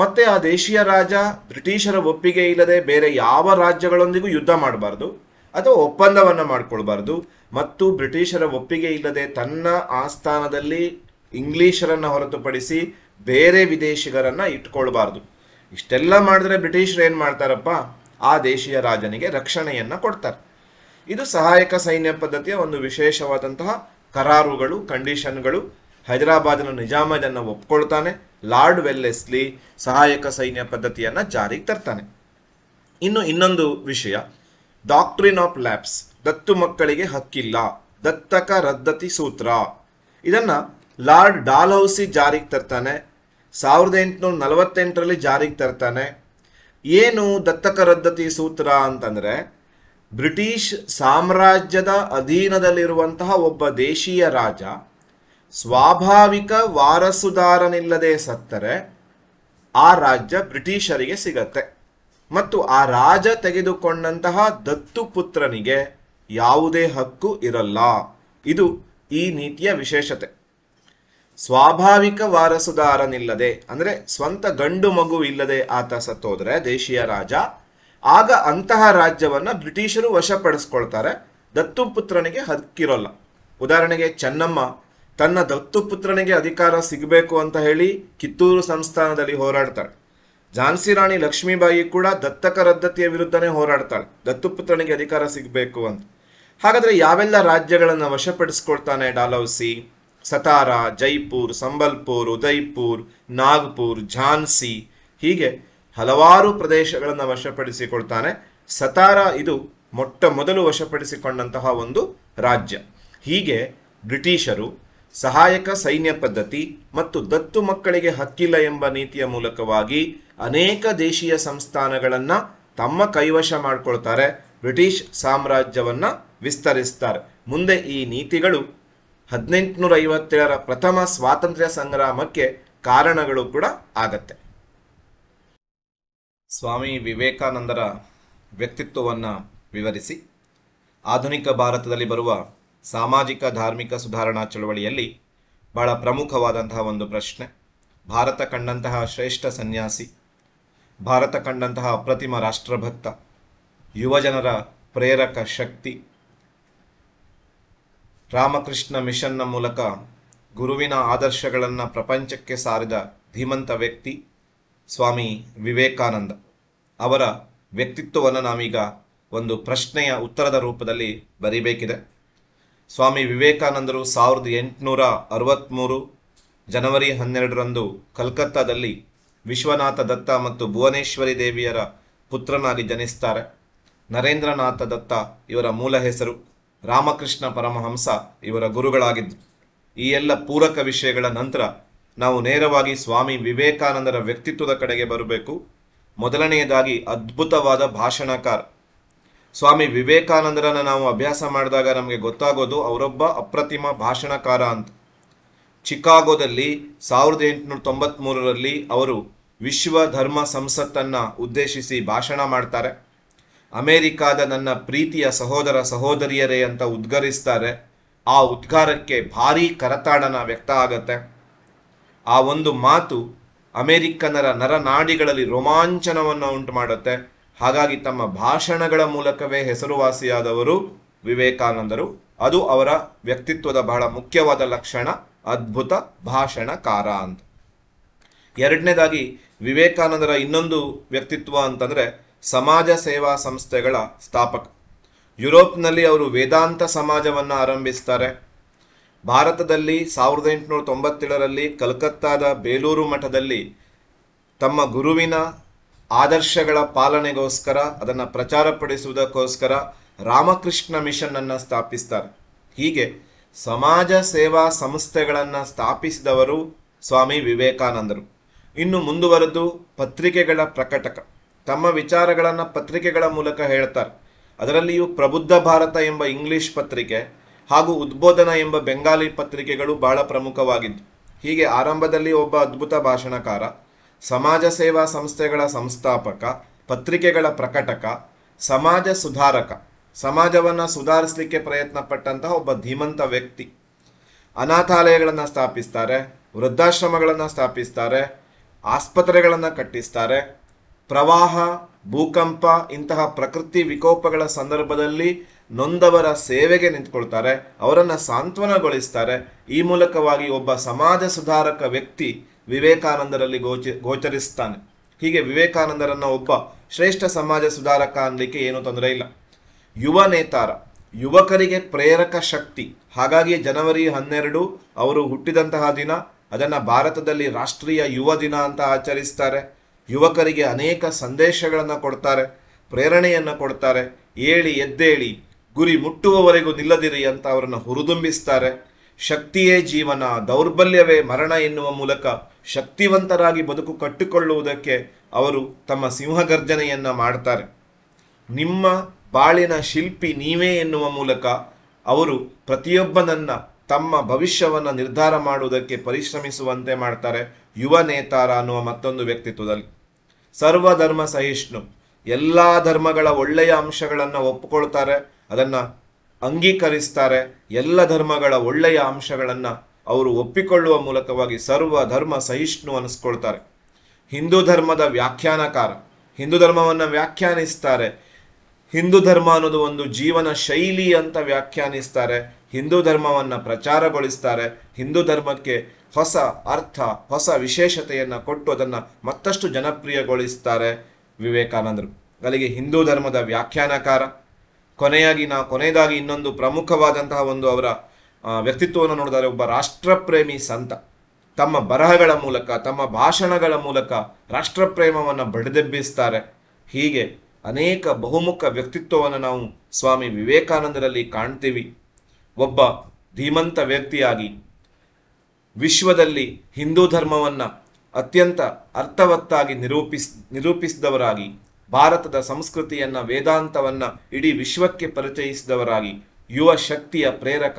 ಮತ್ತೆ ಆ ದೇಶೀಯ ರಾಜ ಬ್ರಿಟಿಷರ ಒಪ್ಪಿಗೆ ಇಲ್ಲದೆ ಬೇರೆ ಯಾವ ರಾಜ್ಯಗಳೊಂದಿಗೂ ಯುದ್ಧ ಮಾಡಬಾರ್ದು ಅಥವಾ ಒಪ್ಪಂದವನ್ನು ಮಾಡಿಕೊಳ್ಬಾರ್ದು ಮತ್ತು ಬ್ರಿಟಿಷರ ಒಪ್ಪಿಗೆ ಇಲ್ಲದೆ ತನ್ನ ಆಸ್ಥಾನದಲ್ಲಿ ಇಂಗ್ಲಿಷರನ್ನು ಹೊರತುಪಡಿಸಿ ಬೇರೆ ವಿದೇಶಿಗರನ್ನು ಇಟ್ಕೊಳ್ಬಾರ್ದು ಇಷ್ಟೆಲ್ಲ ಮಾಡಿದ್ರೆ ಬ್ರಿಟಿಷರು ಏನು ಮಾಡ್ತಾರಪ್ಪ ಆ ದೇಶೀಯ ರಾಜನಿಗೆ ರಕ್ಷಣೆಯನ್ನು ಕೊಡ್ತಾರೆ ಇದು ಸಹಾಯಕ ಸೈನ್ಯ ಪದ್ಧತಿಯ ಒಂದು ವಿಶೇಷವಾದಂತಹ ಕರಾರುಗಳು ಕಂಡೀಷನ್ಗಳು ಹೈದರಾಬಾದ್ನ ಇದನ್ನು ಒಪ್ಕೊಳ್ತಾನೆ ಲಾರ್ಡ್ ವೆಲ್ಲೆಸ್ಲಿ ಸಹಾಯಕ ಸೈನ್ಯ ಪದ್ಧತಿಯನ್ನು ಜಾರಿಗೆ ತರ್ತಾನೆ ಇನ್ನು ಇನ್ನೊಂದು ವಿಷಯ ಡಾಕ್ಟ್ರಿನ್ ಆಫ್ ಲ್ಯಾಬ್ಸ್ ದತ್ತು ಮಕ್ಕಳಿಗೆ ಹಕ್ಕಿಲ್ಲ ದತ್ತಕ ರದ್ದತಿ ಸೂತ್ರ ಇದನ್ನ ಲಾರ್ಡ್ ಡಾಲ್ ಜಾರಿಗೆ ತರ್ತಾನೆ ಸಾವಿರದ ಎಂಟುನೂರ ನಲವತ್ತೆಂಟರಲ್ಲಿ ಜಾರಿಗೆ ತರ್ತಾನೆ ಏನು ದತ್ತಕ ರದ್ದತಿ ಸೂತ್ರ ಅಂತಂದ್ರೆ ಬ್ರಿಟಿಷ್ ಸಾಮ್ರಾಜ್ಯದ ಅಧೀನದಲ್ಲಿರುವಂತಹ ಒಬ್ಬ ದೇಶೀಯ ರಾಜ ಸ್ವಾಭಾವಿಕ ವಾರಸುದಾರನಿಲ್ಲದೆ ಸತ್ತರೆ ಆ ರಾಜ್ಯ ಬ್ರಿಟಿಷರಿಗೆ ಸಿಗತ್ತೆ ಮತ್ತು ಆ ರಾಜ ತೆಗೆದುಕೊಂಡಂತಹ ದತ್ತುಪುತ್ರನಿಗೆ ಯಾವುದೇ ಹಕ್ಕು ಇರಲ್ಲ ಇದು ಈ ನೀತಿಯ ವಿಶೇಷತೆ ಸ್ವಾಭಾವಿಕ ವಾರಸುದಾರನಿಲ್ಲದೆ ಅಂದರೆ ಸ್ವಂತ ಗಂಡು ಮಗು ಇಲ್ಲದೆ ಆತ ಸತ್ತೋದ್ರೆ ದೇಶೀಯ ರಾಜ ಆಗ ಅಂತಹ ರಾಜ್ಯವನ್ನ ಬ್ರಿಟಿಷರು ವಶಪಡಿಸ್ಕೊಳ್ತಾರೆ ದತ್ತುಪುತ್ರನಿಗೆ ಹಕ್ಕಿರೋಲ್ಲ ಉದಾಹರಣೆಗೆ ಚೆನ್ನಮ್ಮ ತನ್ನ ದತ್ತುಪುತ್ರನಿಗೆ ಅಧಿಕಾರ ಸಿಗಬೇಕು ಅಂತ ಹೇಳಿ ಕಿತ್ತೂರು ಸಂಸ್ಥಾನದಲ್ಲಿ ಹೋರಾಡ್ತಾಳೆ ಝಾನ್ಸಿ ರಾಣಿ ಲಕ್ಷ್ಮೀಬಾಯಿ ಕೂಡ ದತ್ತಕ ರದ್ದತಿಯ ವಿರುದ್ಧನೇ ಹೋರಾಡ್ತಾಳೆ ದತ್ತುಪುತ್ರನಿಗೆ ಅಧಿಕಾರ ಸಿಗಬೇಕು ಅಂತ ಹಾಗಾದ್ರೆ ಯಾವೆಲ್ಲ ರಾಜ್ಯಗಳನ್ನು ವಶಪಡಿಸ್ಕೊಳ್ತಾನೆ ಡಾಲೌಸಿ ಸತಾರ ಜೈಪುರ್ ಸಂಬಲ್ಪುರ್ ಉದಯ್ಪುರ್ ನಾಗ್ಪುರ್ ಝಾನ್ಸಿ ಹೀಗೆ ಹಲವಾರು ಪ್ರದೇಶಗಳನ್ನು ವಶಪಡಿಸಿಕೊಳ್ತಾನೆ ಸತಾರ ಇದು ಮೊಟ್ಟ ಮೊದಲು ವಶಪಡಿಸಿಕೊಂಡಂತಹ ಒಂದು ರಾಜ್ಯ ಹೀಗೆ ಬ್ರಿಟಿಷರು ಸಹಾಯಕ ಸೈನ್ಯ ಪದ್ಧತಿ ಮತ್ತು ದತ್ತು ಮಕ್ಕಳಿಗೆ ಹಕ್ಕಿಲ್ಲ ಎಂಬ ನೀತಿಯ ಮೂಲಕವಾಗಿ ಅನೇಕ ದೇಶೀಯ ಸಂಸ್ಥಾನಗಳನ್ನು ತಮ್ಮ ಕೈವಶ ಮಾಡ್ಕೊಳ್ತಾರೆ ಬ್ರಿಟಿಷ್ ಸಾಮ್ರಾಜ್ಯವನ್ನು ವಿಸ್ತರಿಸ್ತಾರೆ ಮುಂದೆ ಈ ನೀತಿಗಳು ಹದಿನೆಂಟುನೂರ ಐವತ್ತೇಳರ ಪ್ರಥಮ ಸ್ವಾತಂತ್ರ್ಯ ಸಂಗ್ರಾಮಕ್ಕೆ ಕಾರಣಗಳು ಕೂಡ ಆಗತ್ತೆ ಸ್ವಾಮಿ ವಿವೇಕಾನಂದರ ವ್ಯಕ್ತಿತ್ವವನ್ನು ವಿವರಿಸಿ ಆಧುನಿಕ ಭಾರತದಲ್ಲಿ ಬರುವ ಸಾಮಾಜಿಕ ಧಾರ್ಮಿಕ ಸುಧಾರಣಾ ಚಳವಳಿಯಲ್ಲಿ ಬಹಳ ಪ್ರಮುಖವಾದಂತಹ ಒಂದು ಪ್ರಶ್ನೆ ಭಾರತ ಕಂಡಂತಹ ಶ್ರೇಷ್ಠ ಸನ್ಯಾಸಿ ಭಾರತ ಕಂಡಂತಹ ಅಪ್ರತಿಮ ರಾಷ್ಟ್ರಭಕ್ತ ಯುವಜನರ ಪ್ರೇರಕ ಶಕ್ತಿ ರಾಮಕೃಷ್ಣ ಮಿಷನ್ನ ಮೂಲಕ ಗುರುವಿನ ಆದರ್ಶಗಳನ್ನು ಪ್ರಪಂಚಕ್ಕೆ ಸಾರಿದ ಧೀಮಂತ ವ್ಯಕ್ತಿ ಸ್ವಾಮಿ ವಿವೇಕಾನಂದ ಅವರ ವ್ಯಕ್ತಿತ್ವವನ್ನು ನಾವೀಗ ಒಂದು ಪ್ರಶ್ನೆಯ ಉತ್ತರದ ರೂಪದಲ್ಲಿ ಬರೀಬೇಕಿದೆ ಸ್ವಾಮಿ ವಿವೇಕಾನಂದರು ಸಾವಿರದ ಎಂಟುನೂರ ಅರವತ್ತ್ಮೂರು ಜನವರಿ ಹನ್ನೆರಡರಂದು ಕಲ್ಕತ್ತಾದಲ್ಲಿ ವಿಶ್ವನಾಥ ದತ್ತ ಮತ್ತು ಭುವನೇಶ್ವರಿ ದೇವಿಯರ ಪುತ್ರನಾಗಿ ಜನಿಸ್ತಾರೆ ನರೇಂದ್ರನಾಥ ದತ್ತ ಇವರ ಮೂಲ ಹೆಸರು ರಾಮಕೃಷ್ಣ ಪರಮಹಂಸ ಇವರ ಗುರುಗಳಾಗಿದ್ದು ಈ ಎಲ್ಲ ಪೂರಕ ವಿಷಯಗಳ ನಂತರ ನಾವು ನೇರವಾಗಿ ಸ್ವಾಮಿ ವಿವೇಕಾನಂದರ ವ್ಯಕ್ತಿತ್ವದ ಕಡೆಗೆ ಬರಬೇಕು ಮೊದಲನೆಯದಾಗಿ ಅದ್ಭುತವಾದ ಭಾಷಣಕಾರ ಸ್ವಾಮಿ ವಿವೇಕಾನಂದರನ್ನು ನಾವು ಅಭ್ಯಾಸ ಮಾಡಿದಾಗ ನಮಗೆ ಗೊತ್ತಾಗೋದು ಅವರೊಬ್ಬ ಅಪ್ರತಿಮ ಭಾಷಣಕಾರ ಅಂತ ಚಿಕಾಗೋದಲ್ಲಿ ಸಾವಿರದ ಎಂಟುನೂರ ಮೂರರಲ್ಲಿ ಅವರು ವಿಶ್ವ ಧರ್ಮ ಸಂಸತ್ತನ್ನು ಉದ್ದೇಶಿಸಿ ಭಾಷಣ ಮಾಡ್ತಾರೆ ಅಮೇರಿಕಾದ ನನ್ನ ಪ್ರೀತಿಯ ಸಹೋದರ ಸಹೋದರಿಯರೇ ಅಂತ ಉದ್ಗರಿಸ್ತಾರೆ ಆ ಉದ್ಗಾರಕ್ಕೆ ಭಾರೀ ಕರತಾಡನ ವ್ಯಕ್ತ ಆಗತ್ತೆ ಆ ಒಂದು ಮಾತು ಅಮೆರಿಕನ್ನರ ನರನಾಡಿಗಳಲ್ಲಿ ರೋಮಾಂಚನವನ್ನು ಉಂಟು ಮಾಡುತ್ತೆ ಹಾಗಾಗಿ ತಮ್ಮ ಭಾಷಣಗಳ ಮೂಲಕವೇ ಹೆಸರುವಾಸಿಯಾದವರು ವಿವೇಕಾನಂದರು ಅದು ಅವರ ವ್ಯಕ್ತಿತ್ವದ ಬಹಳ ಮುಖ್ಯವಾದ ಲಕ್ಷಣ ಅದ್ಭುತ ಭಾಷಣಕಾರ ಅಂತ ಎರಡನೇದಾಗಿ ವಿವೇಕಾನಂದರ ಇನ್ನೊಂದು ವ್ಯಕ್ತಿತ್ವ ಅಂತಂದರೆ ಸಮಾಜ ಸೇವಾ ಸಂಸ್ಥೆಗಳ ಸ್ಥಾಪಕ ಯುರೋಪ್ನಲ್ಲಿ ಅವರು ವೇದಾಂತ ಸಮಾಜವನ್ನು ಆರಂಭಿಸ್ತಾರೆ ಭಾರತದಲ್ಲಿ ಸಾವಿರದ ಎಂಟುನೂರ ತೊಂಬತ್ತೇಳರಲ್ಲಿ ಕಲ್ಕತ್ತಾದ ಬೇಲೂರು ಮಠದಲ್ಲಿ ತಮ್ಮ ಗುರುವಿನ ಆದರ್ಶಗಳ ಪಾಲನೆಗೋಸ್ಕರ ಅದನ್ನು ಪ್ರಚಾರಪಡಿಸುವುದಕ್ಕೋಸ್ಕರ ರಾಮಕೃಷ್ಣ ಮಿಷನ್ ಅನ್ನು ಸ್ಥಾಪಿಸ್ತಾರೆ ಹೀಗೆ ಸಮಾಜ ಸೇವಾ ಸಂಸ್ಥೆಗಳನ್ನು ಸ್ಥಾಪಿಸಿದವರು ಸ್ವಾಮಿ ವಿವೇಕಾನಂದರು ಇನ್ನು ಮುಂದುವರೆದು ಪತ್ರಿಕೆಗಳ ಪ್ರಕಟಕ ತಮ್ಮ ವಿಚಾರಗಳನ್ನು ಪತ್ರಿಕೆಗಳ ಮೂಲಕ ಹೇಳ್ತಾರೆ ಅದರಲ್ಲಿಯೂ ಪ್ರಬುದ್ಧ ಭಾರತ ಎಂಬ ಇಂಗ್ಲಿಷ್ ಪತ್ರಿಕೆ ಹಾಗೂ ಉದ್ಬೋಧನ ಎಂಬ ಬೆಂಗಾಲಿ ಪತ್ರಿಕೆಗಳು ಬಹಳ ಪ್ರಮುಖವಾಗಿದ್ದು ಹೀಗೆ ಆರಂಭದಲ್ಲಿ ಒಬ್ಬ ಅದ್ಭುತ ಭಾಷಣಕಾರ ಸಮಾಜ ಸೇವಾ ಸಂಸ್ಥೆಗಳ ಸಂಸ್ಥಾಪಕ ಪತ್ರಿಕೆಗಳ ಪ್ರಕಟಕ ಸಮಾಜ ಸುಧಾರಕ ಸಮಾಜವನ್ನು ಸುಧಾರಿಸಲಿಕ್ಕೆ ಪ್ರಯತ್ನ ಪಟ್ಟಂತಹ ಒಬ್ಬ ಧೀಮಂತ ವ್ಯಕ್ತಿ ಅನಾಥಾಲಯಗಳನ್ನು ಸ್ಥಾಪಿಸ್ತಾರೆ ವೃದ್ಧಾಶ್ರಮಗಳನ್ನು ಸ್ಥಾಪಿಸ್ತಾರೆ ಆಸ್ಪತ್ರೆಗಳನ್ನು ಕಟ್ಟಿಸ್ತಾರೆ ಪ್ರವಾಹ ಭೂಕಂಪ ಇಂತಹ ಪ್ರಕೃತಿ ವಿಕೋಪಗಳ ಸಂದರ್ಭದಲ್ಲಿ ನೊಂದವರ ಸೇವೆಗೆ ನಿಂತ್ಕೊಳ್ತಾರೆ ಅವರನ್ನು ಸಾಂತ್ವನಗೊಳಿಸ್ತಾರೆ ಈ ಮೂಲಕವಾಗಿ ಒಬ್ಬ ಸಮಾಜ ಸುಧಾರಕ ವ್ಯಕ್ತಿ ವಿವೇಕಾನಂದರಲ್ಲಿ ಗೋಚ ಗೋಚರಿಸ್ತಾನೆ ಹೀಗೆ ವಿವೇಕಾನಂದರನ್ನ ಒಬ್ಬ ಶ್ರೇಷ್ಠ ಸಮಾಜ ಸುಧಾರಕ ಅನ್ನಲಿಕ್ಕೆ ಏನೂ ತೊಂದರೆ ಇಲ್ಲ ಯುವ ನೇತಾರ ಯುವಕರಿಗೆ ಪ್ರೇರಕ ಶಕ್ತಿ ಹಾಗಾಗಿ ಜನವರಿ ಹನ್ನೆರಡು ಅವರು ಹುಟ್ಟಿದಂತಹ ದಿನ ಅದನ್ನು ಭಾರತದಲ್ಲಿ ರಾಷ್ಟ್ರೀಯ ಯುವ ದಿನ ಅಂತ ಆಚರಿಸ್ತಾರೆ ಯುವಕರಿಗೆ ಅನೇಕ ಸಂದೇಶಗಳನ್ನು ಕೊಡ್ತಾರೆ ಪ್ರೇರಣೆಯನ್ನು ಕೊಡ್ತಾರೆ ಏಳಿ ಎದ್ದೇಳಿ ಗುರಿ ಮುಟ್ಟುವವರೆಗೂ ನಿಲ್ಲದಿರಿ ಅಂತ ಅವರನ್ನು ಹುರಿದುಂಬಿಸ್ತಾರೆ ಶಕ್ತಿಯೇ ಜೀವನ ದೌರ್ಬಲ್ಯವೇ ಮರಣ ಎನ್ನುವ ಮೂಲಕ ಶಕ್ತಿವಂತರಾಗಿ ಬದುಕು ಕಟ್ಟಿಕೊಳ್ಳುವುದಕ್ಕೆ ಅವರು ತಮ್ಮ ಸಿಂಹಗರ್ಜನೆಯನ್ನು ಮಾಡ್ತಾರೆ ನಿಮ್ಮ ಬಾಳಿನ ಶಿಲ್ಪಿ ನೀವೇ ಎನ್ನುವ ಮೂಲಕ ಅವರು ಪ್ರತಿಯೊಬ್ಬನನ್ನು ತಮ್ಮ ಭವಿಷ್ಯವನ್ನು ನಿರ್ಧಾರ ಮಾಡುವುದಕ್ಕೆ ಪರಿಶ್ರಮಿಸುವಂತೆ ಮಾಡ್ತಾರೆ ಯುವ ನೇತಾರ ಅನ್ನುವ ಮತ್ತೊಂದು ವ್ಯಕ್ತಿತ್ವದಲ್ಲಿ ಧರ್ಮ ಸಹಿಷ್ಣು ಎಲ್ಲ ಧರ್ಮಗಳ ಒಳ್ಳೆಯ ಅಂಶಗಳನ್ನು ಒಪ್ಪಿಕೊಳ್ತಾರೆ ಅದನ್ನು ಅಂಗೀಕರಿಸ್ತಾರೆ ಎಲ್ಲ ಧರ್ಮಗಳ ಒಳ್ಳೆಯ ಅಂಶಗಳನ್ನು ಅವರು ಒಪ್ಪಿಕೊಳ್ಳುವ ಮೂಲಕವಾಗಿ ಸರ್ವ ಧರ್ಮ ಸಹಿಷ್ಣು ಅನಿಸ್ಕೊಳ್ತಾರೆ ಹಿಂದೂ ಧರ್ಮದ ವ್ಯಾಖ್ಯಾನಕಾರ ಹಿಂದೂ ಧರ್ಮವನ್ನು ವ್ಯಾಖ್ಯಾನಿಸ್ತಾರೆ ಹಿಂದೂ ಧರ್ಮ ಅನ್ನೋದು ಒಂದು ಜೀವನ ಶೈಲಿ ಅಂತ ವ್ಯಾಖ್ಯಾನಿಸ್ತಾರೆ ಹಿಂದೂ ಧರ್ಮವನ್ನು ಪ್ರಚಾರಗೊಳಿಸ್ತಾರೆ ಹಿಂದೂ ಧರ್ಮಕ್ಕೆ ಹೊಸ ಅರ್ಥ ಹೊಸ ವಿಶೇಷತೆಯನ್ನು ಕೊಟ್ಟು ಅದನ್ನು ಮತ್ತಷ್ಟು ಜನಪ್ರಿಯಗೊಳಿಸ್ತಾರೆ ವಿವೇಕಾನಂದರು ಅಲ್ಲಿಗೆ ಹಿಂದೂ ಧರ್ಮದ ವ್ಯಾಖ್ಯಾನಕಾರ ಕೊನೆಯಾಗಿ ನಾವು ಕೊನೆಯದಾಗಿ ಇನ್ನೊಂದು ಪ್ರಮುಖವಾದಂತಹ ಒಂದು ಅವರ ವ್ಯಕ್ತಿತ್ವವನ್ನು ನೋಡಿದರೆ ಒಬ್ಬ ರಾಷ್ಟ್ರಪ್ರೇಮಿ ಸಂತ ತಮ್ಮ ಬರಹಗಳ ಮೂಲಕ ತಮ್ಮ ಭಾಷಣಗಳ ಮೂಲಕ ರಾಷ್ಟ್ರಪ್ರೇಮವನ್ನು ಬಡದೆಬ್ಬಿಸ್ತಾರೆ ಹೀಗೆ ಅನೇಕ ಬಹುಮುಖ ವ್ಯಕ್ತಿತ್ವವನ್ನು ನಾವು ಸ್ವಾಮಿ ವಿವೇಕಾನಂದರಲ್ಲಿ ಕಾಣ್ತೀವಿ ಒಬ್ಬ ಧೀಮಂತ ವ್ಯಕ್ತಿಯಾಗಿ ವಿಶ್ವದಲ್ಲಿ ಹಿಂದೂ ಧರ್ಮವನ್ನು ಅತ್ಯಂತ ಅರ್ಥವತ್ತಾಗಿ ನಿರೂಪಿಸ್ ನಿರೂಪಿಸಿದವರಾಗಿ ಭಾರತದ ಸಂಸ್ಕೃತಿಯನ್ನ ವೇದಾಂತವನ್ನ ಇಡೀ ವಿಶ್ವಕ್ಕೆ ಪರಿಚಯಿಸಿದವರಾಗಿ ಯುವ ಶಕ್ತಿಯ ಪ್ರೇರಕ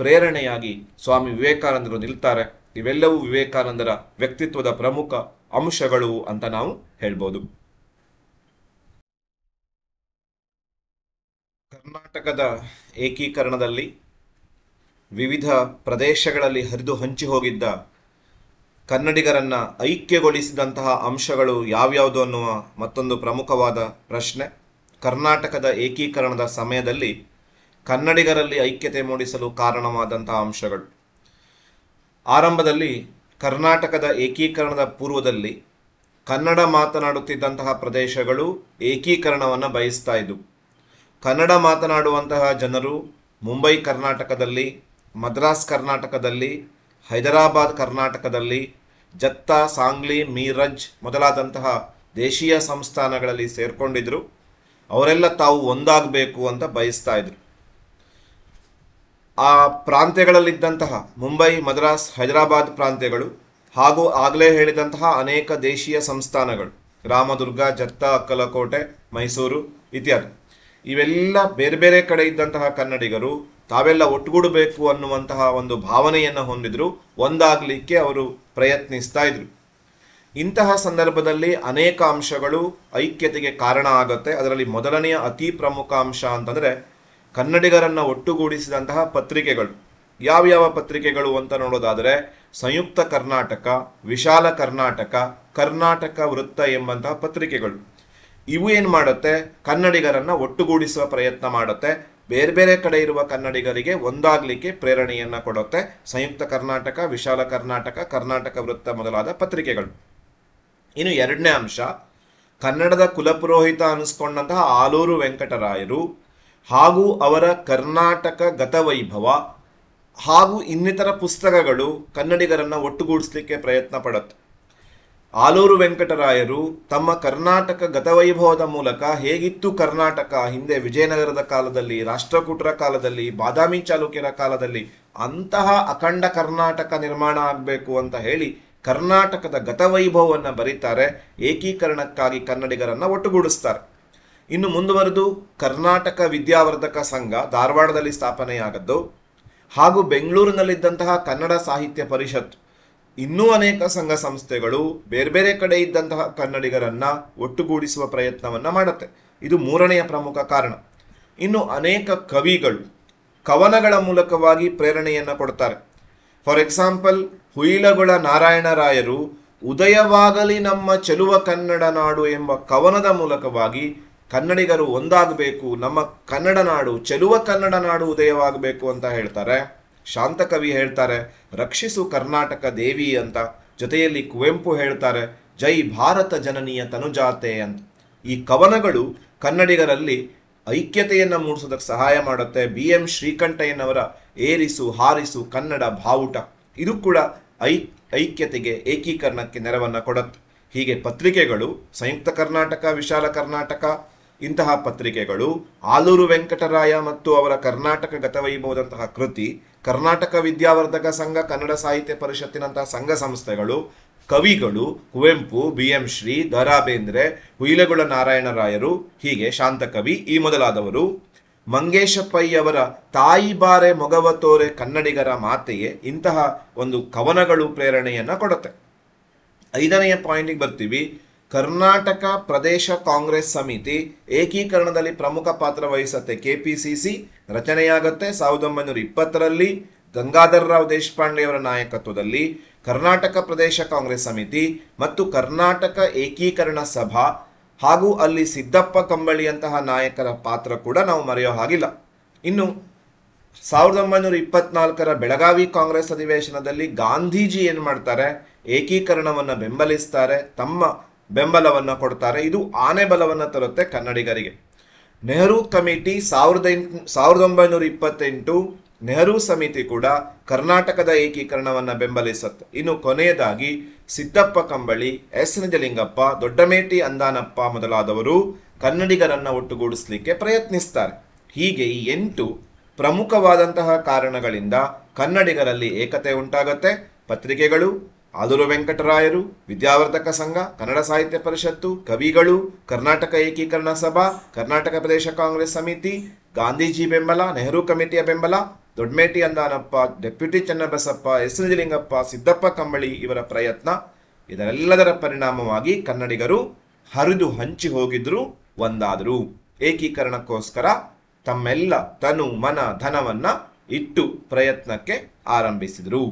ಪ್ರೇರಣೆಯಾಗಿ ಸ್ವಾಮಿ ವಿವೇಕಾನಂದರು ನಿಲ್ತಾರೆ ಇವೆಲ್ಲವೂ ವಿವೇಕಾನಂದರ ವ್ಯಕ್ತಿತ್ವದ ಪ್ರಮುಖ ಅಂಶಗಳು ಅಂತ ನಾವು ಹೇಳ್ಬೋದು ಕರ್ನಾಟಕದ ಏಕೀಕರಣದಲ್ಲಿ ವಿವಿಧ ಪ್ರದೇಶಗಳಲ್ಲಿ ಹರಿದು ಹಂಚಿ ಹೋಗಿದ್ದ ಕನ್ನಡಿಗರನ್ನ ಐಕ್ಯಗೊಳಿಸಿದಂತಹ ಅಂಶಗಳು ಯಾವ್ಯಾವುದು ಅನ್ನುವ ಮತ್ತೊಂದು ಪ್ರಮುಖವಾದ ಪ್ರಶ್ನೆ ಕರ್ನಾಟಕದ ಏಕೀಕರಣದ ಸಮಯದಲ್ಲಿ ಕನ್ನಡಿಗರಲ್ಲಿ ಐಕ್ಯತೆ ಮೂಡಿಸಲು ಕಾರಣವಾದಂತಹ ಅಂಶಗಳು ಆರಂಭದಲ್ಲಿ ಕರ್ನಾಟಕದ ಏಕೀಕರಣದ ಪೂರ್ವದಲ್ಲಿ ಕನ್ನಡ ಮಾತನಾಡುತ್ತಿದ್ದಂತಹ ಪ್ರದೇಶಗಳು ಏಕೀಕರಣವನ್ನು ಬಯಸ್ತಾ ಇದ್ದವು ಕನ್ನಡ ಮಾತನಾಡುವಂತಹ ಜನರು ಮುಂಬೈ ಕರ್ನಾಟಕದಲ್ಲಿ ಮದ್ರಾಸ್ ಕರ್ನಾಟಕದಲ್ಲಿ ಹೈದರಾಬಾದ್ ಕರ್ನಾಟಕದಲ್ಲಿ ಜತ್ತ ಸಾಂಗ್ಲಿ ಮೀರಜ್ ಮೊದಲಾದಂತಹ ದೇಶೀಯ ಸಂಸ್ಥಾನಗಳಲ್ಲಿ ಸೇರಿಕೊಂಡಿದ್ದರು ಅವರೆಲ್ಲ ತಾವು ಒಂದಾಗಬೇಕು ಅಂತ ಬಯಸ್ತಾ ಇದ್ರು ಆ ಪ್ರಾಂತ್ಯಗಳಲ್ಲಿದ್ದಂತಹ ಮುಂಬೈ ಮದ್ರಾಸ್ ಹೈದರಾಬಾದ್ ಪ್ರಾಂತ್ಯಗಳು ಹಾಗೂ ಆಗಲೇ ಹೇಳಿದಂತಹ ಅನೇಕ ದೇಶೀಯ ಸಂಸ್ಥಾನಗಳು ರಾಮದುರ್ಗ ಜತ್ತ ಅಕ್ಕಲಕೋಟೆ ಮೈಸೂರು ಇತ್ಯಾದಿ ಇವೆಲ್ಲ ಬೇರೆ ಬೇರೆ ಕಡೆ ಇದ್ದಂತಹ ಕನ್ನಡಿಗರು ತಾವೆಲ್ಲ ಒಟ್ಟುಗೂಡಬೇಕು ಅನ್ನುವಂತಹ ಒಂದು ಭಾವನೆಯನ್ನು ಹೊಂದಿದ್ರು ಒಂದಾಗಲಿಕ್ಕೆ ಅವರು ಪ್ರಯತ್ನಿಸ್ತಾ ಇದ್ರು ಇಂತಹ ಸಂದರ್ಭದಲ್ಲಿ ಅನೇಕ ಅಂಶಗಳು ಐಕ್ಯತೆಗೆ ಕಾರಣ ಆಗುತ್ತೆ ಅದರಲ್ಲಿ ಮೊದಲನೆಯ ಅತಿ ಪ್ರಮುಖ ಅಂಶ ಅಂತಂದರೆ ಕನ್ನಡಿಗರನ್ನು ಒಟ್ಟುಗೂಡಿಸಿದಂತಹ ಪತ್ರಿಕೆಗಳು ಯಾವ್ಯಾವ ಪತ್ರಿಕೆಗಳು ಅಂತ ನೋಡೋದಾದರೆ ಸಂಯುಕ್ತ ಕರ್ನಾಟಕ ವಿಶಾಲ ಕರ್ನಾಟಕ ಕರ್ನಾಟಕ ವೃತ್ತ ಎಂಬಂತಹ ಪತ್ರಿಕೆಗಳು ಇವು ಏನು ಮಾಡುತ್ತೆ ಕನ್ನಡಿಗರನ್ನು ಒಟ್ಟುಗೂಡಿಸುವ ಪ್ರಯತ್ನ ಮಾಡುತ್ತೆ ಬೇರೆ ಬೇರೆ ಕಡೆ ಇರುವ ಕನ್ನಡಿಗರಿಗೆ ಒಂದಾಗಲಿಕ್ಕೆ ಪ್ರೇರಣೆಯನ್ನು ಕೊಡುತ್ತೆ ಸಂಯುಕ್ತ ಕರ್ನಾಟಕ ವಿಶಾಲ ಕರ್ನಾಟಕ ಕರ್ನಾಟಕ ವೃತ್ತ ಮೊದಲಾದ ಪತ್ರಿಕೆಗಳು ಇನ್ನು ಎರಡನೇ ಅಂಶ ಕನ್ನಡದ ಕುಲಪುರೋಹಿತ ಅನಿಸ್ಕೊಂಡಂತಹ ಆಲೂರು ವೆಂಕಟರಾಯರು ಹಾಗೂ ಅವರ ಕರ್ನಾಟಕ ಗತವೈಭವ ಹಾಗೂ ಇನ್ನಿತರ ಪುಸ್ತಕಗಳು ಕನ್ನಡಿಗರನ್ನು ಒಟ್ಟುಗೂಡಿಸಲಿಕ್ಕೆ ಪ್ರಯತ್ನ ಪಡುತ್ತೆ ಆಲೂರು ವೆಂಕಟರಾಯರು ತಮ್ಮ ಕರ್ನಾಟಕ ಗತವೈಭವದ ಮೂಲಕ ಹೇಗಿತ್ತು ಕರ್ನಾಟಕ ಹಿಂದೆ ವಿಜಯನಗರದ ಕಾಲದಲ್ಲಿ ರಾಷ್ಟ್ರಕೂಟರ ಕಾಲದಲ್ಲಿ ಬಾದಾಮಿ ಚಾಲುಕ್ಯರ ಕಾಲದಲ್ಲಿ ಅಂತಹ ಅಖಂಡ ಕರ್ನಾಟಕ ನಿರ್ಮಾಣ ಆಗಬೇಕು ಅಂತ ಹೇಳಿ ಕರ್ನಾಟಕದ ಗತವೈಭವವನ್ನು ಬರೀತಾರೆ ಏಕೀಕರಣಕ್ಕಾಗಿ ಕನ್ನಡಿಗರನ್ನು ಒಟ್ಟುಗೂಡಿಸ್ತಾರೆ ಇನ್ನು ಮುಂದುವರೆದು ಕರ್ನಾಟಕ ವಿದ್ಯಾವರ್ಧಕ ಸಂಘ ಧಾರವಾಡದಲ್ಲಿ ಸ್ಥಾಪನೆಯಾಗದ್ದು ಹಾಗೂ ಬೆಂಗಳೂರಿನಲ್ಲಿದ್ದಂತಹ ಕನ್ನಡ ಸಾಹಿತ್ಯ ಪರಿಷತ್ ಇನ್ನೂ ಅನೇಕ ಸಂಘ ಸಂಸ್ಥೆಗಳು ಬೇರೆ ಬೇರೆ ಕಡೆ ಇದ್ದಂತಹ ಕನ್ನಡಿಗರನ್ನ ಒಟ್ಟುಗೂಡಿಸುವ ಪ್ರಯತ್ನವನ್ನ ಮಾಡುತ್ತೆ ಇದು ಮೂರನೆಯ ಪ್ರಮುಖ ಕಾರಣ ಇನ್ನು ಅನೇಕ ಕವಿಗಳು ಕವನಗಳ ಮೂಲಕವಾಗಿ ಪ್ರೇರಣೆಯನ್ನು ಕೊಡ್ತಾರೆ ಫಾರ್ ಎಕ್ಸಾಂಪಲ್ ಹುಯಿಲಗೊಳ ನಾರಾಯಣರಾಯರು ಉದಯವಾಗಲಿ ನಮ್ಮ ಚೆಲುವ ಕನ್ನಡ ನಾಡು ಎಂಬ ಕವನದ ಮೂಲಕವಾಗಿ ಕನ್ನಡಿಗರು ಒಂದಾಗಬೇಕು ನಮ್ಮ ಕನ್ನಡ ನಾಡು ಚೆಲುವ ಕನ್ನಡ ನಾಡು ಉದಯವಾಗಬೇಕು ಅಂತ ಹೇಳ್ತಾರೆ ಶಾಂತಕವಿ ಹೇಳ್ತಾರೆ ರಕ್ಷಿಸು ಕರ್ನಾಟಕ ದೇವಿ ಅಂತ ಜೊತೆಯಲ್ಲಿ ಕುವೆಂಪು ಹೇಳ್ತಾರೆ ಜೈ ಭಾರತ ಜನನಿಯ ತನುಜಾತೆ ಅಂತ ಈ ಕವನಗಳು ಕನ್ನಡಿಗರಲ್ಲಿ ಐಕ್ಯತೆಯನ್ನು ಮೂಡಿಸೋದಕ್ಕೆ ಸಹಾಯ ಮಾಡುತ್ತೆ ಬಿ ಎಂ ಶ್ರೀಕಂಠಯ್ಯನವರ ಏರಿಸು ಹಾರಿಸು ಕನ್ನಡ ಬಾವುಟ ಇದು ಕೂಡ ಐ ಐಕ್ಯತೆಗೆ ಏಕೀಕರಣಕ್ಕೆ ನೆರವನ್ನು ಕೊಡುತ್ತೆ ಹೀಗೆ ಪತ್ರಿಕೆಗಳು ಸಂಯುಕ್ತ ಕರ್ನಾಟಕ ವಿಶಾಲ ಕರ್ನಾಟಕ ಇಂತಹ ಪತ್ರಿಕೆಗಳು ಆಲೂರು ವೆಂಕಟರಾಯ ಮತ್ತು ಅವರ ಕರ್ನಾಟಕ ಗತವೈಭವದಂತಹ ಕೃತಿ ಕರ್ನಾಟಕ ವಿದ್ಯಾವರ್ಧಕ ಸಂಘ ಕನ್ನಡ ಸಾಹಿತ್ಯ ಪರಿಷತ್ತಿನಂತಹ ಸಂಘ ಸಂಸ್ಥೆಗಳು ಕವಿಗಳು ಕುವೆಂಪು ಬಿ ಎಂ ಶ್ರೀ ದರಾ ಬೇಂದ್ರೆ ಹುಯಿಲಗುಳ ನಾರಾಯಣರಾಯರು ಹೀಗೆ ಶಾಂತಕವಿ ಈ ಮೊದಲಾದವರು ಮಂಗೇಶಪ್ಪಯ್ಯವರ ತಾಯಿ ಬಾರೆ ಮೊಗವತೋರೆ ಕನ್ನಡಿಗರ ಮಾತೆಯೇ ಇಂತಹ ಒಂದು ಕವನಗಳು ಪ್ರೇರಣೆಯನ್ನು ಕೊಡುತ್ತೆ ಐದನೆಯ ಪಾಯಿಂಟಿಗೆ ಬರ್ತೀವಿ ಕರ್ನಾಟಕ ಪ್ರದೇಶ ಕಾಂಗ್ರೆಸ್ ಸಮಿತಿ ಏಕೀಕರಣದಲ್ಲಿ ಪ್ರಮುಖ ಪಾತ್ರ ವಹಿಸುತ್ತೆ ಕೆಪಿಸಿಸಿ ರಚನೆಯಾಗುತ್ತೆ ಸಾವಿರದ ಒಂಬೈನೂರ ಇಪ್ಪತ್ತರಲ್ಲಿ ಗಂಗಾಧರ್ ರಾವ್ ದೇಶಪಾಂಡೆಯವರ ನಾಯಕತ್ವದಲ್ಲಿ ಕರ್ನಾಟಕ ಪ್ರದೇಶ ಕಾಂಗ್ರೆಸ್ ಸಮಿತಿ ಮತ್ತು ಕರ್ನಾಟಕ ಏಕೀಕರಣ ಸಭಾ ಹಾಗೂ ಅಲ್ಲಿ ಸಿದ್ದಪ್ಪ ಕಂಬಳಿಯಂತಹ ನಾಯಕರ ಪಾತ್ರ ಕೂಡ ನಾವು ಮರೆಯೋ ಹಾಗಿಲ್ಲ ಇನ್ನು ಸಾವಿರದ ಒಂಬೈನೂರ ಇಪ್ಪತ್ನಾಲ್ಕರ ಬೆಳಗಾವಿ ಕಾಂಗ್ರೆಸ್ ಅಧಿವೇಶನದಲ್ಲಿ ಗಾಂಧೀಜಿ ಏನು ಮಾಡ್ತಾರೆ ಏಕೀಕರಣವನ್ನು ಬೆಂಬಲಿಸ್ತಾರೆ ತಮ್ಮ ಬೆಂಬಲವನ್ನು ಕೊಡ್ತಾರೆ ಇದು ಆನೆ ಬಲವನ್ನು ತರುತ್ತೆ ಕನ್ನಡಿಗರಿಗೆ ನೆಹರು ಕಮಿಟಿ ಸಾವಿರದ ಎಂಟು ಸಾವಿರದ ಒಂಬೈನೂರ ಇಪ್ಪತ್ತೆಂಟು ನೆಹರು ಸಮಿತಿ ಕೂಡ ಕರ್ನಾಟಕದ ಏಕೀಕರಣವನ್ನು ಬೆಂಬಲಿಸುತ್ತೆ ಇನ್ನು ಕೊನೆಯದಾಗಿ ಸಿದ್ದಪ್ಪ ಕಂಬಳಿ ಎಸ್ ನಿಜಲಿಂಗಪ್ಪ ದೊಡ್ಡಮೇಟಿ ಅಂದಾನಪ್ಪ ಮೊದಲಾದವರು ಕನ್ನಡಿಗರನ್ನು ಒಟ್ಟುಗೂಡಿಸಲಿಕ್ಕೆ ಪ್ರಯತ್ನಿಸ್ತಾರೆ ಹೀಗೆ ಈ ಎಂಟು ಪ್ರಮುಖವಾದಂತಹ ಕಾರಣಗಳಿಂದ ಕನ್ನಡಿಗರಲ್ಲಿ ಏಕತೆ ಉಂಟಾಗತ್ತೆ ಪತ್ರಿಕೆಗಳು ಆಲೂರು ವೆಂಕಟರಾಯರು ವಿದ್ಯಾವರ್ಧಕ ಸಂಘ ಕನ್ನಡ ಸಾಹಿತ್ಯ ಪರಿಷತ್ತು ಕವಿಗಳು ಕರ್ನಾಟಕ ಏಕೀಕರಣ ಸಭಾ ಕರ್ನಾಟಕ ಪ್ರದೇಶ ಕಾಂಗ್ರೆಸ್ ಸಮಿತಿ ಗಾಂಧೀಜಿ ಬೆಂಬಲ ನೆಹರು ಕಮಿಟಿಯ ಬೆಂಬಲ ದೊಡ್ಮೇಟಿ ಅಂದಾನಪ್ಪ ಡೆಪ್ಯೂಟಿ ಚನ್ನಬಸಪ್ಪ ಎಸ್ ನಿಜಲಿಂಗಪ್ಪ ಸಿದ್ದಪ್ಪ ಕಂಬಳಿ ಇವರ ಪ್ರಯತ್ನ ಇದರೆಲ್ಲದರ ಪರಿಣಾಮವಾಗಿ ಕನ್ನಡಿಗರು ಹರಿದು ಹಂಚಿ ಹೋಗಿದ್ರು ಒಂದಾದರು ಏಕೀಕರಣಕ್ಕೋಸ್ಕರ ತಮ್ಮೆಲ್ಲ ತನು ಮನ ಧನವನ್ನ ಇಟ್ಟು ಪ್ರಯತ್ನಕ್ಕೆ ಆರಂಭಿಸಿದರು